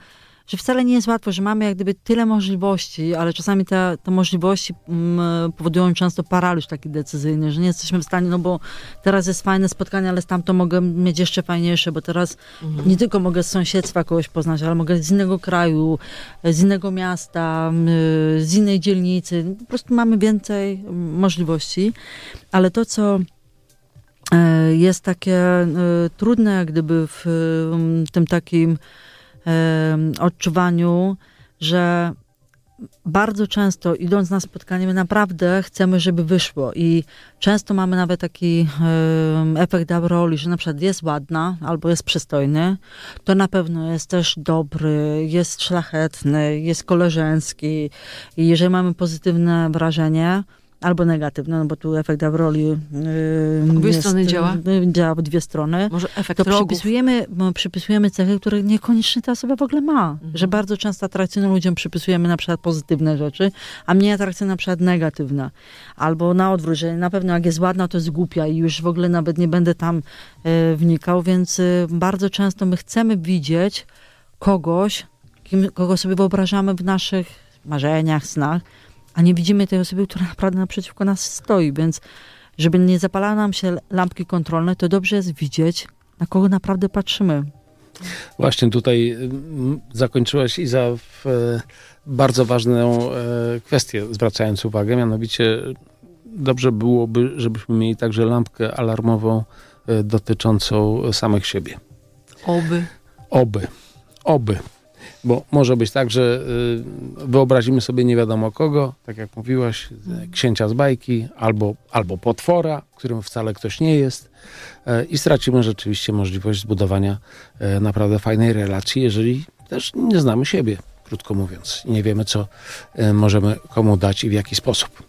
że wcale nie jest łatwo, że mamy jak gdyby tyle możliwości, ale czasami te, te możliwości mm, powodują często paraliż taki decyzyjny, że nie jesteśmy w stanie, no bo teraz jest fajne spotkanie, ale stamtąd mogę mieć jeszcze fajniejsze, bo teraz mhm. nie tylko mogę z sąsiedztwa kogoś poznać, ale mogę z innego kraju, z innego miasta, z innej dzielnicy. Po prostu mamy więcej możliwości, ale to, co e, jest takie e, trudne, jak gdyby w tym takim odczuwaniu, że bardzo często idąc na spotkanie, my naprawdę chcemy, żeby wyszło i często mamy nawet taki y, efekt roli, że na przykład jest ładna albo jest przystojny, to na pewno jest też dobry, jest szlachetny, jest koleżeński i jeżeli mamy pozytywne wrażenie, albo negatywne, no bo tu efekt Auroli yy, Obie jest, strony działa? Działa w dwie strony. Może efekt to przypisujemy, przypisujemy cechy, które niekoniecznie ta osoba w ogóle ma. Mhm. Że bardzo często atrakcyjnym ludziom przypisujemy na przykład pozytywne rzeczy, a mniej atrakcyjne na przykład negatywne. Albo na odwrót, że na pewno jak jest ładna, to jest głupia i już w ogóle nawet nie będę tam yy, wnikał, więc yy, bardzo często my chcemy widzieć kogoś, kim, kogo sobie wyobrażamy w naszych marzeniach, snach, a nie widzimy tej osoby, która naprawdę naprzeciwko nas stoi, więc żeby nie zapalały nam się lampki kontrolne, to dobrze jest widzieć, na kogo naprawdę patrzymy.
Właśnie tutaj mm, zakończyłaś Iza w e, bardzo ważną e, kwestię, zwracając uwagę, mianowicie dobrze byłoby, żebyśmy mieli także lampkę alarmową e, dotyczącą samych siebie. Oby. Oby. Oby. Bo może być tak, że y, wyobrazimy sobie nie wiadomo kogo, tak jak mówiłaś, księcia z bajki, albo, albo potwora, którym wcale ktoś nie jest, y, i stracimy rzeczywiście możliwość zbudowania y, naprawdę fajnej relacji, jeżeli też nie znamy siebie, krótko mówiąc, i nie wiemy, co możemy komu dać i w jaki sposób.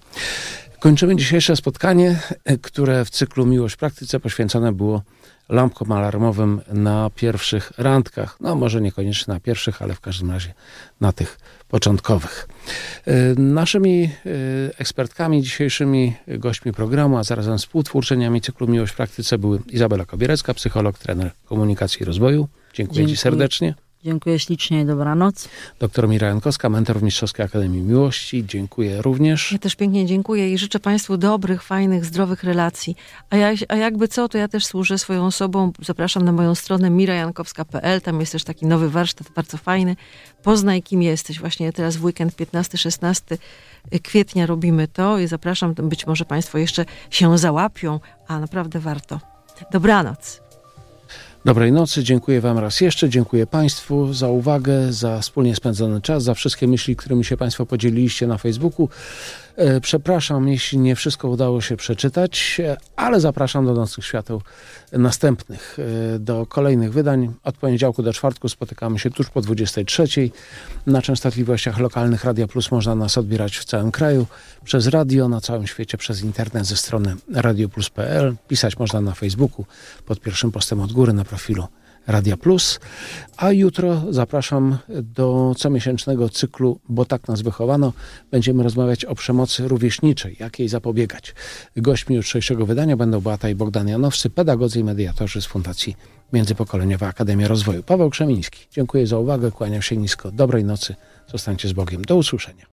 Kończymy dzisiejsze spotkanie, które w cyklu Miłość w Praktyce poświęcone było lampkom alarmowym na pierwszych randkach. No może niekoniecznie na pierwszych, ale w każdym razie na tych początkowych. E, naszymi e, ekspertkami, dzisiejszymi e, gośćmi programu, a zarazem współtwórczeniami cyklu Miłość w Praktyce były Izabela Kobierecka, psycholog, trener komunikacji i rozwoju. Dziękuję Dzięki. Ci serdecznie. Dziękuję ślicznie i dobranoc. Doktor Mira Jankowska, mentor w Mistrzowskiej Akademii Miłości. Dziękuję również.
Ja też pięknie dziękuję i życzę Państwu dobrych, fajnych, zdrowych relacji. A, ja, a jakby co, to ja też służę swoją osobą. Zapraszam na moją stronę mirajankowska.pl. Tam jest też taki nowy warsztat, bardzo fajny. Poznaj, kim jesteś. Właśnie teraz w weekend 15-16 kwietnia robimy to i zapraszam. Być może Państwo jeszcze się załapią, a naprawdę warto. Dobranoc.
Dobrej nocy, dziękuję Wam raz jeszcze, dziękuję Państwu za uwagę, za wspólnie spędzony czas, za wszystkie myśli, którymi się Państwo podzieliliście na Facebooku. E, przepraszam, jeśli nie wszystko udało się przeczytać, e, ale zapraszam do nocnych świateł następnych, e, do kolejnych wydań. Od poniedziałku do czwartku spotykamy się tuż po 23. Na częstotliwościach lokalnych Radia Plus można nas odbierać w całym kraju, przez radio, na całym świecie, przez internet ze strony radioplus.pl. Pisać można na Facebooku pod pierwszym postem od góry na profilu Radia Plus. A jutro zapraszam do comiesięcznego cyklu, bo tak nas wychowano. Będziemy rozmawiać o przemocy rówieśniczej, jak jej zapobiegać. Gośćmi jutrzejszego wydania będą Beata i Bogdan Janowscy, pedagodzy i mediatorzy z Fundacji Międzypokoleniowa Akademia Rozwoju. Paweł Krzemiński, dziękuję za uwagę, kłaniam się nisko. Dobrej nocy, zostańcie z Bogiem. Do usłyszenia.